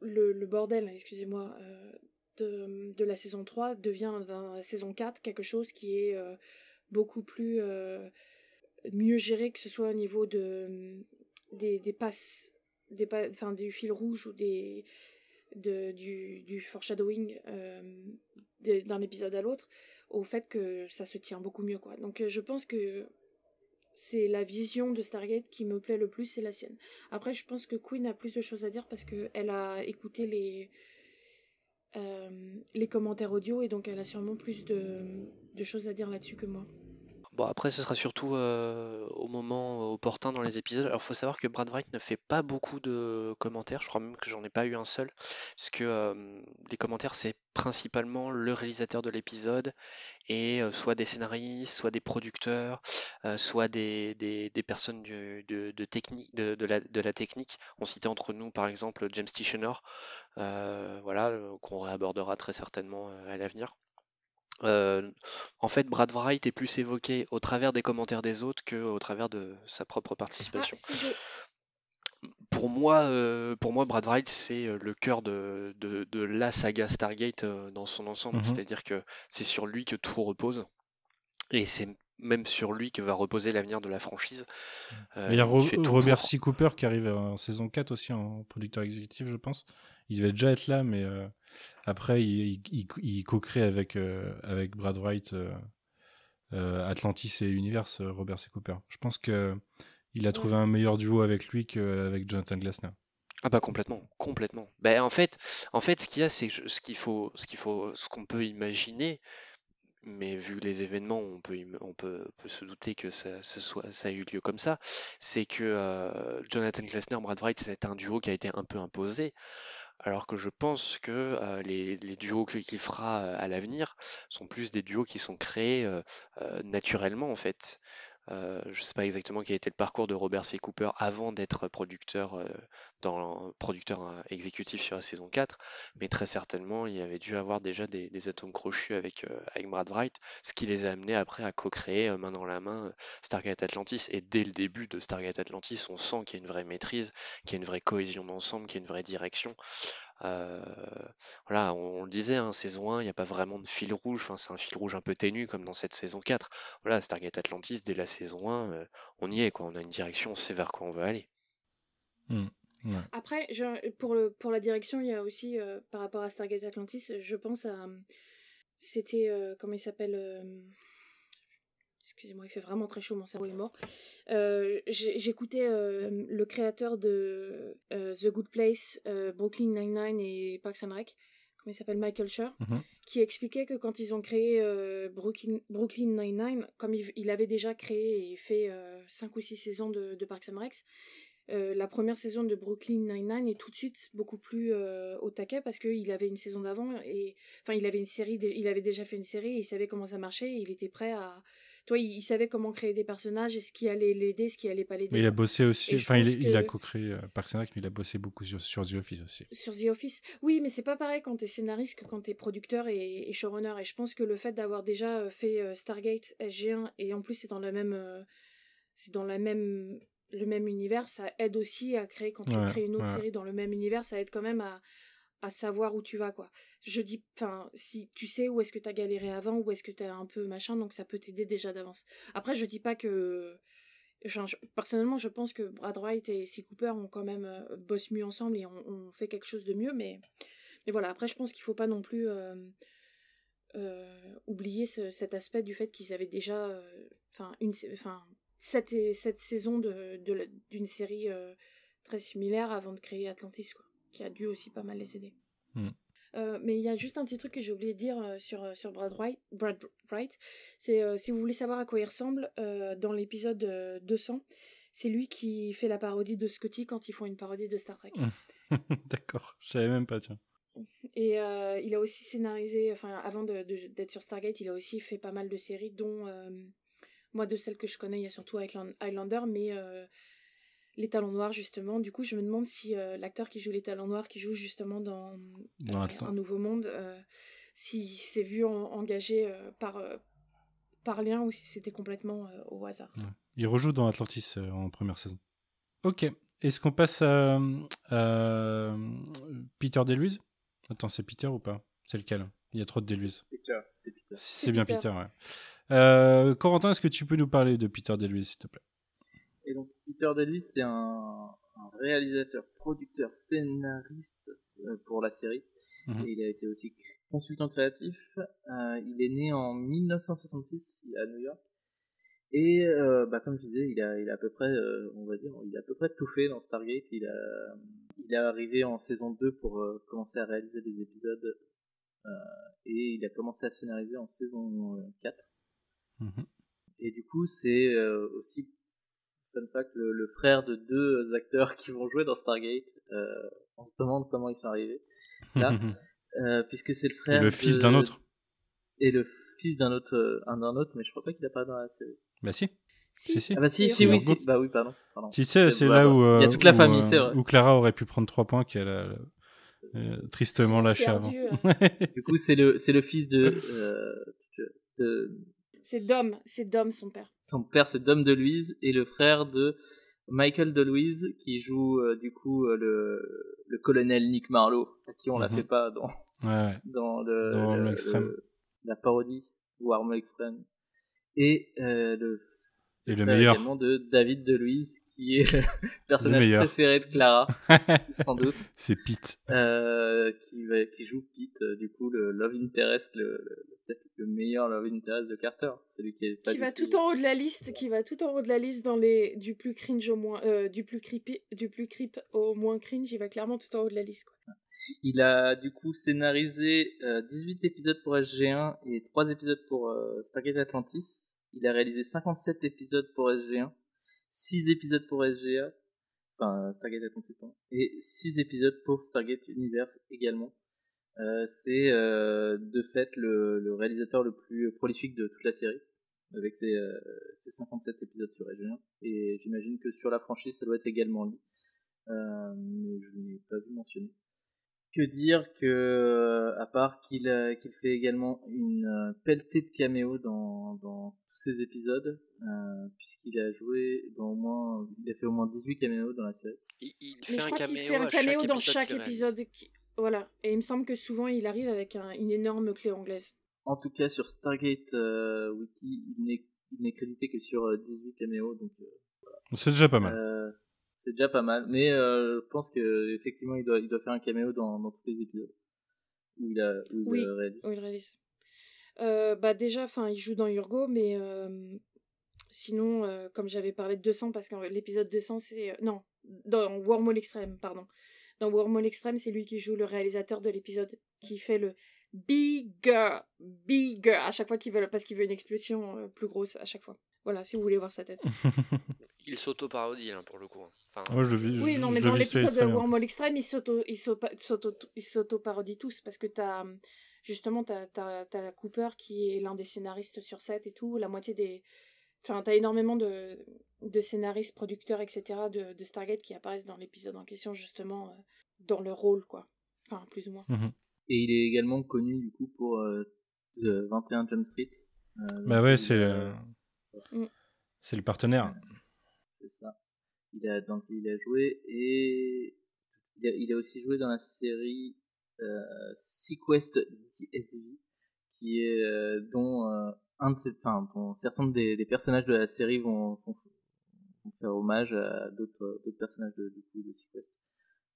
le, bordel, excusez-moi, euh, de, la saison 3 devient dans la saison 4 quelque chose qui est euh, beaucoup plus mieux géré, que ce soit au niveau de, des, passes, des, enfin, des fils rouges ou des, du, du, foreshadowing d'un épisode à l'autre, au fait que ça se tient beaucoup mieux. quoi. Donc je pense que c'est la vision de Stargate qui me plaît le plus, c'est la sienne. Après, je pense que Queen a plus de choses à dire parce qu'elle a écouté les, euh, les commentaires audio et donc elle a sûrement plus de choses à dire là-dessus que moi après, ce sera surtout euh, au moment euh, opportun dans les épisodes. Alors, il faut savoir que Brad Wright ne fait pas beaucoup de commentaires. Je crois même que j'en ai pas eu un seul. Parce que euh, les commentaires, c'est principalement le réalisateur de l'épisode et soit des scénaristes, soit des producteurs, soit des, personnes de, la, technique. On citait entre nous, par exemple, James Tischner, voilà, qu'on réabordera très certainement à l'avenir. Euh, en fait, Brad Wright est plus évoqué au travers des commentaires des autres qu'au travers de sa propre participation. Ah, pour moi, euh, pour moi, Brad Wright, c'est euh, le cœur de, la saga Stargate dans son ensemble. Mhm. C'est-à-dire que c'est sur lui que tout repose. Et c'est même sur lui que va reposer l'avenir de la franchise. il y a Robert C. Cooper qui arrive en saison 4 aussi en producteur exécutif, je pense. Il devait déjà être là, mais euh, après, il, co-crée avec, euh, avec Brad Wright euh, Atlantis et Universe, Robert C. Cooper. Je pense que il a trouvé un meilleur duo avec lui qu'avec Jonathan Glasner. Ah bah complètement, complètement. Bah, en fait, en fait, ce qu'il y a, c'est ce qu'il faut, ce qu'il faut, ce qu'on peut imaginer, mais vu les événements, on peut, on peut, se douter que ça, ça a eu lieu comme ça, c'est que Jonathan Glasner, Brad Wright, c'est un duo qui a été un peu imposé alors que je pense que les, duos qu'il fera à l'avenir sont plus des duos qui sont créés naturellement en fait. Euh, je ne sais pas exactement quel était le parcours de Robert C. Cooper avant d'être producteur, euh, producteur hein, exécutif sur la saison 4, mais très certainement, il y avait dû avoir déjà des, atomes crochus avec, euh, avec, Brad Wright, ce qui les a amenés après à co-créer main dans la main Stargate Atlantis. Et dès le début de Stargate Atlantis, on sent qu'il y a une vraie maîtrise, qu'il y a une vraie cohésion d'ensemble, qu'il y a une vraie direction voilà, on, le disait, hein, saison 1, il n'y a pas vraiment de fil rouge, c'est un fil rouge un peu ténu comme dans cette saison 4. Voilà, Stargate Atlantis, dès la saison 1, on y est, quoi. on a une direction, on sait vers quoi on veut aller. Mmh, Après, pour, le, pour la direction, il y a aussi, par rapport à Stargate Atlantis, je pense à... C'était, comment il s'appelle Excusez-moi, il fait vraiment très chaud, mon cerveau est mort. Euh, j'écoutais euh, le créateur de euh, The Good Place, Brooklyn Nine-Nine et Parks and Rec, comment il s'appelle Michael Schur, mm-hmm. qui expliquait que quand ils ont créé Brooklyn, Brooklyn Nine-Nine, comme il, avait déjà créé et fait cinq ou six saisons de, Parks and Rec, la première saison de Brooklyn Nine-Nine est tout de suite beaucoup plus au taquet parce qu'il avait une saison d'avant et enfin il avait une série, il avait déjà fait une série, il savait comment ça marchait, il était prêt à, toi, il, savait comment créer des personnages et ce qui allait l'aider, ce qui allait pas l'aider. il a bossé aussi, il, a co-créé un euh, mais il a bossé beaucoup sur, The Office aussi. Sur The Office, oui, mais c'est pas pareil quand t'es scénariste que quand t'es producteur et, showrunner. Et je pense que le fait d'avoir déjà euh, fait euh, Stargate SG1 et en plus c'est dans le même, c'est dans la même le même univers, ça aide aussi à créer, quand tu crées une autre série dans le même univers, ça aide quand même à, à savoir où tu vas quoi. Je dis enfin si tu sais où est-ce que tu as galéré avant, où est-ce que tu as un peu machin, donc ça peut t'aider déjà d'avance. Après je dis pas que enfin, personnellement je pense que Brad Wright et C Cooper ont quand même euh, bossé mieux ensemble et ont, on fait quelque chose de mieux, mais mais voilà après je pense qu'il faut pas non plus euh, euh, oublier cet aspect du fait qu'ils avaient déjà enfin une enfin cette, cette saison de d'une série très similaire avant de créer Atlantis quoi qui a dû aussi pas mal les aider. Hmm. Euh, mais il y a juste un petit truc que j'ai oublié de dire euh, sur, euh, sur Brad Wright. Brad Wright c'est si vous voulez savoir à quoi il ressemble, dans l'épisode 200, c'est lui qui fait la parodie de Scotty quand ils font une parodie de Star Trek. D'accord, je savais même pas, tiens. Et il a aussi scénarisé, enfin, avant d'être de, sur Stargate, il a aussi fait pas mal de séries, dont moi, de celles que je connais, il y a surtout Highlander, mais les talons noirs justement. Du coup, je me demande si euh, l'acteur qui joue les talons noirs, qui joue justement dans Un Nouveau Monde, si euh, s'il s'est vu engagé euh, par, par lien ou si c'était complètement au hasard. Il rejoue dans Atlantis en première saison. Ok. Est-ce qu'on passe à, Peter Deluise Attends, c'est Peter ou pas C'est lequel Il y a trop de Deluise. c'est bien Peter, Corentin, est-ce que tu peux nous parler de Peter Deluise, s'il te plaît et donc Peter Daly, c'est un, réalisateur, producteur, scénariste euh, pour la série. Mhm. Et il a été aussi consultant créatif. Euh, il est né en 1966 à New York. Et euh, bah, comme je disais, il a, il à peu près, on va dire, il à peu près tout fait dans Stargate. Il a, il est arrivé en saison 2 pour commencer à réaliser des épisodes. et il a commencé à scénariser en saison 4. Mhm. Et du coup, c'est aussi le, le, frère de deux acteurs qui vont jouer dans Stargate. Euh, on se demande comment ils sont arrivés là, euh, puisque c'est le frère. Et le fils d'un autre. Et le fils d'un autre, euh, un d'un autre, mais je crois pas qu'il apparaît dans la série. Bah si. Si. si, ah bah si, si, oui, si. Bah oui, pardon. pardon. Tu sais, c'est là où. Euh, il y a toute la famille, euh, c'est vrai. Où Clara aurait pu prendre trois points qu'elle a tristement lâché avant. du coup, c'est le, c'est le fils de, de, c'est Dom, c'est Dom son père. Son père c'est Dom de Louise et le frère de Michael de Louise qui joue euh, du coup euh, le, colonel Nick Marlowe à qui on la mhm. fait pas dans le, la parodie ou Arme Extrême et euh, le le euh, meilleur. nom de David louise qui est le personnage préféré de Clara, sans doute. C'est Pete. Euh, qui, qui, joue Pete, euh, du coup, le Love Interest, le, peut le meilleur Love Interest de Carter. Celui qui est Qui va tout en haut de la liste, qui va tout en haut de la liste dans les, du plus cringe au moins, du plus creepy, du plus creep au moins cringe, il va clairement tout en haut de la liste, Il a du coup scénarisé 18 épisodes pour SG1 et 3 épisodes pour Stargate Atlantis. Il a réalisé 57 épisodes pour SG1, 6 épisodes pour SGA, enfin Stargate Atlantis) et 6 épisodes pour Stargate Universe également. Euh, c'est euh, de fait le, réalisateur le plus prolifique de toute la série, avec ses, 57 euh, épisodes sur SG1, et j'imagine que sur la franchise ça doit être également lui. mais je ne l'ai pas vu mentionner. Que dire que, euh, à part euh, qu'il fait également une euh, pelletée de caméos dans, tous ses épisodes, puisqu'il a joué dans au moins, il a fait au moins 18 caméos dans la série. Il, fait, un caméo, dans chaque, épisode. Voilà. Et il me semble que souvent il arrive avec une énorme clé anglaise. En tout cas, sur Stargate Wiki, il n'est crédité que sur 18 caméos, donc. C'est déjà pas mal déjà pas mal. Mais euh, je pense que effectivement, il doit, il doit faire un caméo dans, dans tous les épisodes où il, oui, euh, réalise. Où il réalise. Euh, bah déjà, enfin, il joue dans Urgo, mais sinon, comme j'avais parlé de 200, parce que l'épisode 200, c'est non, dans Warmall Extreme, pardon. Dans Warmall Extreme, c'est lui qui joue le réalisateur de l'épisode, qui fait le bigger, bigger, à chaque fois qu'il veut, parce qu'il veut une explosion euh, plus grosse à chaque fois. Voilà, si vous voulez voir sa tête. il s'auto-parodie, hein, pour le coup. Hein. je oui, non, mais dans l'épisode de Wormhole Extreme, ils s'auto-parodient tous, parce que t'as, hum, justement, t'as, as, Cooper qui est l'un des scénaristes sur 7 et tout, la moitié des... Enfin, t'as énormément de, scénaristes, producteurs, etc. de, Stargate qui apparaissent dans l'épisode en question, justement, euh, dans leur rôle, quoi. Enfin, plus ou moins. Mhm. Et il est également connu du coup pour 21 euh, euh, Jump Street. Euh, bah ouais, c'est le... Mm. c'est le partenaire. C'est ça. Il a donc il a joué et il a, aussi joué dans la série Sequest DSV qui est dont un de ses, enfin, certains des, personnages de la série vont, faire hommage à d'autres personnages de Sequest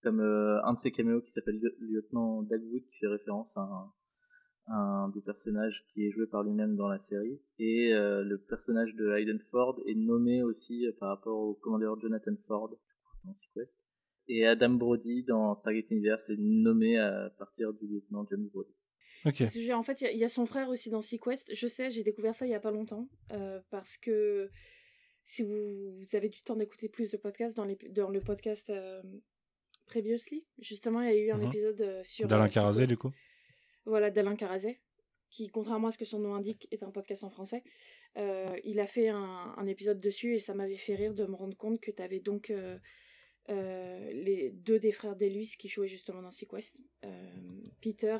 comme euh, un de ses caméos qui s'appelle Lieutenant Dagwood qui fait référence à un, des personnages qui est joué par lui-même dans la série et euh, le personnage de Hayden Ford est nommé aussi euh, par rapport au commandeur Jonathan Ford dans Sequest et Adam Brody dans Stargate Universe est nommé à partir du lieutenant James Brody. en fait, il y, a son frère aussi dans Sequest. Je sais, j'ai découvert ça il n'y a pas longtemps parce que si vous, avez du temps d'écouter plus de podcasts dans, les, dans le podcast Previously. Justement, il y a eu un mhm. épisode euh, sur. D'Alain euh, Carazé, du coup. Voilà, d'Alain Carazé, qui, contrairement à ce que son nom indique, est un podcast en français. Euh, il a fait un, épisode dessus et ça m'avait fait rire de me rendre compte que tu avais donc les deux des frères d'Elus qui jouaient justement dans Sequest, Peter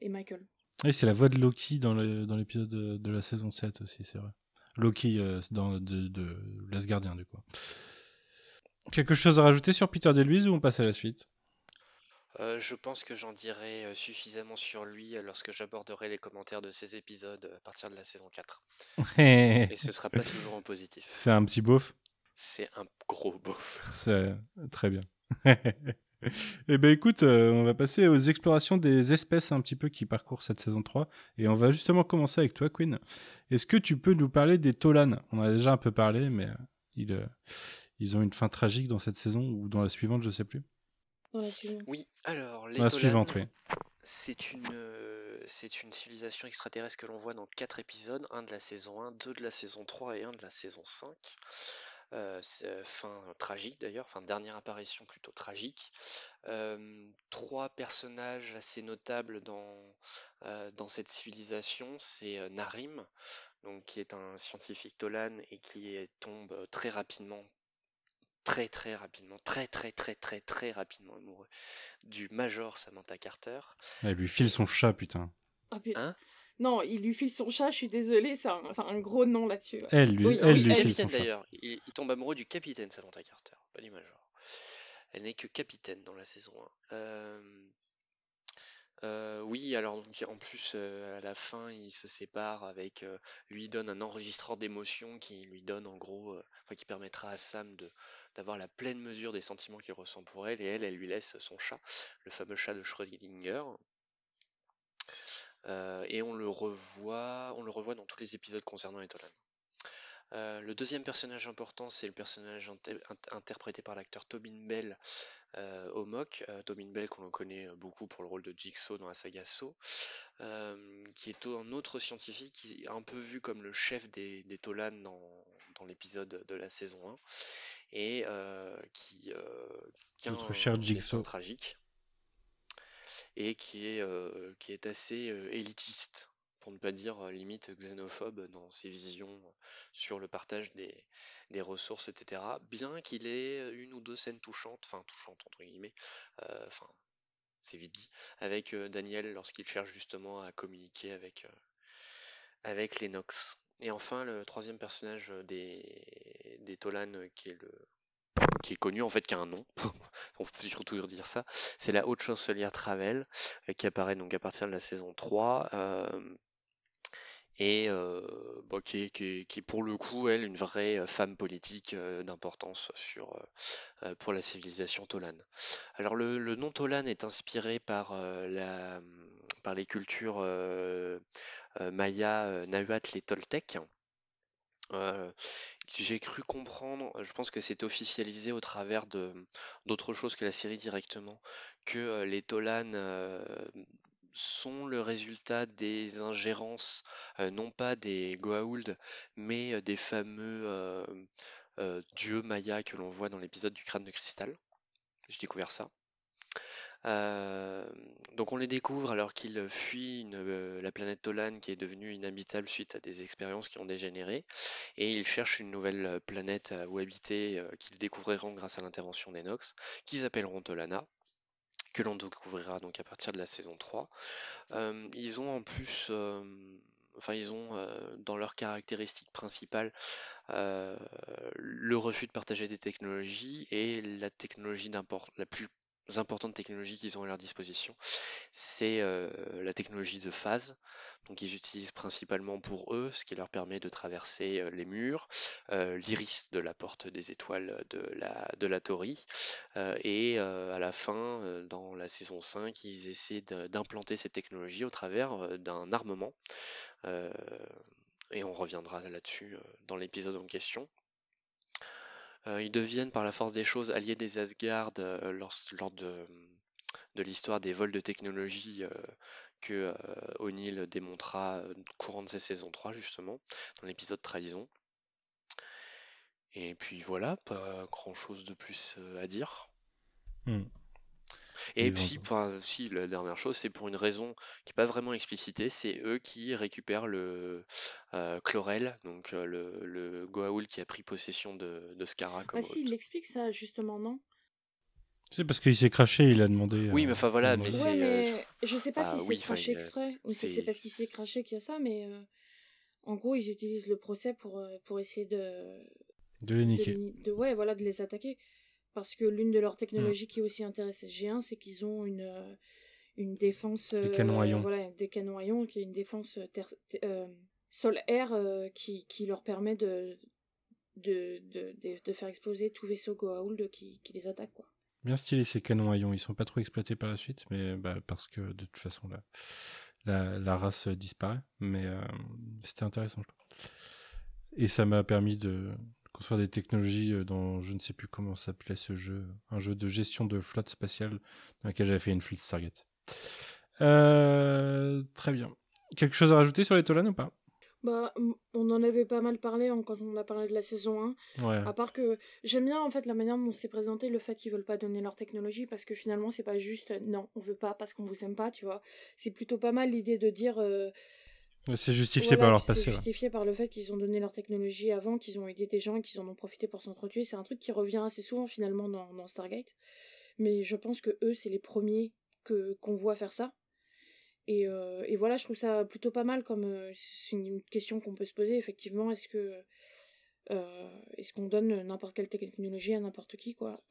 et, Michael. Oui, c'est la voix de Loki dans l'épisode de, la saison 7 aussi, c'est vrai. Loki dans, de, de l'Asgardien, du coup. Quelque chose à rajouter sur Peter DeLuise ou on passe à la suite euh, je pense que j'en dirai euh, suffisamment sur lui euh, lorsque j'aborderai les commentaires de ces épisodes à partir de la saison 4. Et ce sera pas toujours en positif. C'est un petit beauf C'est un gros beauf. C'est très bien. Eh bien, écoute, on va passer aux explorations des espèces un petit peu qui parcourent cette saison 3. Et on va justement commencer avec toi, Queen. Est-ce que tu peux nous parler des Tolan On en a déjà un peu parlé, mais il, ils ont une fin tragique dans cette saison ou dans la suivante, je sais plus. Oui, alors la suivante, oui. Euh, c'est une civilisation extraterrestre que l'on voit dans quatre épisodes, un de la saison 1, deux de la saison 3 et un de la saison 5. Euh, euh, fin tragique d'ailleurs, fin dernière apparition plutôt tragique. trois personnages assez notables dans, dans cette civilisation, c'est Narim, donc, qui est un scientifique Tolan et qui tombe très rapidement très très rapidement, très très très très très rapidement amoureux du Major Samantha Carter. Elle lui file son chat, putain. Ah, hein non, il lui file son chat, je suis désolé, c'est un, gros nom là-dessus. Elle lui, file son chat. Il, il, tombe amoureux du capitaine Samantha Carter, pas du Major. Elle n'est que capitaine dans la saison 1. Euh, euh, oui, alors en plus euh, à la fin, il se sépare avec, lui donne un enregistreur d'émotions qui lui donne en gros, enfin qui permettra à Sam de d'avoir la pleine mesure des sentiments qu'il ressent pour elle, et elle, elle lui laisse son chat, le fameux chat de Schrödinger. Euh, et on le revoit, on le revoit dans tous les épisodes concernant les Tolan. Euh, le deuxième personnage important, c'est le personnage interprété par l'acteur Tobin Bell euh, au Tobin Bell, qu'on connaît beaucoup pour le rôle de Jigsaw dans la saga Saw, qui est un autre scientifique, qui est un peu vu comme le chef des, Tolan dans, dans l'épisode de la saison 1, et euh, qui, euh, euh, a tragique et qui est, qui est assez élitiste, pour ne pas dire limite xénophobe dans ses visions sur le partage des, ressources, etc. Bien qu'il ait une ou deux scènes touchantes, enfin touchantes entre guillemets, enfin c'est vite dit, avec Daniel lorsqu'il cherche justement à communiquer avec, avec les Nox. Et enfin, le troisième personnage euh, des, des Tolan, euh, qui est le qui est connu en fait qui a un nom, on peut surtout dire ça, c'est la haute chancelière Travel euh, qui apparaît donc à partir de la saison 3 et bah, qui, est, pour le coup elle une vraie femme politique d'importance sur pour la civilisation Tolan. Alors le, le nom Tolan est inspiré par la par les cultures euh, Maya, euh, Nahuatl les Toltec. Euh, j'ai cru comprendre, je pense que c'est officialisé au travers de d'autres choses que la série directement, que les Tolan sont le résultat des ingérences, non pas des Goa'uld, mais des fameux dieux Maya que l'on voit dans l'épisode du crâne de cristal. J'ai découvert ça. Euh, donc on les découvre alors qu'ils fuient euh, la planète Tolan qui est devenue inhabitable suite à des expériences qui ont dégénéré et ils cherchent une nouvelle euh, planète où habiter qu'ils découvriront grâce à l'intervention d'Enox qu'ils appelleront Tolana que l'on découvrira donc à partir de la saison 3. ils ont en plus enfin ils ont dans leurs caractéristiques principales le refus de partager des technologies et la technologie la plus importantes technologies qu'ils ont à leur disposition, c'est euh, la technologie de phase. Donc ils utilisent principalement pour eux, ce qui leur permet de traverser euh, les murs, euh, l'iris de la porte des étoiles de la, de la et à la fin, dans la saison 5, ils essaient d'implanter cette technologie au travers d'un armement et on reviendra là-dessus dans l'épisode en question. Euh, ils deviennent par la force des choses alliés des Asgard euh, lors, lors, hum, de, l'histoire des vols de technologie euh, que O'Neill démontra courant de sa saison 3 justement, dans l'épisode Trahison. Et puis voilà, pas grand chose de plus à dire. Hmm. Et si, enfin, si, la dernière chose, c'est pour une raison qui n'est pas vraiment explicitée, c'est eux qui récupèrent le euh, Chlorel, donc euh, le, le, Goa'uld qui a pris possession de, de ah Comme bah si, il l'explique ça, justement, non c'est parce qu'il s'est craché, il a demandé. Euh, oui, mais enfin voilà, mais c'est. je sais pas ah si s'est craché exprès ou si c'est parce qu'il s'est craché qu'il y a ça, mais en gros, ils utilisent le procès pour, pour essayer de. De les niquer. de, ouais, voilà, de les attaquer. Parce que l'une de leurs technologies mm. qui aussi intéresse G1, c'est qu'ils ont une, euh, une défense. Des canons euh, voilà, des canons ions, qui est une défense euh, euh, sol-air qui, qui, leur permet de de, de, de, faire exploser tout vaisseau Goa'uld qui, les attaque. Quoi. Bien stylé ces canons à ions, ils sont pas trop exploités par la suite, mais bah, parce que de toute façon la, la, la race disparaît. Mais c'était intéressant, je trouve. Et ça m'a permis de, construire des technologies euh, dans je ne sais plus comment s'appelait ce jeu, un jeu de gestion de flotte spatiale dans lequel j'avais fait une flotte target euh, très bien. Quelque chose à rajouter sur les Tolan ou pas bah, on en avait pas mal parlé hein, quand on a parlé de la saison 1. À part que j'aime bien en fait la manière dont c'est présenté, le fait qu'ils veulent pas donner leur technologie parce que finalement c'est pas juste euh, non, on veut pas parce qu'on vous aime pas, tu vois. C'est plutôt pas mal l'idée de dire c'est justifié par leur passé. C'est justifié par le fait qu'ils ont donné leur technologie avant, qu'ils ont aidé des gens qu'ils en ont profité pour s'entretuer. C'est un truc qui revient assez souvent finalement dans, Stargate. Mais je pense que eux, c'est les premiers que qu'on voit faire ça. Et, euh, et, voilà, je trouve ça plutôt pas mal comme euh, c'est une question qu'on peut se poser effectivement. Est-ce que euh, est-ce qu'on donne n'importe quelle technologie à n'importe qui quoi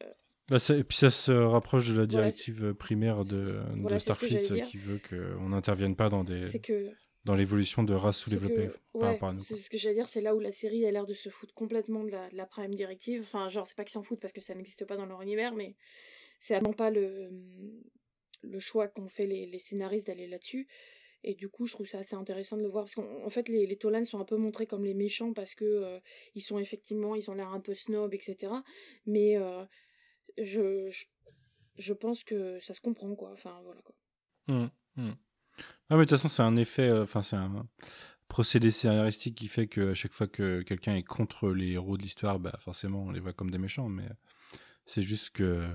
bah, et puis ça se rapproche de la directive primaire de, de Starfleet qui veut qu'on n'intervienne pas dans des dans l'évolution de races sous-développées par rapport à nous. C'est ce que j'allais dire, c'est là où la série a l'air de se foutre complètement de la, de Prime Directive. Enfin, genre, c'est pas qu'ils s'en foutent parce que ça n'existe pas dans leur univers, mais c'est vraiment pas le, le choix qu'ont fait les, scénaristes d'aller là-dessus. Et du coup, je trouve ça assez intéressant de le voir parce qu'en fait, les, les sont un peu montrés comme les méchants parce que euh, ils sont effectivement, ils ont l'air un peu snob, etc. Mais euh, je, je, pense que ça se comprend, quoi. Enfin, voilà, quoi. Mmh, mmh. Ah, mais de toute façon, c'est un effet, euh, enfin, c'est un procédé scénaristique qui fait qu'à chaque fois que quelqu'un est contre les héros de l'histoire, bah, forcément, on les voit comme des méchants, mais c'est juste que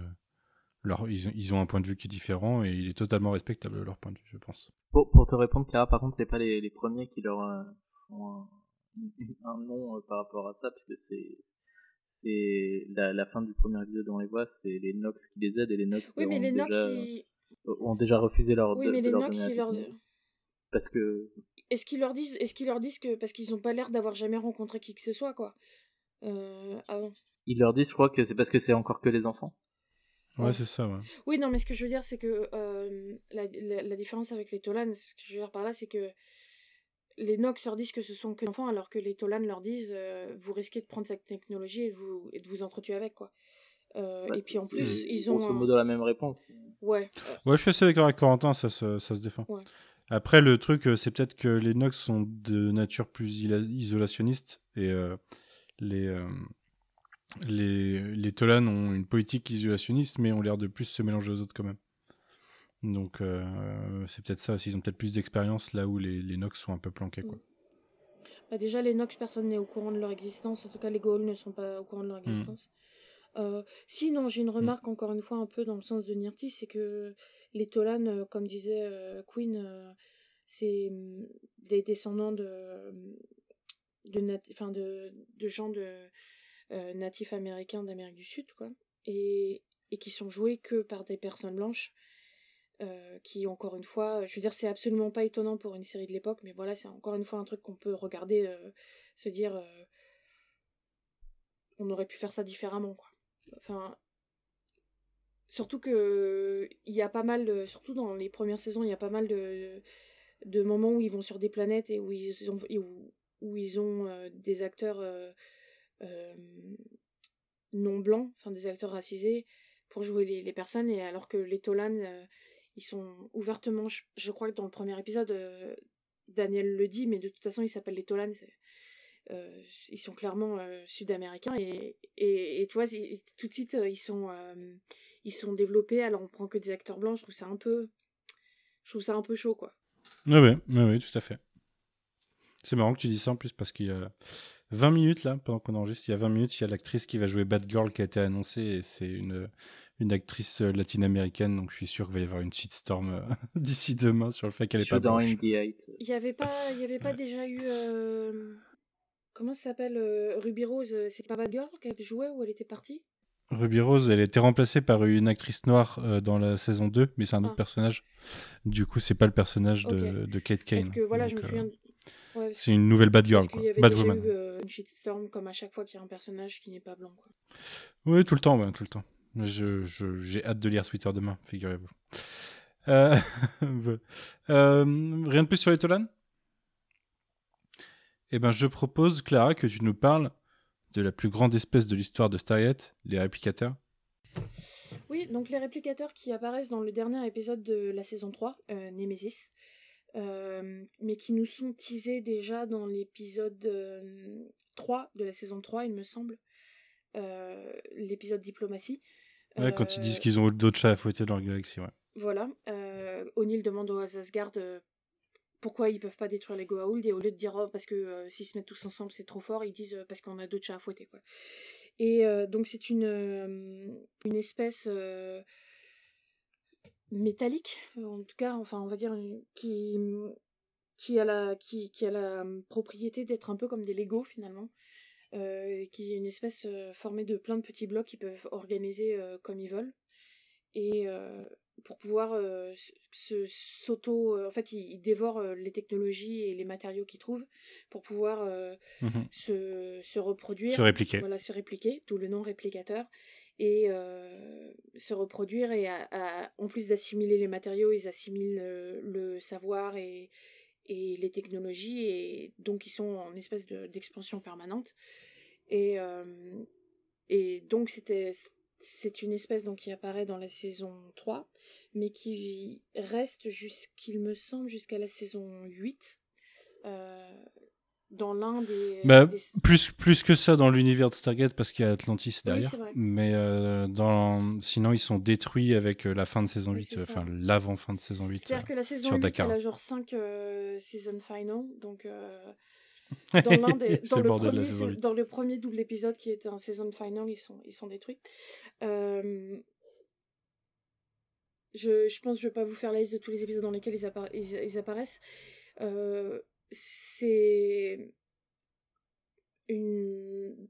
leur, ils, ils, ont un point de vue qui est différent et il est totalement respectable, leur point de vue, je pense. Pour, te répondre, Clara, par contre, c'est pas les, les, premiers qui leur euh, font un, nom euh, par rapport à ça, puisque c'est c'est la, la, fin du premier épisode on les voit, c'est les Nox qui les aident et les Nox. Oui, mais les Nox, déjà ont déjà refusé leur. Oui, mais les Nox, ils leur. Parce que. Est-ce qu'ils leur disent, est-ce qu'ils leur disent que parce qu'ils n'ont pas l'air d'avoir jamais rencontré qui que ce soit quoi. Euh, avant. Ah ils leur disent, je crois que c'est parce que c'est encore que les enfants. Ouais, c'est ça. Ouais. Oui, non, mais ce que je veux dire, c'est que euh, la, différence avec les Tolan, ce que je veux dire par là, c'est que les Nox leur disent que ce sont que les enfants, alors que les Tolan leur disent, euh, vous risquez de prendre cette technologie et vous, et de vous entretuer avec quoi. Euh, et puis en plus, ils ont. la même réponse. Ouais. Ouais, je suis assez d'accord avec Corentin, ça se, défend. Après, le truc, euh, c'est peut-être que les Nox sont de nature plus isolationniste et euh, les, les, les Tolan ont une politique isolationniste, mais ont l'air de plus se mélanger aux autres quand même. Donc, c'est peut-être ça. S'ils ont peut-être plus d'expérience là où les, Nox sont un peu planqués, quoi. Bah déjà, les Nox, personne n'est au courant de leur existence. En tout cas, les gaules ne sont pas au courant de leur mmh. existence. Euh, sinon, j'ai une mmh. remarque, encore une fois, un peu dans le sens de Nirti, c'est que les Tolan, euh, comme disait euh, Queen, c'est mmh, des descendants mmh, de, de, gens de, natifs américains d'Amérique du Sud, quoi, et, qui sont joués que par des personnes blanches, qui, encore une fois, je veux dire, c'est absolument pas étonnant pour une série de l'époque, mais voilà, c'est encore une fois un truc qu'on peut regarder, se dire, on aurait pu faire ça différemment, quoi. Enfin, surtout que il y a pas mal, surtout dans les premières saisons, il y a pas mal de, moments où ils vont sur des planètes et où ils ont, où, ils ont euh, des acteurs euh, euh, non blancs, enfin des acteurs racisés pour jouer les, personnes, et alors que les Tolan, ils sont ouvertement, je, crois que dans le premier épisode, Daniel le dit, mais de toute façon, ils s'appelle les Tolan. Euh, ils sont clairement euh, sud-américains et, et, tu vois, tout de suite, euh, ils sont, ils sont développés, alors on prend que des acteurs blancs, je trouve ça un peu, je trouve ça un peu chaud, quoi. Oui, oui, oui, tout à fait. C'est marrant que tu dis ça en plus parce qu'il y a 20 minutes là, pendant qu'on enregistre, il y a 20 minutes, il y a l'actrice qui va jouer Bad Girl qui a été annoncée et c'est une, une actrice latino américaine donc je suis sûr qu'il va y avoir une shitstorm d'ici demain sur le fait qu'elle est pas blanche. Il n'y avait pas, il y avait pas déjà eu euh, Comment ça s'appelle euh, Ruby Rose euh, C'est pas Bad Girl qu'elle jouait ou elle était partie Ruby Rose, elle était remplacée par une actrice noire euh, dans la saison 2, mais c'est un autre ah. personnage. Du coup, c'est pas le personnage de, Kate Kane. Parce que voilà, je me souviens. c'est une nouvelle Bad Girl, quoi. y avait Bad Woman. une shitstorm comme à chaque fois qu'il y a un personnage qui n'est pas blanc, quoi. Oui, tout le temps, tout le temps. Je, j'ai hâte de lire Twitter demain, figurez-vous. rien de plus sur les Tolan eh ben, je propose, Clara, que tu nous parles de la plus grande espèce de l'histoire de yet, les réplicateurs. Oui, donc les réplicateurs qui apparaissent dans le dernier épisode de la saison 3, euh, Nemesis, euh, mais qui nous sont teasés déjà dans l'épisode 3 euh, de la saison 3, il me semble, l'épisode diplomatie. Ouais, quand ils disent qu'ils ont d'autres chats à fouetter dans la galaxie, ouais. Voilà. O'Neill demande aux Asgard pourquoi ils peuvent pas détruire les Goa'uld et au lieu de dire oh, parce que euh, s'ils se mettent tous ensemble c'est trop fort, ils disent euh, parce qu'on a d'autres chats à fouetter quoi. Et euh, donc c'est une, une espèce métallique en tout cas, enfin on va dire qui qui a la qui, qui a la propriété d'être un peu comme des Lego finalement. qui est une espèce formée de plein de petits blocs qui peuvent organiser comme ils veulent. Et, pour pouvoir euh, s'auto euh, en fait ils, il dévorent euh, les technologies et les matériaux qu'ils trouvent pour pouvoir mmh se, se, reproduire se répliquer voilà se répliquer tout le nom réplicateur et se reproduire et en plus d'assimiler les matériaux ils assimilent le savoir et, et les technologies et donc ils sont en espèce d'expansion permanente et et donc c'était c'est une espèce donc qui apparaît dans la saison 3, mais qui reste jusqu'il me semble jusqu'à la saison 8. Euh, dans l'un des, euh, bah, plus plus que ça dans l'univers de Stargate parce qu'il y a Atlantis derrière mais euh, dans sinon ils sont détruits avec la fin de saison 8 enfin l'avant fin de saison 8 c'est-à-dire que la saison 8 Dakar. genre 5 season final donc dans, l'un des, dans, le premier, double épisode qui était un season final, ils sont, ils sont détruits. Euh, je, pense que je ne vais pas vous faire la liste de tous les épisodes dans lesquels ils, apparaissent. Euh, c'est une...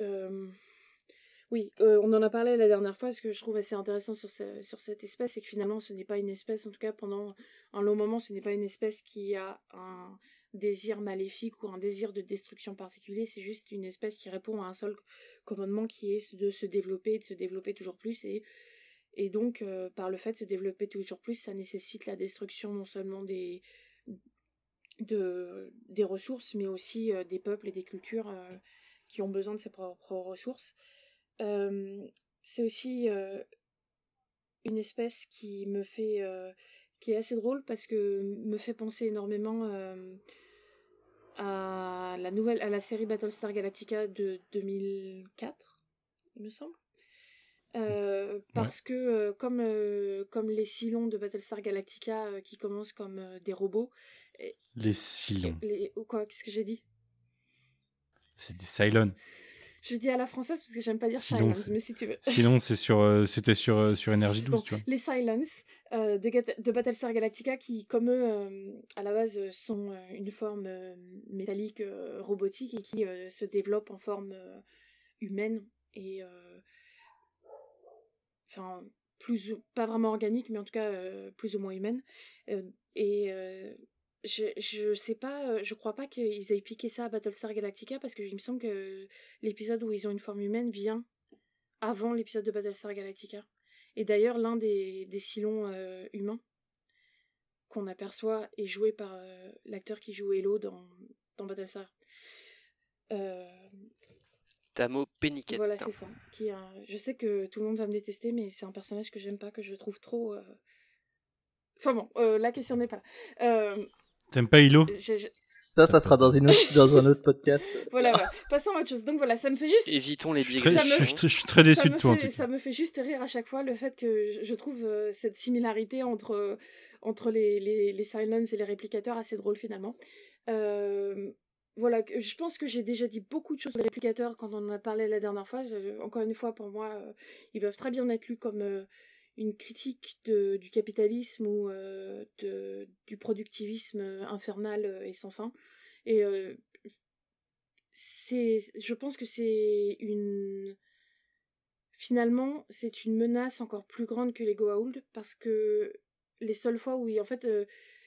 Euh, oui, on en a parlé la dernière fois. Ce que je trouve assez intéressant sur, sur cette espèce, c'est que finalement, ce n'est pas une espèce, en tout cas pendant un long moment, ce n'est pas une espèce qui a un, désir maléfique ou un désir de destruction particulier, c'est juste une espèce qui répond à un seul commandement qui est de se développer, de se développer toujours plus et et donc euh, par le fait de se développer toujours plus, ça nécessite la destruction non seulement des des ressources, mais aussi euh, des peuples et des cultures euh, qui ont besoin de ces propres ressources. c'est aussi une espèce qui me fait qui est assez drôle parce que me fait penser énormément euh, à la nouvelle à la série Battlestar Galactica de 2004, il me semble. Euh, parce que euh, comme, comme les cylons de Battlestar Galactica qui commencent comme des robots. les Silons. quoi Qu'est-ce que j'ai dit C'est des Cylons. Je dis à la française parce que j'aime pas dire silence, mais si tu veux. Sinon, c'est sur, euh, c'était sur, euh, sur Energy 12, tu vois. Les Silence euh, de, Battlestar Galactica qui, comme eux, à la base, sont une forme métallique robotique et qui se développe en forme humaine et. Enfin, plus pas vraiment organique, mais en tout cas plus ou moins humaine. et je, je sais pas, euh, je crois pas qu'ils aient piqué ça à Battlestar Galactica parce que il me semble que l'épisode où ils ont une forme humaine vient avant l'épisode de Battlestar Galactica. Et d'ailleurs, l'un des, des Silons euh, humains qu'on aperçoit est joué par euh, l'acteur qui joue Hello dans, dans Battlestar. Tamo Penniket. Voilà, c'est ça. Qui, je sais que tout le monde va me détester, mais c'est un personnage que j'aime pas, que je trouve trop. Enfin bon, la question n'est pas là. T'aimes pas Hilo Ça, ça sera dans, une dans un autre podcast. voilà, passons à autre chose. Donc voilà, ça me fait juste. Évitons les biais. Je, suis très déçu de toi. en tout ça me fait juste rire à chaque fois le fait que je trouve euh, cette similarité entre, euh, entre les, les, Silence et les réplicateurs assez drôle finalement. Euh, voilà, je pense que j'ai déjà dit beaucoup de choses sur les réplicateurs quand on en a parlé la dernière fois. Encore une fois, pour moi, ils peuvent très bien être lus comme, une critique du capitalisme ou euh, du productivisme infernal euh, et sans fin. Et euh, c'est, je pense que c'est une. Finalement, c'est une menace encore plus grande que les Goa'uld parce que les seules fois où ils, en fait,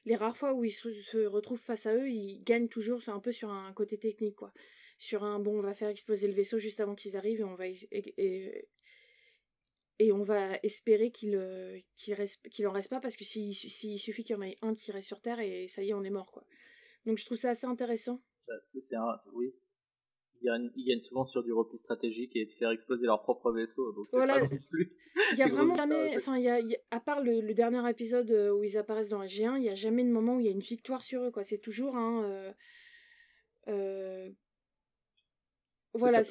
les rares fois où ils se, retrouvent face à eux, ils gagnent toujours un peu sur un côté technique, quoi. Sur un bon, on va faire exploser le vaisseau juste avant qu'ils arrivent et on va et et on va espérer qu'il euh, reste qu'il en reste pas parce que s'il suffit qu'il y en ait un qui reste sur Terre et ça y est, on est mort quoi. Donc je trouve ça assez intéressant. Bah, c'est oui. Ils gagnent, souvent sur du repli stratégique et faire exploser leur propre vaisseau. Donc voilà. Il y a vraiment jamais, enfin, il y, à part le, dernier épisode euh, où ils apparaissent dans la G1, il n'y a jamais de moment où il y a une victoire sur eux quoi. C'est toujours un. Euh, voilà,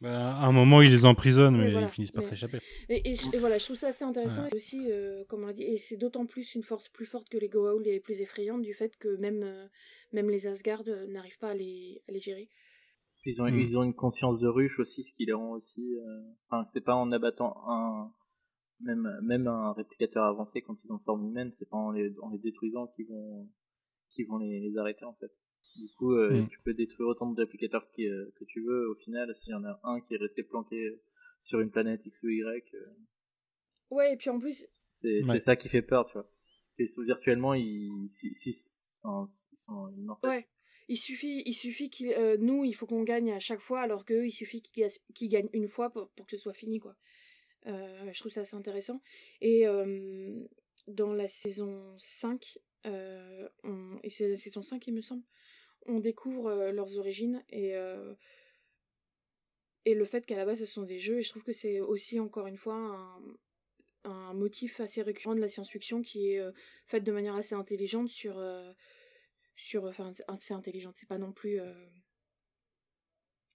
bah, à un moment, ils les emprisonnent, mais, ils finissent par s'échapper. Et, voilà, je trouve ça assez intéressant. Et aussi, euh, on dit, et c'est d'autant plus une force plus forte que les Goa'uld et plus effrayante du fait que même, euh, même les Asgard euh, n'arrivent pas à les, à les gérer. Ils ont, ils ont une conscience de ruche aussi, ce qui les rend aussi. Euh, enfin, c'est pas en abattant un. Même, même un réplicateur avancé quand ils ont forme humaine, c'est pas en les, en les détruisant qu'ils vont, qu'ils vont les arrêter en fait. Du coup, euh, mm. tu peux détruire autant de euh, que tu veux. Au final, s'il y en a un qui est resté planqué euh, sur une planète X ou Y. Ouais, et puis en plus. C'est ça qui fait peur, tu vois. Que virtuellement, ils, ils sont Ouais. Il suffit, il suffit nous, il faut qu'on gagne à chaque fois, alors qu'eux, il suffit qu'ils gagnent une fois pour, que ce soit fini, quoi. je trouve ça assez intéressant. Et dans la saison 5, on... c'est la saison 5, il me semble, on découvre euh, leurs origines et euh, et le fait qu'à la base ce sont des jeux et je trouve que c'est aussi encore une fois un, motif assez récurrent de la science-fiction qui est euh, faite de manière assez intelligente sur sur enfin assez intelligente c'est pas non plus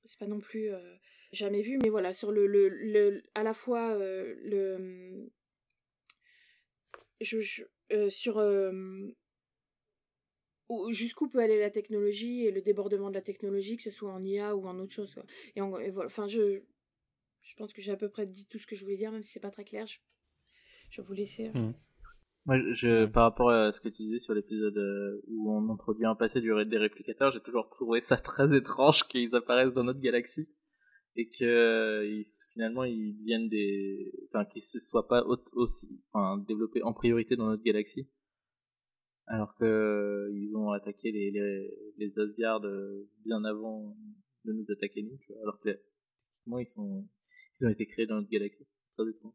c'est pas non plus jamais vu mais voilà sur le, à la fois le je sur jusqu'où peut aller la technologie et le débordement de la technologie, que ce soit en IA ou en autre chose. Et, Enfin, je, je pense que j'ai à peu près dit tout ce que je voulais dire, même si c'est pas très clair. Je, vais vous laisser. Hein. Mmh. Moi, je, par rapport à ce que tu disais sur l'épisode euh, où on introduit un passé du, des réplicateurs, j'ai toujours trouvé ça très étrange qu'ils apparaissent dans notre galaxie et que euh, finalement ils viennent des, enfin qu'ils se soient pas aussi, enfin, développés en priorité dans notre galaxie alors que euh, ils ont attaqué les, les, Asgard euh, bien avant de nous attaquer nous, alors que moi ils sont ils ont été créés dans notre galaxie, très étrange.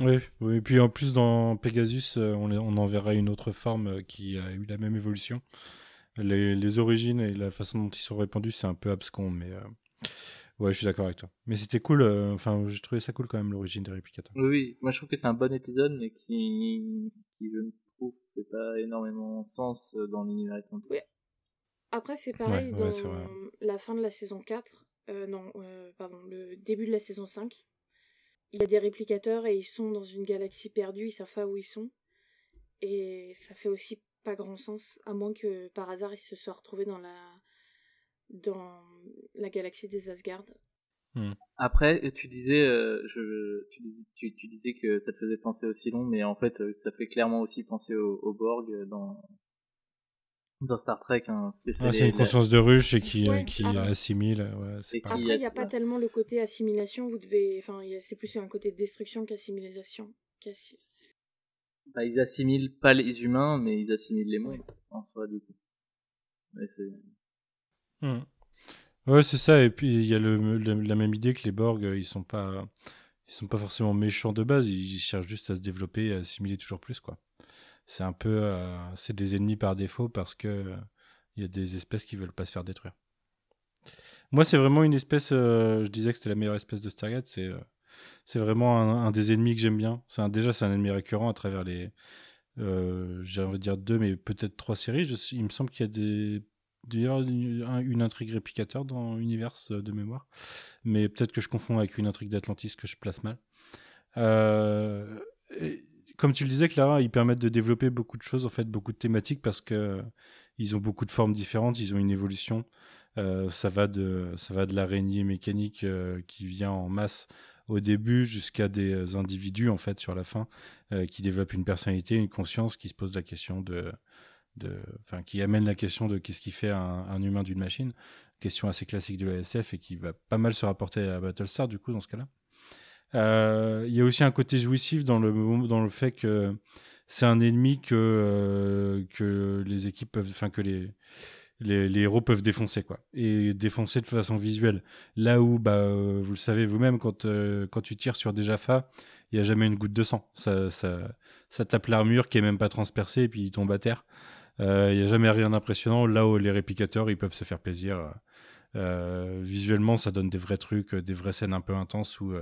Oui, et puis en plus dans Pegasus, euh, on, on en verra une autre forme qui a eu la même évolution. Les, les origines et la façon dont ils sont répandus, c'est un peu abscon, mais ouais, je suis d'accord avec toi. Mais c'était cool, enfin, j'ai trouvé ça cool quand même l'origine des réplicateurs. Oui, oui, moi je trouve que c'est un bon épisode, mais qui, qui trouve, pas énormément de sens euh, dans l'univers Après, c'est pareil, dans la fin de la saison 4, euh, non, euh, pardon, le début de la saison 5, il y a des réplicateurs et ils sont dans une galaxie perdue, ils savent pas où ils sont. Et ça fait aussi pas grand sens, à moins que par hasard ils se soient retrouvés dans la, dans la galaxie des Asgard. Hmm. Après, euh, tu disais, euh, je, tu, disais que ça te faisait penser aussi Cylon, mais en fait, euh, ça fait clairement aussi penser au, Borg dans, dans Star Trek. Hein, c'est une conscience de ruche et qui, qui assimile. Après, il n'y a, pas tellement le côté assimilation. Vous devez, enfin, c'est plus un côté destruction qu'assimilation. bah, ils assimilent pas les humains, mais ils assimilent les mots en soi du coup. c'est. Hmm. Ouais, c'est ça. Et puis il y a la même idée que les Borg, euh, ils sont pas, ils sont pas forcément méchants de base. Ils cherchent juste à se développer, et à assimiler toujours plus, quoi. C'est un peu, euh, c'est des ennemis par défaut parce que il y a des espèces qui veulent pas se faire détruire. Moi, c'est vraiment une espèce. Euh, je disais que c'était la meilleure espèce de Stargate. C'est, c'est vraiment un, des ennemis que j'aime bien. C'est déjà, c'est un ennemi récurrent à travers les. j'ai envie de dire deux, mais peut-être trois séries. il me semble qu'il y a des D'ailleurs, une intrigue réplicateur dans l'univers euh, de mémoire. Mais peut-être que je confonds avec une intrigue d'Atlantis que je place mal. Euh, comme tu le disais, Clara, ils permettent de développer beaucoup de choses, en fait, beaucoup de thématiques, parce que euh, ils ont beaucoup de formes différentes, ils ont une évolution. ça va de ça va de l'araignée mécanique qui vient en masse au début jusqu'à des individus en fait sur la fin qui développent une personnalité, une conscience, qui se pose la question de enfin, qui amène la question de qu'est-ce qui fait un, humain d'une machine, question assez classique de la SF et qui va pas mal se rapporter à Battlestar du coup dans ce cas-là. Euh, il y a aussi un côté jouissif dans le dans le fait que c'est un ennemi que euh, que les équipes peuvent, enfin que les, les héros peuvent défoncer quoi et défoncer de façon visuelle là où bah euh, vous le savez vous-même quand quand tu tires sur des Jaffa il n'y a jamais une goutte de sang ça ça, ça tape l'armure qui est même pas transpercée et puis il tombe à terre il euh, n'y a jamais rien d'impressionnant. Là où les réplicateurs, ils peuvent se faire plaisir. Euh, euh, visuellement, ça donne des vrais trucs, des vraies scènes un peu intenses où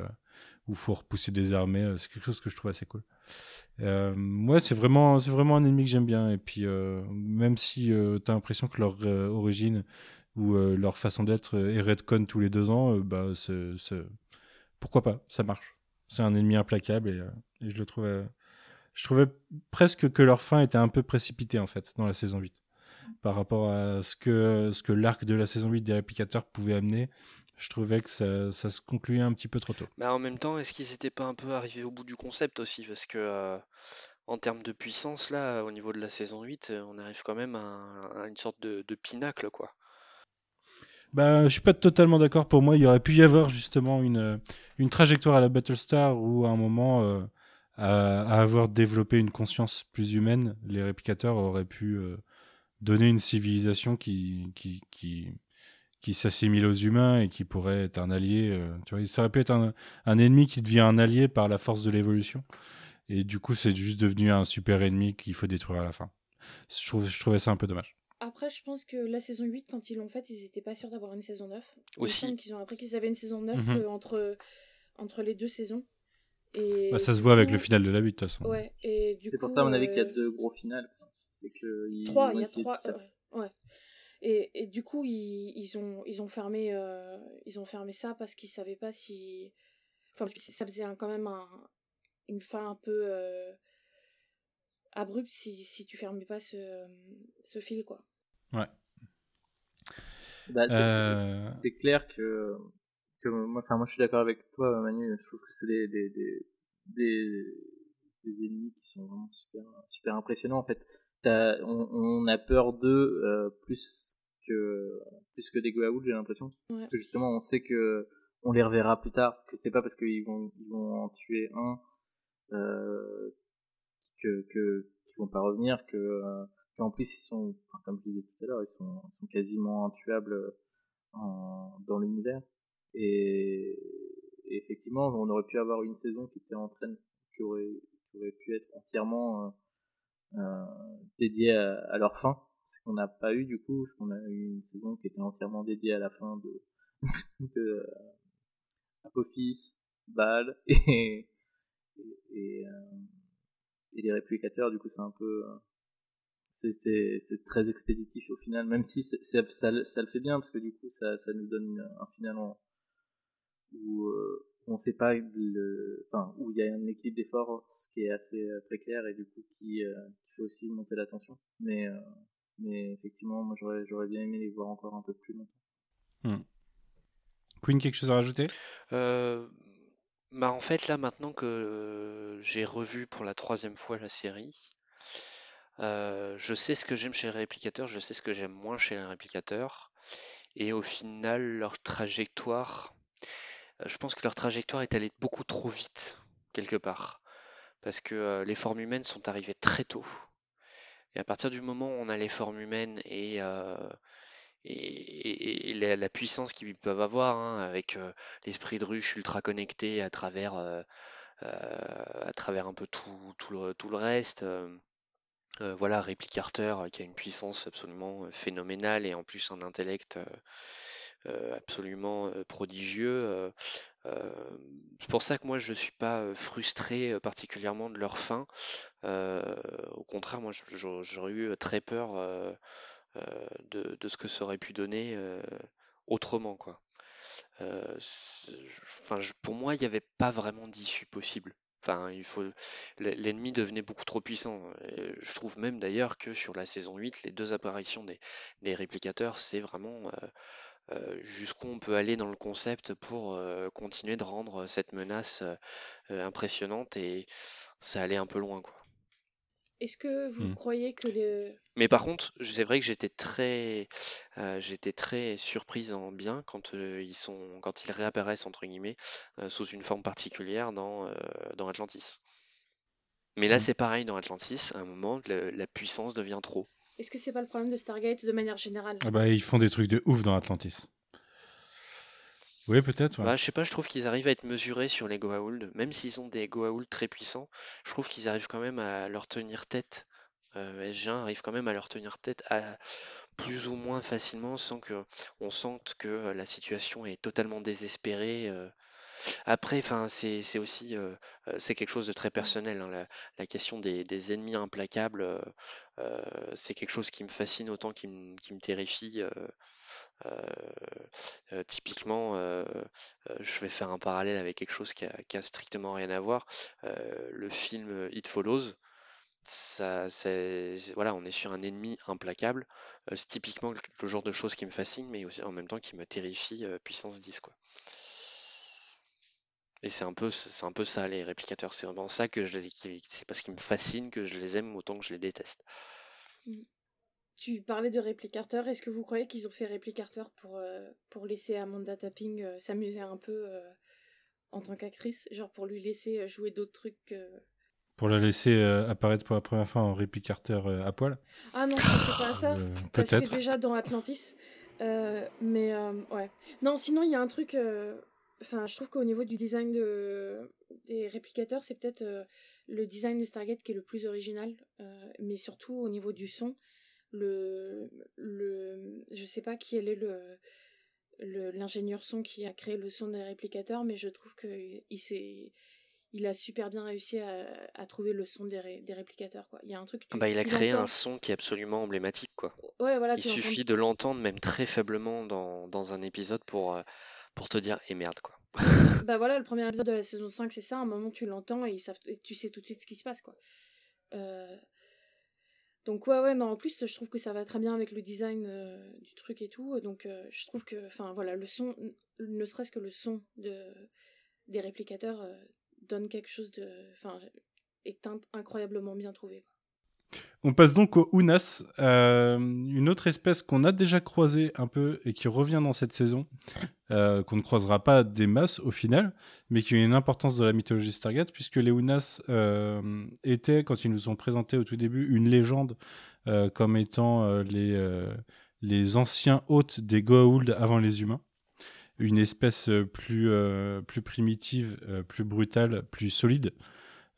il faut repousser des armées. C'est quelque chose que je trouve assez cool. ouais, c'est vraiment, c'est vraiment un ennemi que j'aime bien. Et puis, même si tu as l'impression que leur origine ou leur façon d'être est redcon tous les deux ans, bah, pourquoi pas Ça marche. C'est un ennemi implacable et, et je le trouve je trouvais presque que leur fin était un peu précipitée en fait dans la saison 8 par rapport à ce que, ce que l'arc de la saison 8 des réplicateurs pouvait amener. Je trouvais que ça, ça se concluait un petit peu trop tôt. Mais bah, en même temps, est-ce qu'ils n'étaient pas un peu arrivés au bout du concept aussi Parce que euh, en termes de puissance, là, au niveau de la saison 8, euh, on arrive quand même à, une sorte de, de, pinacle, quoi. Bah, je suis pas totalement d'accord. Pour moi, il y aurait pu y avoir justement une, une trajectoire à la Battlestar où à un moment, euh, à avoir développé une conscience plus humaine, les réplicateurs auraient pu euh, donner une civilisation qui, qui, qui, qui s'assimile aux humains et qui pourrait être un allié. Euh, tu ça aurait pu être un, ennemi qui devient un allié par la force de l'évolution. Et du coup, c'est juste devenu un super ennemi qu'il faut détruire à la fin. Je, je trouvais ça un peu dommage. Après, je pense que la saison 8, quand ils l'ont faite, ils n'étaient pas sûrs d'avoir une saison 9. Aussi. Ils ont appris qu'ils avaient une saison 9 mhm. euh, entre, entre les deux saisons. Bah, ça se voit avec le final de la butte, de toute façon. c'est pour ça, à mon avis, qu'il y a euh, deux gros finales. C'est que trois, il y a trois. Euh, ouais. Et, et, du coup, ils, ils, ont, ils, ont fermé, euh, ils ont fermé ça parce qu'ils savaient pas si. Enfin, parce que ça faisait quand même un, une fin un peu abrupte si, si tu fermais pas ce, ce fil, quoi. Ouais. Bah, c'est clair que moi, je suis d'accord avec toi, Manu. Je trouve que c'est des, des, des, des, ennemis qui sont vraiment super, super impressionnants. En fait, on, a peur d'eux euh, plus que plus que des Goa'uld, j'ai l'impression. Parce que justement, on sait que on les reverra plus tard. Que c'est pas parce qu'ils vont ils vont en tuer un euh, que que qu'ils vont pas revenir. Que euh, en plus ils sont, comme je disais tout à l'heure, ils sont, sont quasiment intuables euh, en, dans l'univers. Et, effectivement, on aurait pu avoir une saison qui était en train, qui aurait, qui aurait pu être entièrement euh, euh dédiée à, leur fin, ce qu'on n'a pas eu du coup. On a eu une saison qui était entièrement dédiée à la fin de, de euh, Apophis, Bâle et, euh, et, les réplicateurs. Du coup, c'est un peu c'est c'est très expéditif au final, même si ça, le fait bien, parce que du coup, ça, ça nous donne un final en, où euh, on sait pas le, enfin, où il y a un équilibre d'efforts, ce qui est assez précaire euh, et du coup euh, qui, fait aussi monter la tension. Mais, mais effectivement, moi j'aurais, j'aurais bien aimé les voir encore un peu plus longtemps. Hmm. Queen, quelque chose à rajouter bah en fait là maintenant que j'ai revu pour la troisième fois la série, je sais ce que j'aime chez les réplicateurs, je sais ce que j'aime moins chez les réplicateurs. Et au final, leur trajectoire euh, je pense que leur trajectoire est allée beaucoup trop vite, quelque part. Parce que euh, les formes humaines sont arrivées très tôt. Et à partir du moment où on a les formes humaines et, euh, la, puissance qu'ils peuvent avoir, hein, avec l'esprit de ruche ultra connecté à travers, à travers un peu tout, le, reste. voilà, Réplicarter qui a une puissance absolument phénoménale et en plus un intellect euh, absolument euh, prodigieux. Euh, c'est pour ça que moi je suis pas frustré particulièrement de leur fin. au contraire, moi j'aurais eu très peur de, ce que ça aurait pu donner autrement quoi. Enfin, pour moi, il n'y avait pas vraiment d'issue possible. Enfin, il faut l'ennemi devenait beaucoup trop puissant. je trouve même d'ailleurs que sur la saison 8, les deux apparitions des, réplicateurs, c'est vraiment euh, jusqu'où on peut aller dans le concept pour euh, continuer de rendre euh, cette menace impressionnante et ça allait un peu loin quoi. Est-ce que vous mmh. croyez que Mais par contre, c'est vrai que j'étais très, j'étais très surprise en bien quand ils sont, quand ils réapparaissent entre guillemets sous une forme particulière dans, dans Atlantis. Mais là, mmh. c'est pareil dans Atlantis. À un moment, la puissance devient trop. Est-ce que c'est pas le problème de Stargate de manière générale ah bah, Ils font des trucs de ouf dans Atlantis. Oui, peut-être. Ouais. Bah, je sais pas, je trouve qu'ils arrivent à être mesurés sur les Goa'uld. Même s'ils ont des Goa'uld très puissants, je trouve qu'ils arrivent quand même à leur tenir tête. Euh, SG1 arrive quand même à leur tenir tête à plus ou moins facilement sans que on sente que la situation est totalement désespérée. Euh. Après, enfin, c'est aussi euh, euh, c'est quelque chose de très mmh. personnel. Hein, la, question des, ennemis implacables, euh, c'est quelque chose qui me fascine autant qu'il me, terrifie. typiquement, je vais faire un parallèle avec quelque chose qui a, strictement rien à voir. le film It Follows, voilà, on est sur un ennemi implacable. c'est typiquement le genre de choses qui me fascine, mais aussi en même temps qui me terrifie puissance 10, quoi. Et c'est un peu, c'est un peu ça les réplicateurs. C'est vraiment ça que je les, c'est parce qu'ils me fascinent que je les aime autant que je les déteste. Mmh. Tu parlais de réplicateurs. Est-ce que vous croyez qu'ils ont fait réplicateurs pour euh, pour laisser Amanda Tapping euh, s'amuser un peu euh, en tant qu'actrice, genre pour lui laisser jouer d'autres trucs? Pour la laisser apparaître pour la première fois en réplicateur à poil Ah non, c'est pas ça. Parce que déjà dans Atlantis. mais ouais. Non, sinon il y a un truc Enfin, je trouve qu'au niveau du design de, des réplicateurs, c'est peut-être euh, le design de Stargate qui est le plus original, euh, mais surtout au niveau du son, le, le, je sais pas qui est le, l'ingénieur son qui a créé le son des réplicateurs, mais je trouve que il, il a super bien réussi à, trouver le son des, des, réplicateurs. Quoi. Il y a un truc. Ah bah, il a créé un son qui est absolument emblématique. Quoi. il suffit de l'entendre même très faiblement dans, dans un épisode pour euh, pour te dire, et eh merde, quoi. bah voilà, le premier épisode de la saison 5, c'est ça. un moment, tu l'entends et, tu sais tout de suite ce qui se passe, quoi. Euh, donc ouais, ouais, non, en plus, je trouve que ça va très bien avec le design euh, du truc et tout. Donc euh, je trouve que, enfin voilà, le son, ne serait-ce que le son de, des réplicateurs donne quelque chose de... Enfin, est incroyablement bien trouvé. On passe donc aux Unas, euh, une autre espèce qu'on a déjà croisée un peu et qui revient dans cette saison, euh, qu'on ne croisera pas des masses au final, mais qui a une importance dans la mythologie Stargate, puisque les Unas euh, étaient, quand ils nous ont présenté au tout début, une légende comme étant les, les anciens hôtes des Goa'uld avant les humains une espèce plus, plus primitive, plus brutale, plus solide,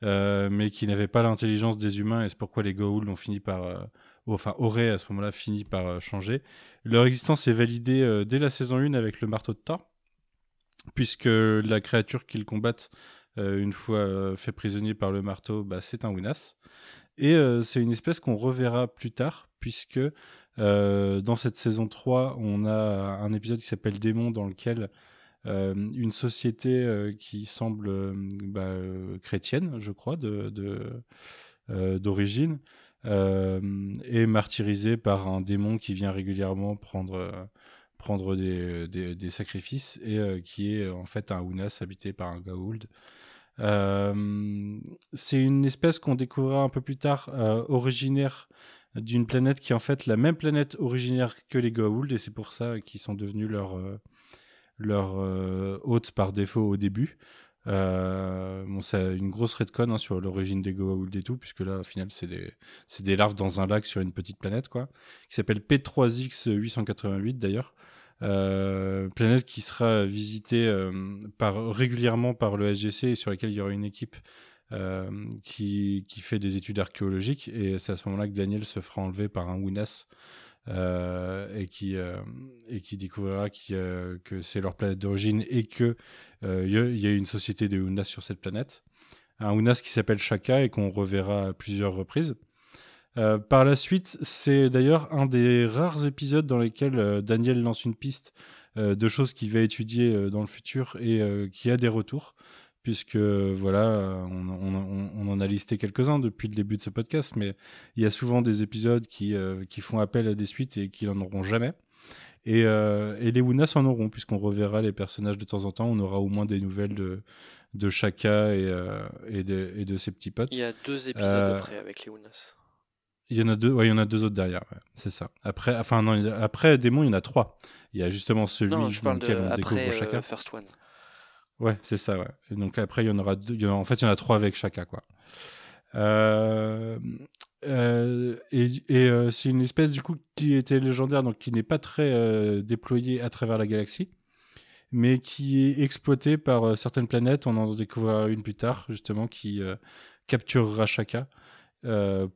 euh, mais qui n'avaient pas l'intelligence des humains, et c'est pourquoi les Goa'uld ont fini par, euh, enfin auraient à ce moment-là fini par euh, changer. Leur existence est validée dès la saison 1 avec le marteau de Thor, puisque la créature qu'ils combattent, une fois fait prisonnier par le marteau, bah, c'est un Winas. Et c'est une espèce qu'on reverra plus tard, puisque dans cette saison 3, on a un épisode qui s'appelle Démon, dans lequel euh, une société euh, qui semble euh, bah, chrétienne, je crois, de, d'origine, est martyrisée par un démon qui vient régulièrement prendre prendre des, des, sacrifices et qui est en fait un Ounas habité par un Gaould. c'est une espèce qu'on découvrira un peu plus tard, originaire d'une planète qui est en fait la même planète originaire que les Gaould, et c'est pour ça qu'ils sont devenus leur leur euh, hôte par défaut au début. Euh, bon, c'est une grosse redcon hein, sur l'origine des Goa'uld et tout, puisque là, au final, c'est des, des, larves dans un lac sur une petite planète, quoi, qui s'appelle P3X888 d'ailleurs. Euh, planète qui sera visitée euh, par, régulièrement par le SGC et sur laquelle il y aura une équipe euh, qui, qui, fait des études archéologiques. Et c'est à ce moment-là que Daniel se fera enlever par un Winas euh, et qui euh, et qui découvrira euh, que c'est leur planète d'origine et que il y, a une société de Unas sur cette planète. Un Unas qui s'appelle Shaka et qu'on reverra à plusieurs reprises. par la suite, c'est d'ailleurs un des rares épisodes dans lesquels Daniel lance une piste de choses qu'il va étudier dans le futur et qui a des retours puisque voilà, on, en a listé quelques-uns depuis le début de ce podcast, mais il y a souvent des épisodes qui, euh, qui font appel à des suites et qui n'en auront jamais. Et, euh, les Wunas en auront, puisqu'on reverra les personnages de temps en temps, on aura au moins des nouvelles de, de Shaka et, euh, et, de, et de ses petits potes. Il y a deux épisodes après avec les Wunas. Il y en a deux, il y en a deux autres derrière, c'est ça. Après, enfin non, après Démon, il y en a trois. Il y a justement celui dans lequel on découvre Shaka. First one. Ouais, c'est ça. Ouais. donc après, il y en aura deux. en, fait, il y en a trois avec Chaka, quoi. Euh, euh, et, euh, c'est une espèce du coup qui était légendaire, donc qui n'est pas très déployée à travers la galaxie, mais qui est exploitée par certaines planètes. On en découvrira une plus tard, justement, qui capturera Chaka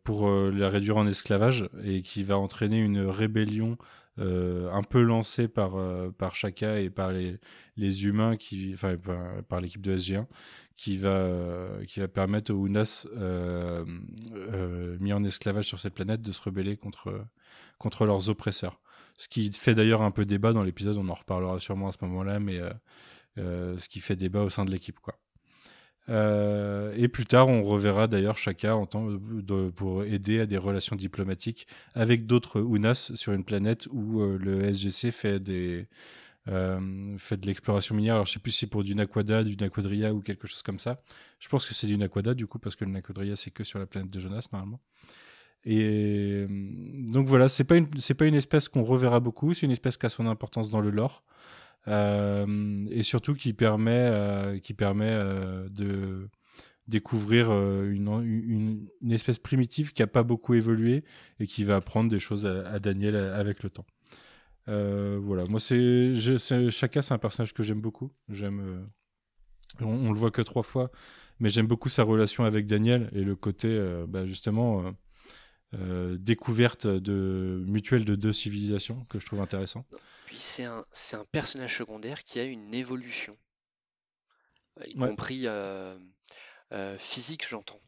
pour la réduire en esclavage et qui va entraîner une rébellion euh, un peu lancé par, euh, par Chaka et par les, les humains, qui, enfin, par, l'équipe de SG1, qui va, euh, qui va permettre aux Unas mis en esclavage sur cette planète de se rebeller contre, contre leurs oppresseurs. Ce qui fait d'ailleurs un peu débat dans l'épisode, on en reparlera sûrement à ce moment-là, mais ce qui fait débat au sein de l'équipe, quoi. Euh, et plus tard, on reverra d'ailleurs Chaka en temps euh, pour aider à des relations diplomatiques avec d'autres UNAS sur une planète où euh, le SGC fait des fait de l'exploration minière. Alors, je sais plus si c'est pour du Naquada, du Naquadria ou quelque chose comme ça. Je pense que c'est du Naquada du coup parce que le Naquadria c'est que sur la planète de Jonas normalement. Et donc voilà, c'est pas c'est pas une espèce qu'on reverra beaucoup. C'est une espèce qui a son importance dans le lore. Euh, et surtout qui permet, euh, qui permet euh, de découvrir une, espèce primitive qui n'a pas beaucoup évolué et qui va apprendre des choses à, Daniel avec le temps. voilà, moi c'est Chaka, c'est un personnage que j'aime beaucoup. J'aime, on, ne le voit que trois fois, mais j'aime beaucoup sa relation avec Daniel et le côté bah, justement découverte de mutuelle de deux civilisations que je trouve intéressant. Puis c'est un, c'est un personnage secondaire qui a une évolution, euh, y compris euh, euh, physique, j'entends.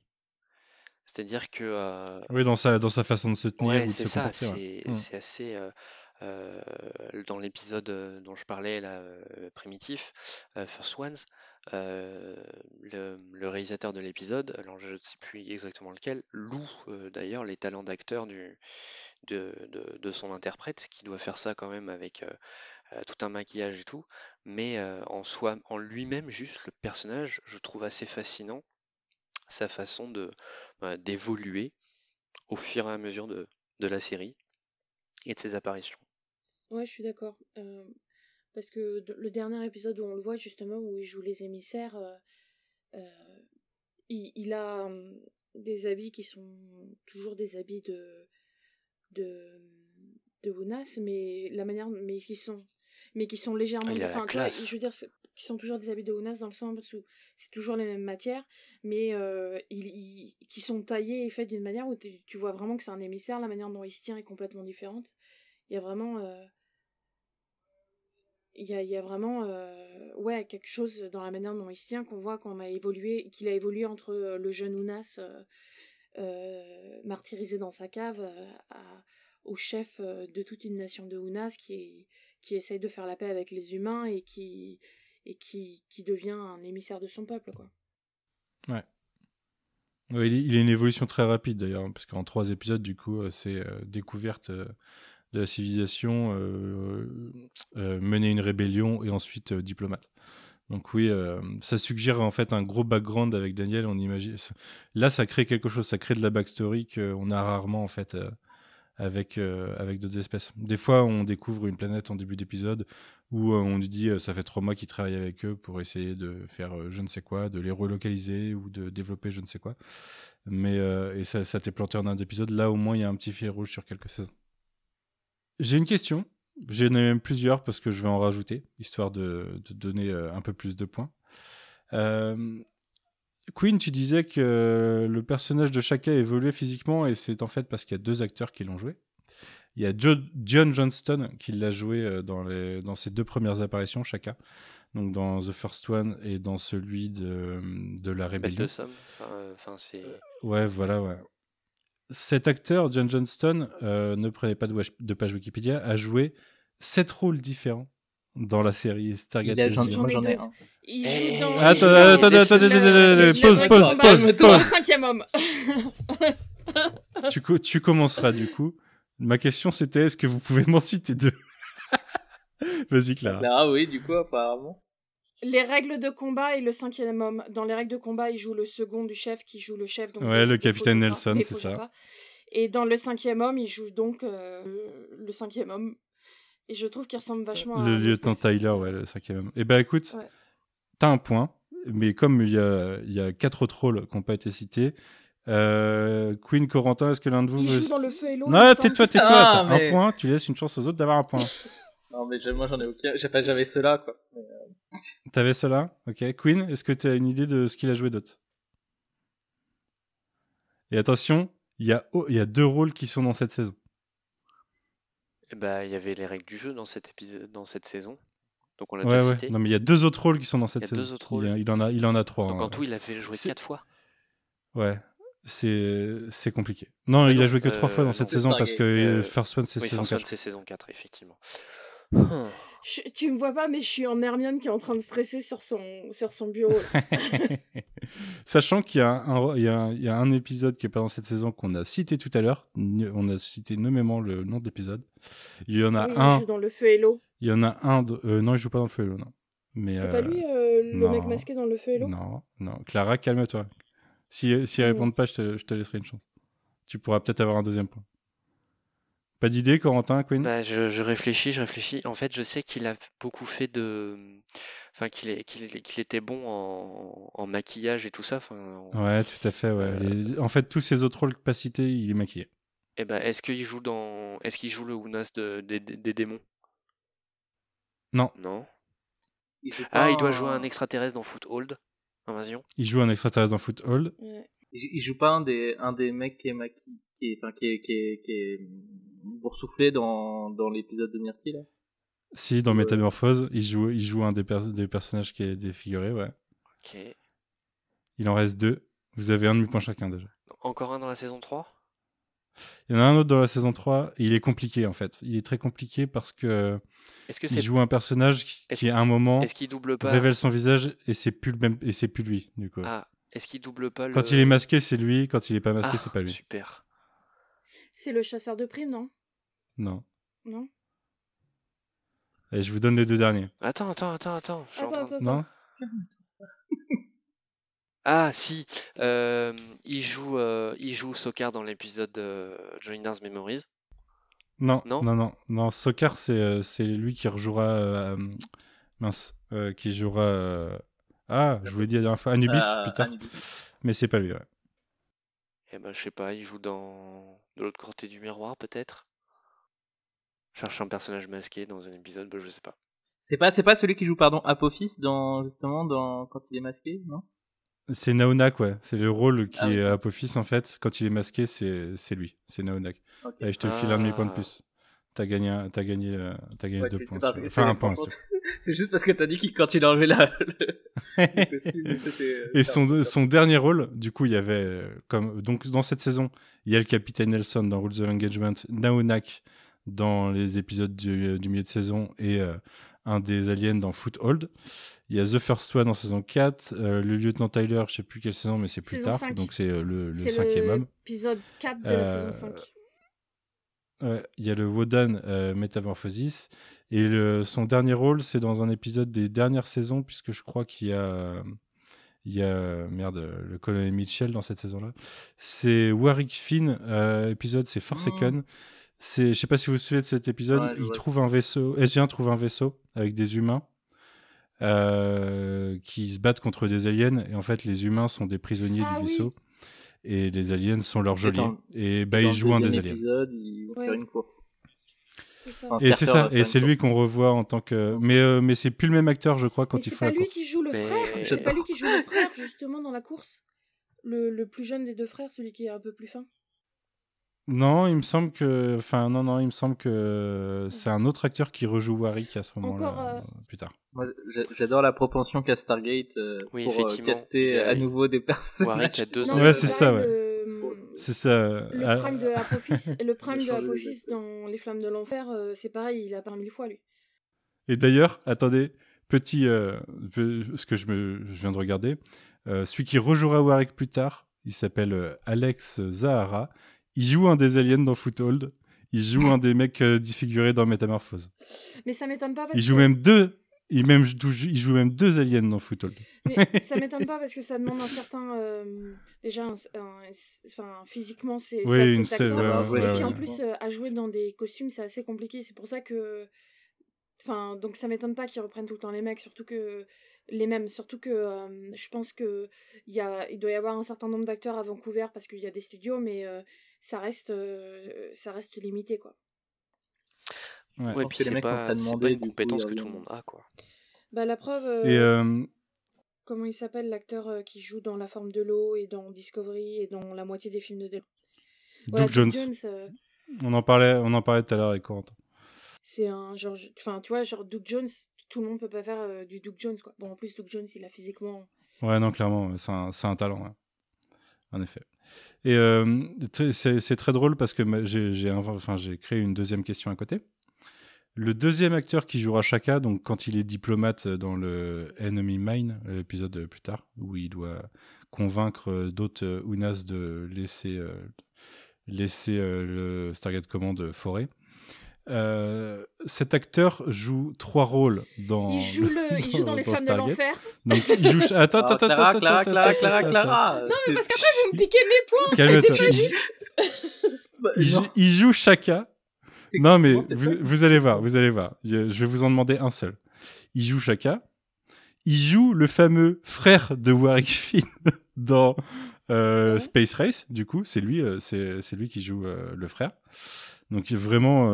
C'est-à-dire que. oui, dans sa, dans sa façon de se tenir ou de se comporter. Mmh. C'est, assez. dans l'épisode dont je parlais, là, primitif, First Ones, le, réalisateur de l'épisode, alors je ne sais plus exactement lequel, loue d'ailleurs les talents d'acteur de, son interprète, qui doit faire ça quand même avec tout un maquillage et tout, mais en, soi, en lui-même, juste le personnage, je trouve assez fascinant sa façon de bah, d'évoluer au fur et à mesure de, la série et de ses apparitions. Ouais, je suis d'accord. Euh, parce que le dernier épisode où on le voit justement, où il joue les émissaires, euh, euh, il, a hum, des habits qui sont toujours des habits de de de Wunas, mais la manière, mais qui sont, mais qui sont légèrement, ah, différents je veux dire, qui sont toujours des habits de Wunas dans le sens où c'est toujours les mêmes matières, mais euh, qui sont taillés et faits d'une manière où tu vois vraiment que c'est un émissaire, la manière dont il se tient est complètement différente. Il y a vraiment il y a, vraiment euh, ouais, quelque chose dans la manière dont il tient qu'on voit qu'on a évolué, qu'il a évolué entre euh, le jeune Ounas euh, martyrisé dans sa cave au chef de toute une nation de Ounas qui, qui essaye de faire la paix avec les humains et qui, et qui, qui devient un émissaire de son peuple. Quoi. Ouais. il, il, a une évolution très rapide d'ailleurs, hein, parce qu'en trois épisodes, du coup, c'est découverte de la civilisation, euh, euh, mener une rébellion et ensuite euh, diplomate. Donc oui, ça suggère en fait un gros background avec Daniel. On imagine là, ça crée quelque chose, ça crée de la backstory qu'on a rarement en fait avec avec d'autres espèces. Des fois, on découvre une planète en début d'épisode où on lui dit ça fait trois mois qu'il travaille avec eux pour essayer de faire je ne sais quoi, de les relocaliser ou de développer je ne sais quoi. Mais et ça, ça t'est planté en un épisode. Là, au moins, il y a un petit fil rouge sur quelques saisons. J'ai une question. J'en ai même plusieurs parce que je vais en rajouter, histoire de, donner euh, un peu plus de points. Euh, Queen, tu disais que le personnage de Chaka évoluait physiquement et c'est en fait parce qu'il y a deux acteurs qui l'ont joué. Il y a John Johnston qui l'a joué euh, dans, dans, ses deux premières apparitions, Chaka, Donc dans The First One et dans celui de, la Rébellion. Bête de Enfin, c'est... ouais, voilà, ouais cet acteur, John Johnston, euh, ne prenez pas de, page Wikipédia, a joué sept rôles différents dans la série Stargate. Il a eh. joué dans les Il joue Attends, attends, attends, pause, pause, pause, pause, pause. Le cinquième homme. tu, tu commenceras du coup. Ma question c'était, est-ce que vous pouvez m'en citer deux Vas-y Clara. Ah oui, du coup apparemment. Les règles de combat et le cinquième homme. Dans les règles de combat, il joue le second du chef qui joue le chef. ouais, le capitaine Nelson, c'est ça. Et dans le cinquième homme, il joue donc euh, le cinquième homme. Et je trouve qu'il ressemble vachement le à. Le lieutenant Tyler, ouais, le cinquième homme. Et eh bah ben, écoute, t'as un point, mais comme il y a, y quatre autres rôles qui n'ont pas été cités, euh, Queen Corentin, est-ce que l'un de vous. joue dans le feu et l'eau. Non, tais-toi, tais-toi. Ah, un point, tu laisses une chance aux autres d'avoir un point. non, mais moi j'en ai aucun. J'avais ceux-là, quoi. Euh, T'avais cela Ok. Queen, est-ce que tu as une idée de ce qu'il a joué d'autre Et attention, il y, a, deux rôles qui sont dans cette saison. Eh bah, il y avait les règles du jeu dans cette, saison. Donc on l'a Non, mais il y a deux autres rôles qui sont dans cette saison. Il, en a, il en a trois. Donc hein. en tout, il avait joué quatre fois. Ouais, c'est compliqué. Non, il a joué que trois fois dans euh, cette saison parce que First One c'est saison 4. c'est saison 4 effectivement. Hum tu me vois pas, mais je suis en Hermione qui est en train de stresser sur son, sur son bureau. Sachant qu'il y, y, y, a un épisode qui est pas dans cette saison qu'on a cité tout à l'heure. On a cité nommément le nom de l'épisode. Il y en a un. Il joue dans le feu et l'eau. Il y en a un. Euh, non, il joue pas dans le feu et l'eau, c'est pas euh, lui euh, le mec masqué dans le feu et l'eau. Non, non. Clara, calme-toi. Si, si mm. répond pas, je te, je te laisserai une chance. Tu pourras peut-être avoir un deuxième point. Pas d'idée, Corentin, Quinn bah, je, réfléchis, je réfléchis. En fait, je sais qu'il a beaucoup fait de. Enfin, qu'il est, qu'il était bon en, maquillage et tout ça. Ouais, tout à fait. Ouais. Euh, en fait, tous ses autres rôles capacités, il est maquillé. Et eh ben, est-ce qu'il joue dans. Est-ce qu'il joue le Ounas des démons Non. Non. ah, il doit jouer un extraterrestre dans Foothold Invasion Il joue un extraterrestre dans Foothold. Ouais. Il, joue pas un des, un des mecs qui est maquillé. Qui est, enfin, qui est boursouflé dans, dans l'épisode de Nirti, Si, dans Métamorphose, il joue, il joue un des, des personnages qui est défiguré, ouais. Ok. Il en reste deux. Vous avez un demi-point chacun déjà. Encore un dans la saison 3 il y en a un autre dans la saison 3, il est compliqué en fait. Il est très compliqué parce que, est-ce que il joue un personnage qui, est, à un moment est double pas... révèle son visage et c'est plus le même et c'est plus lui du coup. Ah, est-ce qu'il double pas Quand il est masqué, c'est lui, quand il est pas masqué, ah, c'est pas lui. Super. C'est le chasseur de primes, non Non. Non Et je vous donne les deux derniers. Attends, attends, attends, attends. Non Ah si, euh, il joue, euh, il joue soccer dans l'épisode de Joiner's Memories. Non, non, Non non, non, Soccer, c'est euh, lui qui rejouera. mince, qui jouera. Ah, je vous l'ai dit la dernière fois, Anubis, tard. Mais c'est pas lui, ouais. Eh ben je sais pas, il joue dans de l'autre côté du miroir peut-être Chercher un personnage masqué dans un épisode, je bah, je sais pas. C'est pas c'est pas celui qui joue pardon Apophis dans justement dans quand il est masqué, non C'est Naonak ouais, c'est le rôle qui ah est Apophis en fait, quand il est masqué, c'est lui, c'est Naonak. je te file un demi point de plus. Ah. T'as gagné, as gagné, euh, gagné, deux points. C'est juste parce que t'as dit que quand il a enlevé la, et son, son dernier rôle, du coup, il y avait euh, comme donc dans cette saison, il y a le capitaine Nelson dans Rules of Engagement, Naonak dans les épisodes du, euh, milieu de saison et euh, un des aliens dans Foothold. Il y a The First One dans saison 4, le lieutenant Tyler, je sais plus quelle saison, mais c'est plus tard, donc c'est le, cinquième homme. Épisode 4 de la saison 5. Il y a le Wodan Metamorphosis. Et son dernier rôle, c'est dans un épisode des dernières saisons, puisque je crois qu'il y a, il y a merde, le colonel Mitchell dans cette saison-là. C'est Warwick Finn, euh, épisode, c'est Forsaken. Je hmm. C'est, je sais pas si vous vous souvenez de cet épisode, il trouve un vaisseau, sg trouve un vaisseau avec des humains. Euh, qui se battent contre des aliens et en fait les humains sont des prisonniers du ah vaisseau et les aliens sont leurs geôliers et bah ils jouent un des aliens. Épisode, faire une course. Et c'est ça, et c'est lui qu'on revoit en tant que. Mais, euh, mais c'est plus le même acteur, je crois, quand il faut C'est pas lui qui joue le frère, c'est pas lui qui joue le frère, justement, dans la course. Le, le, plus jeune des deux frères, celui qui est un peu plus fin. Non, il me semble que. Enfin, non, non, il me semble que c'est un autre acteur qui rejoue Warwick à ce moment-là, euh, euh, plus tard. j'adore la propension qu'a Stargate oui, pour caster à nouveau des personnages. Warwick deux ans. Ouais, c'est ça, ouais c'est ça. Le ah. prime de Apophis, dans Les Flammes de l'Enfer, euh, c'est pareil, il a parmi les fois, lui. Et d'ailleurs, attendez, petit. Euh, ce que je, me, viens de regarder, euh, celui qui rejouera Warwick plus tard, il s'appelle Alex Zahara. Il joue un des aliens dans Foothold. Il joue un des mecs disfigurés dans Métamorphose. Mais ça m'étonne pas parce Il joue même deux il, même, joue même deux aliens dans Foothold. Mais ça m'étonne pas parce que ça demande un certain. Euh, déjà, physiquement, c'est oui, assez une et puis en plus, euh, à jouer dans des costumes, c'est assez compliqué. C'est pour ça que. Enfin, donc ça m'étonne pas qu'ils reprennent tout le temps les mecs, surtout que les mêmes. Surtout que euh, je pense que il doit y avoir un certain nombre d'acteurs à Vancouver parce qu'il y a des studios, mais ça reste, ça reste limité, quoi. Ouais. puis pas, pas une compétence que euh, tout le monde a, quoi. Bah, la preuve. Euh, et euh, comment il s'appelle l'acteur qui joue dans La forme de l'eau et dans Discovery et dans la moitié des films de Delon Doug Jones. on en parlait, on en parlait tout à l'heure avec Corentin. C'est un genre, enfin, tu vois, genre Doug Jones, tout le monde peut pas faire du Doug Jones. Quoi. Bon, en plus, Doug Jones, il a physiquement. Ouais, non, clairement, c'est un, un, talent, en effet. Et c'est très drôle parce que j'ai enfin, créé une deuxième question à côté. Le deuxième acteur qui jouera Chaka, donc quand il est diplomate euh, dans le Enemy Mine, euh, l'épisode euh, plus tard, où il doit convaincre d'autres Unas de laisser, laisser le Stargate Command forer. Euh, cet acteur joue trois rôles dans. Il joue, le, il joue dans, Les Femmes de l'Enfer. Attends, attends, ah, attends, attends, attends, Clara, Clara, Clara, Non, mais parce qu'après, vous me piquez mes points. Il, il joue Chaka non, mais vous, allez voir, vous allez voir. Je vais vous en demander un seul. Il joue Chaka. Il joue le fameux frère de Warwick Finn dans euh, Space Race. Du coup, c'est lui, euh, c'est lui qui joue euh, le frère. Donc vraiment,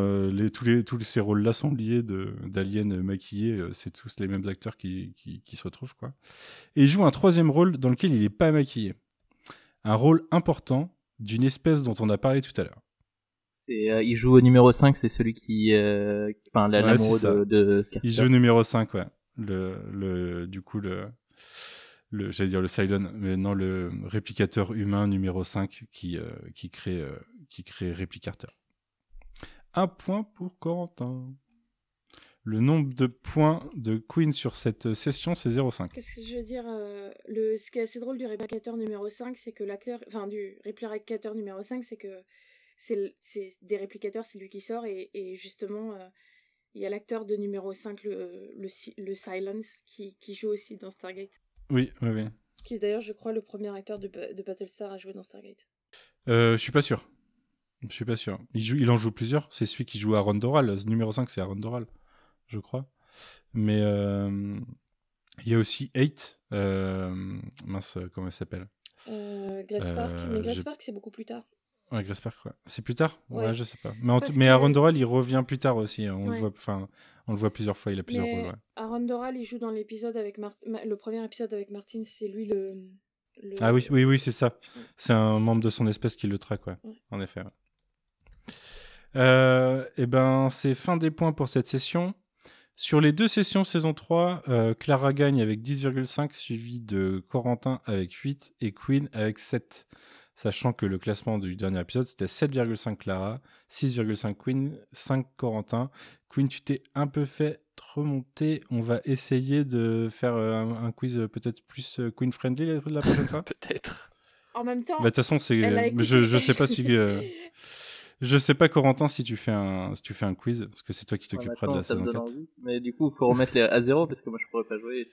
tous, les, ces rôles-là sont liés d'aliens maquillés. c'est tous les mêmes acteurs qui, se retrouvent. Quoi. Et il joue un troisième rôle dans lequel il n'est pas maquillé. Un rôle important d'une espèce dont on a parlé tout à l'heure. Euh, il joue au numéro 5, c'est celui qui. Euh, enfin, de, Il joue numéro 5, ouais. Le, le, du coup, le. le J'allais dire le Cylon, mais non, le réplicateur humain numéro 5 qui, euh, qui, crée, qui crée Réplicateur. Un point pour Corentin. Le nombre de points de Queen sur cette session, c'est 0,5. Qu'est-ce que je veux dire le, Ce qui est assez drôle du réplicateur numéro 5, c'est que l'acteur. Enfin, du réplicateur numéro 5, c'est que c'est des réplicateurs, c'est lui qui sort, et, et justement, euh, il y a l'acteur de numéro 5, le, le, Silence, qui, qui, joue aussi dans Stargate. Oui, oui, oui. Qui est d'ailleurs, je crois, le premier acteur de, de Battlestar à jouer dans Stargate. Euh, je suis pas sûr. Je suis pas sûr. Il, joue, il en joue plusieurs. C'est celui qui joue à Rondoral numéro 5, c'est à Rondoral je crois. Mais euh, il y a aussi Eight mince, comment elle s'appelle euh, Park. Mais Grace Park, c'est beaucoup plus tard. Ouais, quoi. C'est plus tard ouais. je sais pas. Mais, Aaron Doral, il revient plus tard aussi. Hein. On, le voit, on le voit plusieurs fois, il a plusieurs Aaron Doral, il joue dans l'épisode avec le premier épisode avec Martin, c'est lui le... Ah oui, oui, oui, c'est ça. C'est un membre de son espèce qui le traque, En effet. et euh, eh ben, c'est fin des points pour cette session. Sur les deux sessions saison 3, euh, Clara gagne avec 10,5, suivi de Corentin avec 8 et Queen avec 7 sachant que le classement du dernier épisode, c'était 7,5 Clara, 6,5 Queen, 5 Corentin. Queen, tu t'es un peu fait remonter. On va essayer de faire euh, un, quiz euh, peut-être plus euh, Queen-friendly la, prochaine fois Peut-être. En même temps. Bah, de toute façon, je, je sais pas si. Je sais pas, Corentin, si tu fais un, si tu fais un quiz, parce que c'est toi qui t'occuperas de la saison 4. mais du coup, il faut remettre les à zéro, parce que moi, je pourrais pas jouer.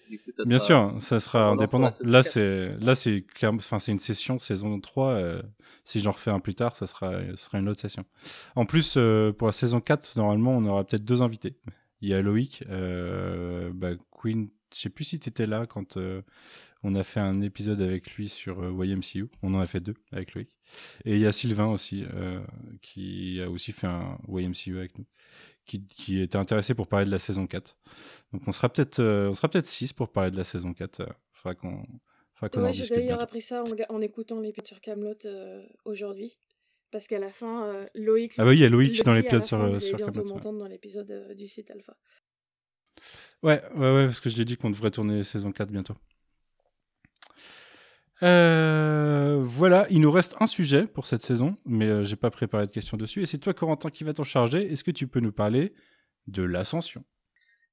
Bien sûr, ça sera indépendant. Là, c'est, là, c'est enfin, c'est une session saison 3. Euh, si j'en refais un plus tard, ça sera, sera une autre session. En plus, euh, pour la saison 4, normalement, on aura peut-être deux invités. Il y a Loïc, euh, bah, Queen, je sais plus si tu étais là quand on a fait un épisode avec lui sur euh, YMCU. On en a fait deux avec Loïc. Et il y a Sylvain aussi, euh, qui a aussi fait un YMCU avec nous, qui, était intéressé pour parler de la saison 4. Donc on sera peut-être euh, on sera peut-être 6 pour parler de la saison 4. Il faudra qu'on discute ouais, J'ai d'ailleurs appris ça en, écoutant l'épisode Camelot aujourd'hui. Parce qu'à la fin, Loïc. Ah bah oui, il y a Loïc dans l'épisode sur, sur Camelot. m'entendre dans l'épisode du site Alpha. Ouais, ouais, ouais, parce que je l'ai dit qu'on devrait tourner saison 4 bientôt. Euh, voilà, il nous reste un sujet pour cette saison, mais je euh, j'ai pas préparé de questions dessus. Et c'est toi, Corentin, qui va t'en charger. Est-ce que tu peux nous parler de l'ascension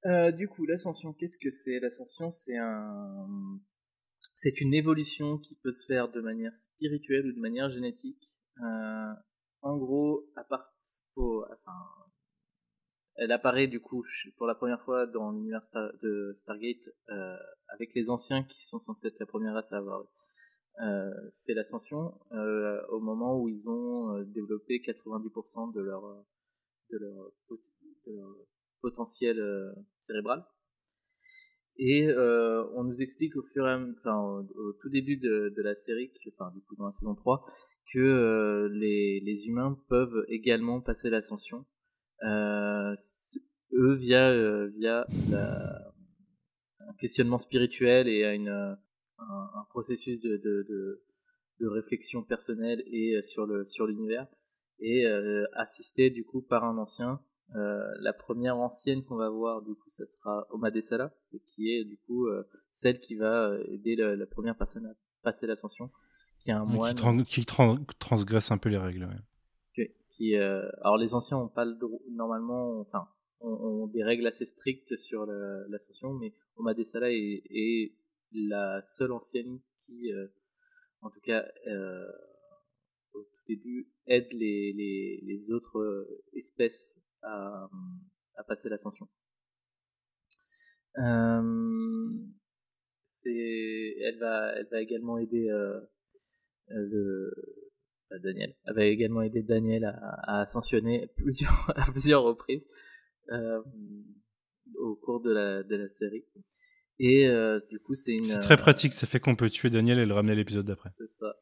euh, Du coup, l'ascension, qu'est-ce que c'est L'ascension, c'est un, c'est une évolution qui peut se faire de manière spirituelle ou de manière génétique. en gros, à elle apparaît du coup pour la première fois dans l'univers de Stargate avec les anciens qui sont censés être la première race à avoir euh, fait l'ascension euh, au moment où ils ont euh, développé 90% de leur, de leur, potentiel cérébral. Et on nous explique au fur et à, enfin, au, tout début de, de la série, enfin du coup dans la saison 3, que les, les, humains peuvent également passer l'ascension, euh, eux via via la, un questionnement spirituel et à une un, processus de, de, de, réflexion personnelle et euh, sur le sur l'univers et euh, assisté du coup par un ancien. Euh, la première ancienne qu'on va voir du coup, ça sera Omadesala, qui est du coup celle qui va aider la, première personne à passer l'ascension, qui est un moine qui, transgresse un peu les règles. Qui, alors les anciens ont pas le droit, normalement, enfin, ont, des règles assez strictes sur l'ascension, mais Omadesala est, est la seule ancienne qui, euh, en tout cas, euh, au tout début, aide les, les, les autres euh, espèces à, passer l'ascension. c'est, elle va, elle va également aider le Daniel. Elle va également aider Daniel à, à ascensionner plusieurs, à plusieurs reprises au cours de la, de la série. Et euh, du coup, c'est une. très euh, pratique, ça fait qu'on peut tuer Daniel et le ramener à l'épisode d'après. C'est ça.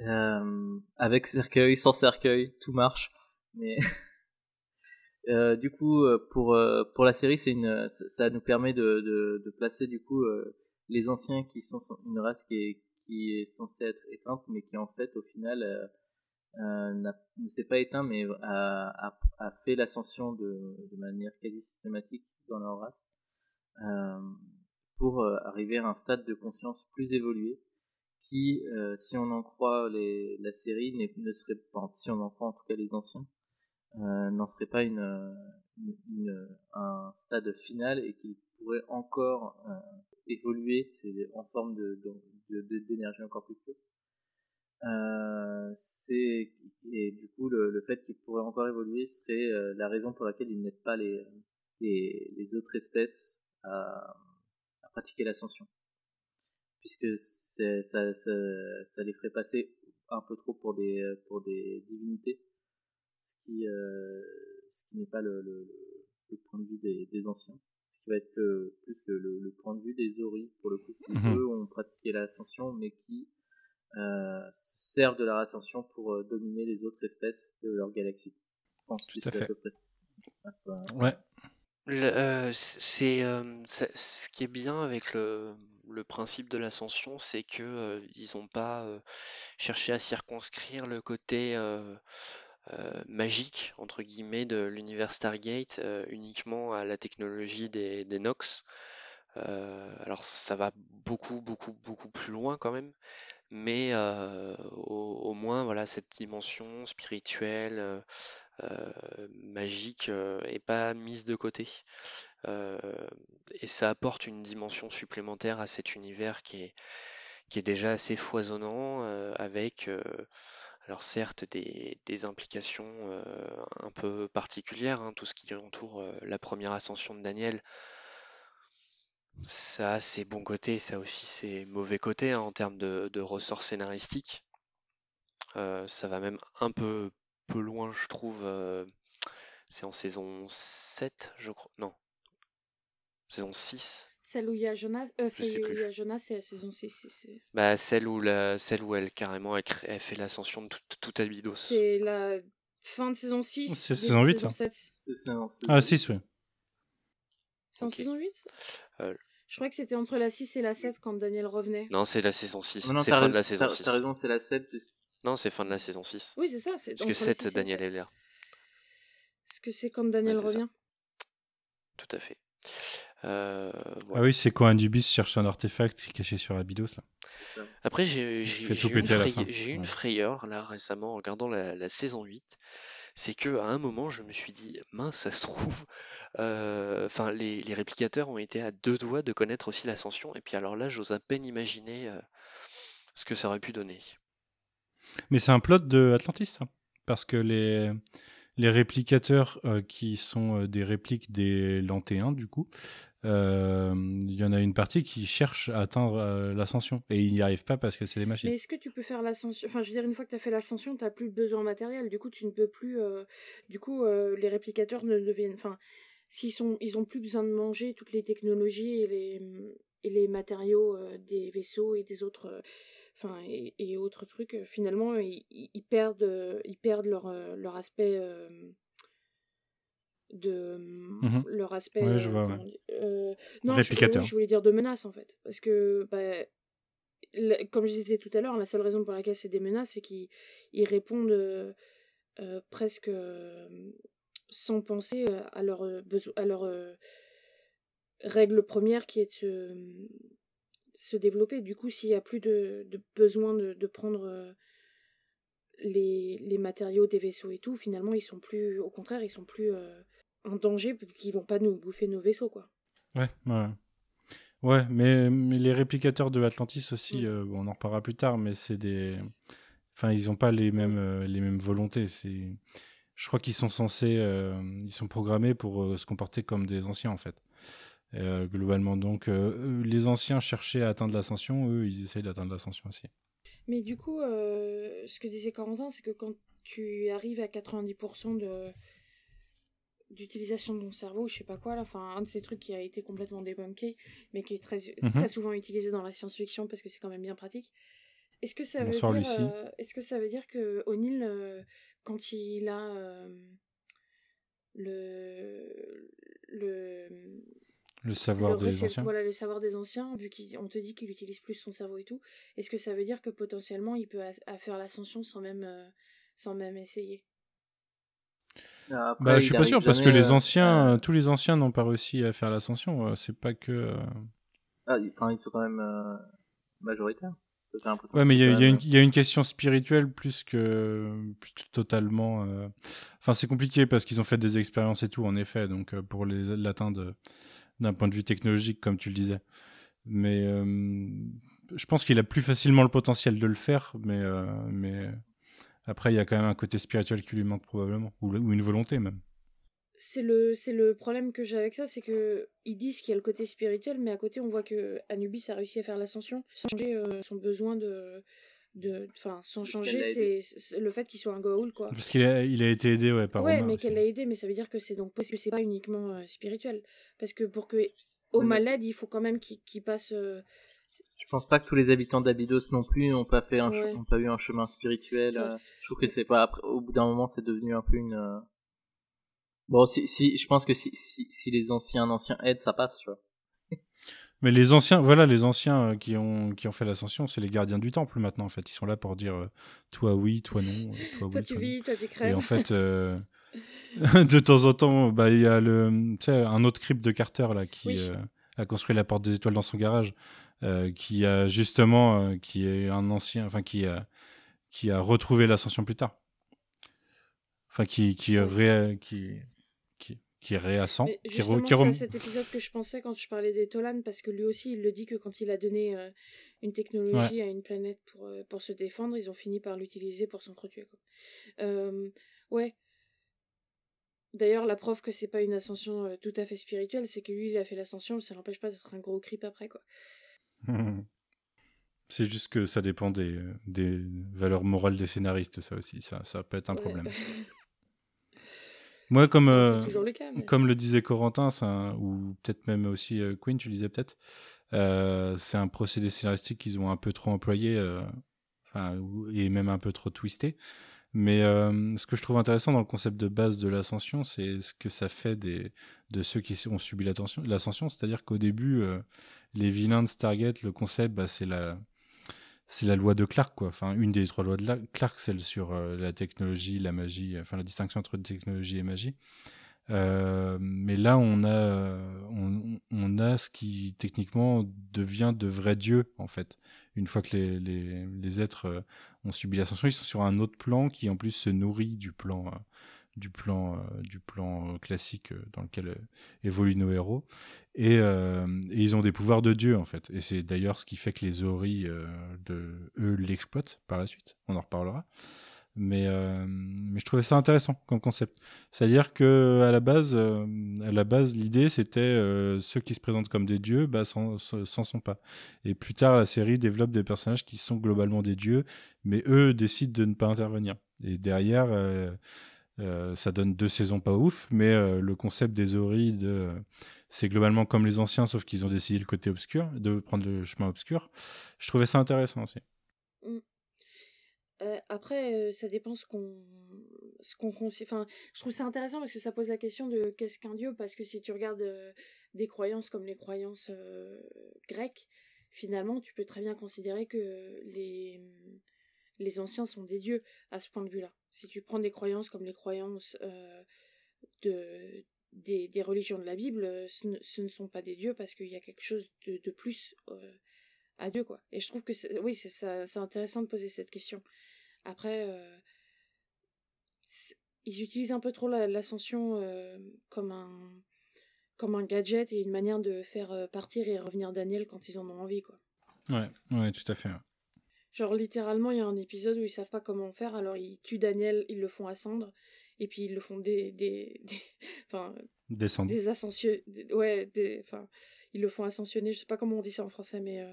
Euh, avec cercueil, sans cercueil, tout marche. Mais euh, du coup, euh, pour pour la série, c'est une, ça nous permet de, de, de placer du coup les anciens qui sont une race qui est qui est censée être éteinte, mais qui en fait au final ne s'est pas éteint, mais a, a, a fait l'ascension de, de manière quasi systématique dans leur race pour euh, arriver à un stade de conscience plus évolué qui, euh, si on en croit les, la série, ne serait pas, si on en croit en tout cas les anciens, euh, n'en serait pas une, une, un stade final et qu'il pourrait encore euh, évoluer en forme de, d'énergie encore plus pure. Euh, c'est et du coup le, fait qu'il pourrait encore évoluer serait la raison pour laquelle il n'aide pas les, les, les autres espèces à pratiquer l'ascension. Puisque ça, les ferait passer un peu trop pour des, pour des divinités, ce qui, euh, ce qui n'est pas le, point de vue des, anciens. Ce qui va être plus le, le, point de vue des oris pour le coup, qui mhm. eux ont pratiqué l'ascension, mais qui euh, servent de leur ascension pour euh, dominer les autres espèces de leur galaxie. Tout à ouais. Le- euh, c'est euh, ce qui est bien avec le, principe de l'ascension, c'est que euh, ils pas cherché à circonscrire le côté magique entre guillemets de l'univers Stargate uniquement à la technologie des, Nox. alors ça va beaucoup beaucoup beaucoup plus loin quand même, mais au, moins voilà cette dimension spirituelle. Euh, magique euh, et pas mise de côté. Euh, et ça apporte une dimension supplémentaire à cet univers qui est, qui est déjà assez foisonnant avec... Alors certes, des, implications un peu particulières, hein, tout ce qui entoure la première ascension de Daniel, ça a ses bons côtés, ça aussi ses mauvais côtés hein, en termes de, ressort scénaristique. ça va même un peu peu loin, je trouve. Euh, c'est en saison 7, je crois. Non. Saison 6. Celle où il y a Jonas, euh, celle où Jonas, c'est la saison 6. C Bah, celle où, la, celle où elle, carrément, elle, fait l'ascension de tout, à Abydos. C'est la fin de saison 6. C'est saison 8, saison 7. Hein. Saison, Ah, 6, oui. C'est en saison 8 euh, Je crois que c'était entre la 6 et la 7 quand Daniel revenait. Non, c'est la saison 6. Ah, c'est fin de la saison 6. raison, c'est la 7, non, c'est fin de la saison 6. Oui, c'est ça. C'est... Parce que 7, Daniel Est-ce que c'est comme Daniel revient Tout à fait. Euh, ah oui, c'est quand dubis cherche un artefact caché sur Abydos. Là. Après, j'ai, eu une, frayeur là récemment en regardant la, saison 8. C'est que à un moment, je me suis dit, mince, ça se trouve. Euh, enfin, les, réplicateurs ont été à deux doigts de connaître aussi l'ascension. Et puis alors là, j'ose à peine imaginer euh, ce que ça aurait pu donner. Mais c'est un plot de Atlantis, ça. Hein, parce que les, les réplicateurs euh, qui sont euh, des répliques des Lantéens, du coup, euh, il y en a une partie qui cherche à atteindre l'ascension et ils n'y arrivent pas parce que c'est des machines. Mais est-ce que tu peux faire l'ascension Enfin, je veux dire, une fois que tu as fait l'ascension, tu n'as plus besoin matériel. Du coup, tu ne peux plus. Du coup, les réplicateurs ne deviennent. Enfin, s'ils sont... ils ont plus besoin de manger toutes les technologies et les, et les matériaux des vaisseaux et des autres enfin et, autre autres trucs euh, finalement ils, perdent euh, ils perdent leur euh, leur aspect de mhm. leur aspect je non Réplicateur. Je, voulais dire de menace en fait parce que bah, comme je disais tout à l'heure la seule raison pour laquelle c'est des menaces c'est qu'ils répondent presque sans penser à leur à leur règle première qui est se développer. Du coup, s'il n'y a plus de, besoin de, prendre euh, les, matériaux des vaisseaux et tout, finalement, ils sont plus, au contraire, ils sont plus euh, en danger, qu'ils vont pas nous bouffer nos vaisseaux, quoi. Ouais, ouais. Ouais, mais, les réplicateurs de Atlantis aussi, mm. euh, on en reparlera plus tard, mais c'est des. Enfin, ils n'ont pas les mêmes, mm. les mêmes volontés. C'est... Je crois qu'ils sont censés. ils sont programmés pour se comporter comme des anciens, en fait. Euh, globalement, donc, euh, euh, les anciens cherchaient à atteindre l'ascension, eux, ils essayent d'atteindre l'ascension aussi. Mais du coup, ce que disait Corentin, c'est que quand tu arrives à 90% de d'utilisation de ton cerveau, je sais pas quoi, là, enfin, un de ces trucs qui a été complètement débunké, mais qui est très, mhm. très souvent utilisé dans la science-fiction parce que c'est quand même bien pratique. Est-ce que ça veut dire, est-ce que ça veut dire que O'Neill, quand il a le le le savoir des anciens. savoir des anciens, vu qu'on te dit qu'il utilise plus son cerveau et tout. Est-ce que ça veut dire que potentiellement il peut faire l'ascension sans même, euh, sans même essayer bah, bah, je suis pas sûr parce que les euh, anciens, tous les anciens n'ont pas réussi à faire l'ascension. Euh, c'est pas que. Ah, ils sont quand même majoritaires. Ouais, mais il y, a, une, question spirituelle plus que, totalement. Enfin, c'est compliqué parce qu'ils ont fait des expériences et tout, en effet. Donc, pour les l'atteindre d'un point de vue technologique, comme tu le disais. Mais euh, je pense qu'il a plus facilement le potentiel de le faire, mais, euh, mais après, il y a quand même un côté spirituel qui lui manque probablement, ou, une volonté même c'est le le problème que j'ai avec ça, c'est que ils disent qu'il y a le côté spirituel, mais à côté on voit que Anubis a réussi à faire l'ascension sans changer euh, son besoin de de enfin sans changer c'est le fait qu'il soit un gaoul quoi parce qu'il a, il a été aidé ouais par ouais mais qu'elle l'a aidé mais ça veut dire que c'est donc c'est pas uniquement euh, spirituel parce que pour que au malade il faut quand même qu'il passe euh, je pense pas que tous les habitants d'Abydos non plus n'ont pas fait ont pas eu un chemin spirituel euh, je trouve que c'est pas Après, au bout d'un moment c'est devenu un peu une bon si, si je pense que si, si, si les anciens anciens aident ça passe tu vois mais les anciens, voilà, les anciens euh, qui ont, qui ont fait l'ascension, c'est les gardiens du temple maintenant, en fait. Ils sont là pour dire euh, toi oui, toi non. Euh, toi, tu vis, toi tu crèves. Et en fait, de temps en temps, bah, il y a le, un autre crypte de Carter là, qui a construit la porte des étoiles dans son garage, qui a justement, qui est un ancien, enfin, qui a, qui a retrouvé l'ascension plus tard. Enfin, qui, qui, qui, qui Qui C'est cet épisode que je pensais quand je parlais des Tolan, parce que lui aussi, il le dit que quand il a donné euh, une technologie à une planète pour, euh, pour se défendre, ils ont fini par l'utiliser pour s'entretuer. Euh, ouais. D'ailleurs, la preuve que c'est pas une ascension euh, tout à fait spirituelle, c'est que lui, il a fait l'ascension, ça l'empêche pas d'être un gros creep après, quoi. C'est juste que ça dépend des, des valeurs morales des scénaristes, ça aussi. Ça, ça peut être un problème. Moi, comme, euh, le comme le disait Corentin, ou peut-être même aussi euh, Quinn, Queen, tu le disais peut-être, euh, c'est un procédé scénaristique qu'ils ont un peu trop employé, et même un peu trop twisté. Mais ce que je trouve intéressant dans le concept de base de l'ascension, c'est ce que ça fait des, de ceux qui ont subi l'ascension. C'est-à-dire qu'au début, les vilains de Stargate, le concept, bah, c'est la, c'est la loi de Clark, quoi. Enfin, une des trois lois de Clark, celle sur euh, la technologie, la magie, enfin la distinction entre technologie et magie. Euh, mais là, on a, euh, on, on, a ce qui techniquement devient de vrais dieux, en fait. Une fois que les, les, les êtres ont subi l'ascension, ils sont sur un autre plan qui, en plus, se nourrit du plan hein du plan, euh, du plan euh, classique euh, dans lequel évoluent nos héros. Et, ils ont des pouvoirs de dieu, en fait. Et c'est d'ailleurs ce qui fait que les Ori, de, eux, l'exploitent par la suite. On en reparlera. Mais, je trouvais ça intéressant comme concept. C'est-à-dire que à la base, à la base, l'idée c'était ceux qui se présentent comme des dieux, bah, s'en sont pas. Et plus tard, la série développe des personnages qui sont globalement des dieux, mais eux décident de ne pas intervenir. Et derrière euh, ça donne deux saisons pas ouf, mais euh, le concept des Ori, euh, c'est globalement comme les anciens, sauf qu'ils ont décidé le côté obscur, de prendre le chemin obscur. Je trouvais ça intéressant aussi. Mmh. après, ça dépend ce qu'on, ce qu'on Enfin, je trouve ça intéressant parce que ça pose la question de qu'est-ce qu'un dieu, parce que si tu regardes des croyances comme les croyances grecques, finalement, tu peux très bien considérer que les les anciens sont des dieux à ce point de vue-là. Si tu prends des croyances comme les croyances euh, de, des, des, religions de la Bible, euh, ce ne, sont pas des dieux parce qu'il y a quelque chose de, de plus euh, à Dieu, quoi. Et je trouve que oui, c'est intéressant de poser cette question. Après, ils utilisent un peu trop l'ascension comme un comme un gadget et une manière de faire partir et revenir Daniel quand ils en ont envie, quoi. Ouais, ouais, tout à fait. Genre littéralement, il y a un épisode où ils savent pas comment faire, alors ils tuent Daniel, ils le font ascendre, et puis ils le font des, des, enfin, descendre, des ascensionnés. ouais, des, enfin, ils le font ascensionner. Je sais pas comment on dit ça en français, mais euh,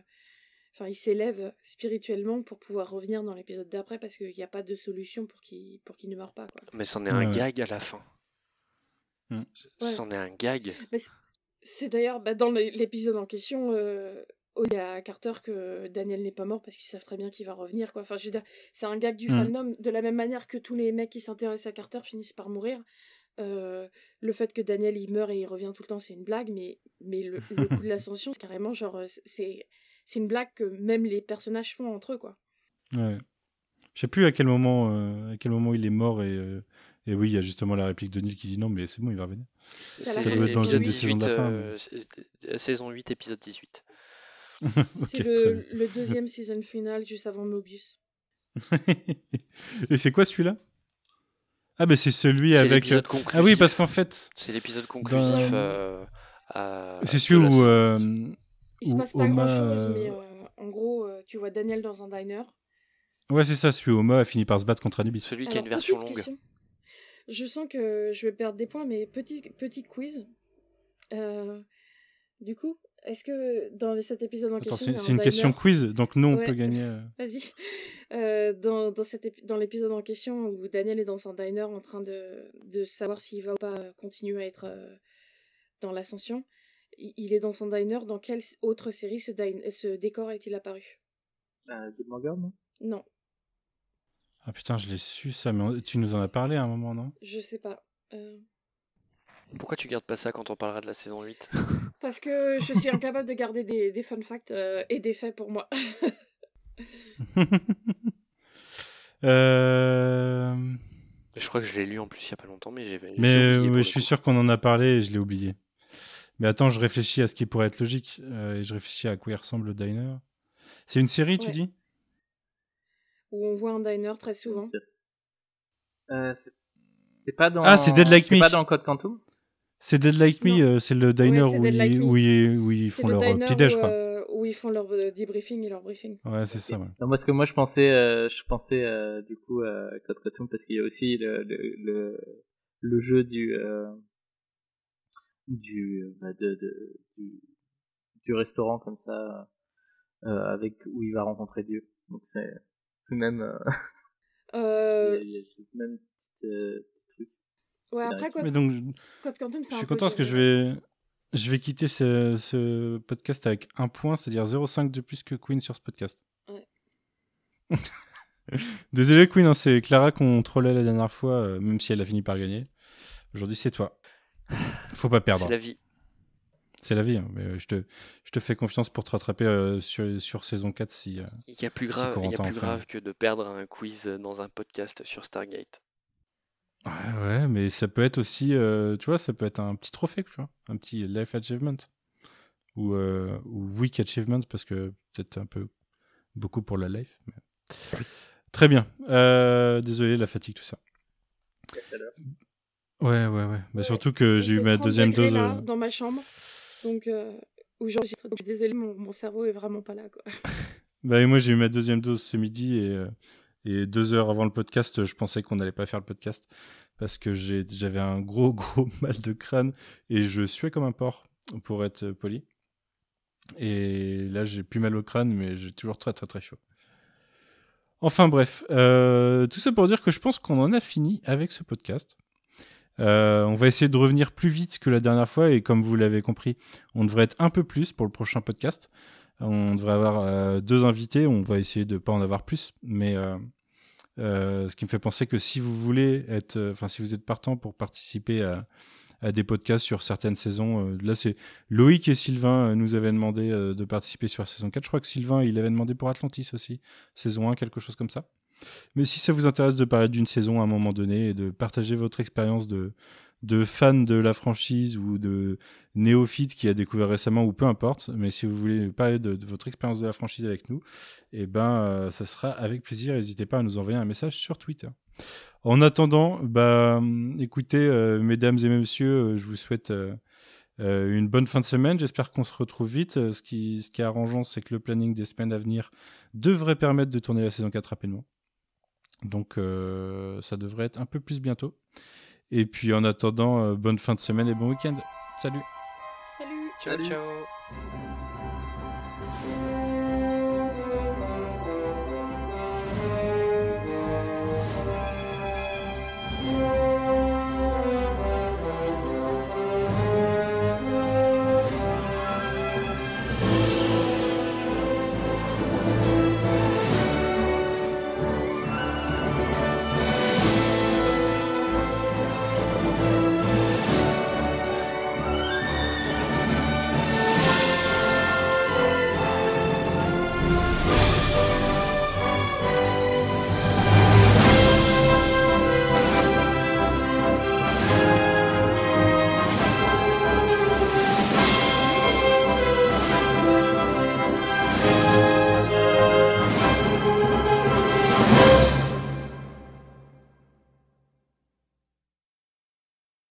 enfin, ils s'élèvent spirituellement pour pouvoir revenir dans l'épisode d'après parce qu'il n'y a pas de solution pour qu'il pour ne meure pas. Quoi. Mais c'en est un gag à la fin. Mm. C'en est un gag. c'est d'ailleurs bah, dans l'épisode en question. Euh, Oh, il y a Carter que Daniel n'est pas mort parce qu'ils savent très bien qu'il va revenir quoi. Enfin, je c'est un gag du mmh. fandom de la même manière que tous les mecs qui s'intéressent à Carter finissent par mourir. Euh, le fait que Daniel il meurt et il revient tout le temps, c'est une blague, mais mais le, coup de l'ascension, c'est carrément genre euh, c'est c'est une blague que même les personnages font entre eux quoi. Ouais. Je sais plus à quel moment euh, à quel moment il est mort et et oui, il y a justement la réplique de Neil qui dit non mais c'est bon, il va revenir. Ça, doit être dans de la fin. saison 8 épisode 18. c'est le, deuxième season final juste avant Mobius. Et c'est quoi celui-là Ah, ben c'est celui avec. Euh, ah oui, parce qu'en fait. C'est l'épisode conclusif. Euh, euh, c'est celui où. Il se passe pas grand-chose, mais en gros, tu vois Daniel dans un diner. Ouais, c'est ça, celui où Oma a fini par se battre contre Anubis. Celui qui a une version longue. Je sens que je vais perdre des points, mais petit, petit quiz. du coup, est-ce que dans cet épisode en Attends, question. C'est une, question quiz, donc nous on peut gagner. Euh. Vas-y. Euh, dans, dans, dans l'épisode en question où Daniel est dans un diner en train de, de savoir s'il va ou pas euh, continuer à être dans l'ascension, il, est dans un diner. Dans quelle autre série ce, ce décor est-il apparu Des bah, Girls, non Non. Ah putain, je l'ai su ça, mais tu nous en as parlé à un moment, non Je sais pas. Pourquoi tu gardes pas ça quand on parlera de la saison 8 parce que je suis incapable de garder des, fun facts euh, et des faits pour moi. Euh, je crois que je l'ai lu en plus il n'y a pas longtemps, mais j'ai. Mais, je suis sûr qu'on en a parlé et je l'ai oublié. Mais attends, je réfléchis à ce qui pourrait être logique euh, et je réfléchis à quoi il ressemble le diner. C'est une série, tu dis Où on voit un diner très souvent. C'est pas dans. Ah, c'est Pas dans Code Quantum c'est Dead Like Me, euh, c'est le diner où, ils, où, ils, font leur euh, petit-déj, quoi. Euh, où ils font leur debriefing et leur briefing. Ouais, c'est ça. Ouais. Non, moi, que moi, je pensais, je pensais du coup à Code Quantum parce qu'il y a aussi le, le, le, jeu du. Bah, du, du, restaurant, comme ça, avec où il va rencontrer Dieu. Donc, c'est tout même. il y a, il y a même petit truc donc, Je suis content parce que je vais, je vais quitter ce, podcast avec un point, c'est-à-dire 0,5 de plus que Queen sur ce podcast. Ouais. Désolé, Queen, hein, c'est Clara qu'on trollait la dernière fois, euh, même si elle a fini par gagner. Aujourd'hui, c'est toi. Faut pas perdre. C'est la vie. C'est la vie, hein, mais je, te, je te fais confiance pour te rattraper euh, sur, sur, saison 4 si. Euh, il y a plus grave, y a plus grave que de perdre un quiz dans un podcast sur Stargate. Ouais, ouais, mais ça peut être aussi, euh, tu vois, ça peut être un petit trophée, tu vois, un petit life achievement ou, euh, week achievement parce que peut-être un peu beaucoup pour la life. Très bien. Euh, désolé, la fatigue, tout ça. Ouais, ouais, ouais. Mais bah, surtout que j'ai eu ma deuxième dose. Là, dans ma chambre, donc où j'enregistre. désolé, mon, mon, cerveau est vraiment pas là, quoi. bah et moi j'ai eu ma deuxième dose ce midi et et deux heures avant le podcast, je pensais qu'on n'allait pas faire le podcast parce que j'avais un gros, gros mal de crâne et je suais comme un porc, pour être euh, poli. Et là, j'ai plus mal au crâne, mais j'ai toujours très, très, très chaud. Enfin bref, euh, tout ça pour dire que je pense qu'on en a fini avec ce podcast. Euh, on va essayer de revenir plus vite que la dernière fois et comme vous l'avez compris, on devrait être un peu plus pour le prochain podcast. On devrait avoir euh, deux invités. On va essayer de ne pas en avoir plus. Mais euh, euh, ce qui me fait penser que si vous voulez être. Enfin, si vous êtes partant pour participer à des podcasts sur certaines saisons. là, c'est Loïc et Sylvain nous avaient demandé de participer sur saison 4. Je crois que Sylvain, il avait demandé pour Atlantis aussi, saison 1, quelque chose comme ça. Mais si ça vous intéresse de parler d'une saison à un moment donné et de partager votre expérience de, de fans de la franchise ou de néophytes qui a découvert récemment ou peu importe, mais si vous voulez parler de, votre expérience de la franchise avec nous, eh ben, euh, ça sera avec plaisir. N'hésitez pas à nous envoyer un message sur Twitter. En attendant, bah, hum, écoutez, euh, mesdames et messieurs, euh, je vous souhaite une bonne fin de semaine. J'espère qu'on se retrouve vite. ce, qui, ce qui est arrangeant, c'est que le planning des semaines à venir devrait permettre de tourner la saison 4 rapidement. Donc, ça devrait être un peu plus bientôt. Et puis en attendant, euh, bonne fin de semaine et bon week-end. Salut. Salut. Ciao, ciao.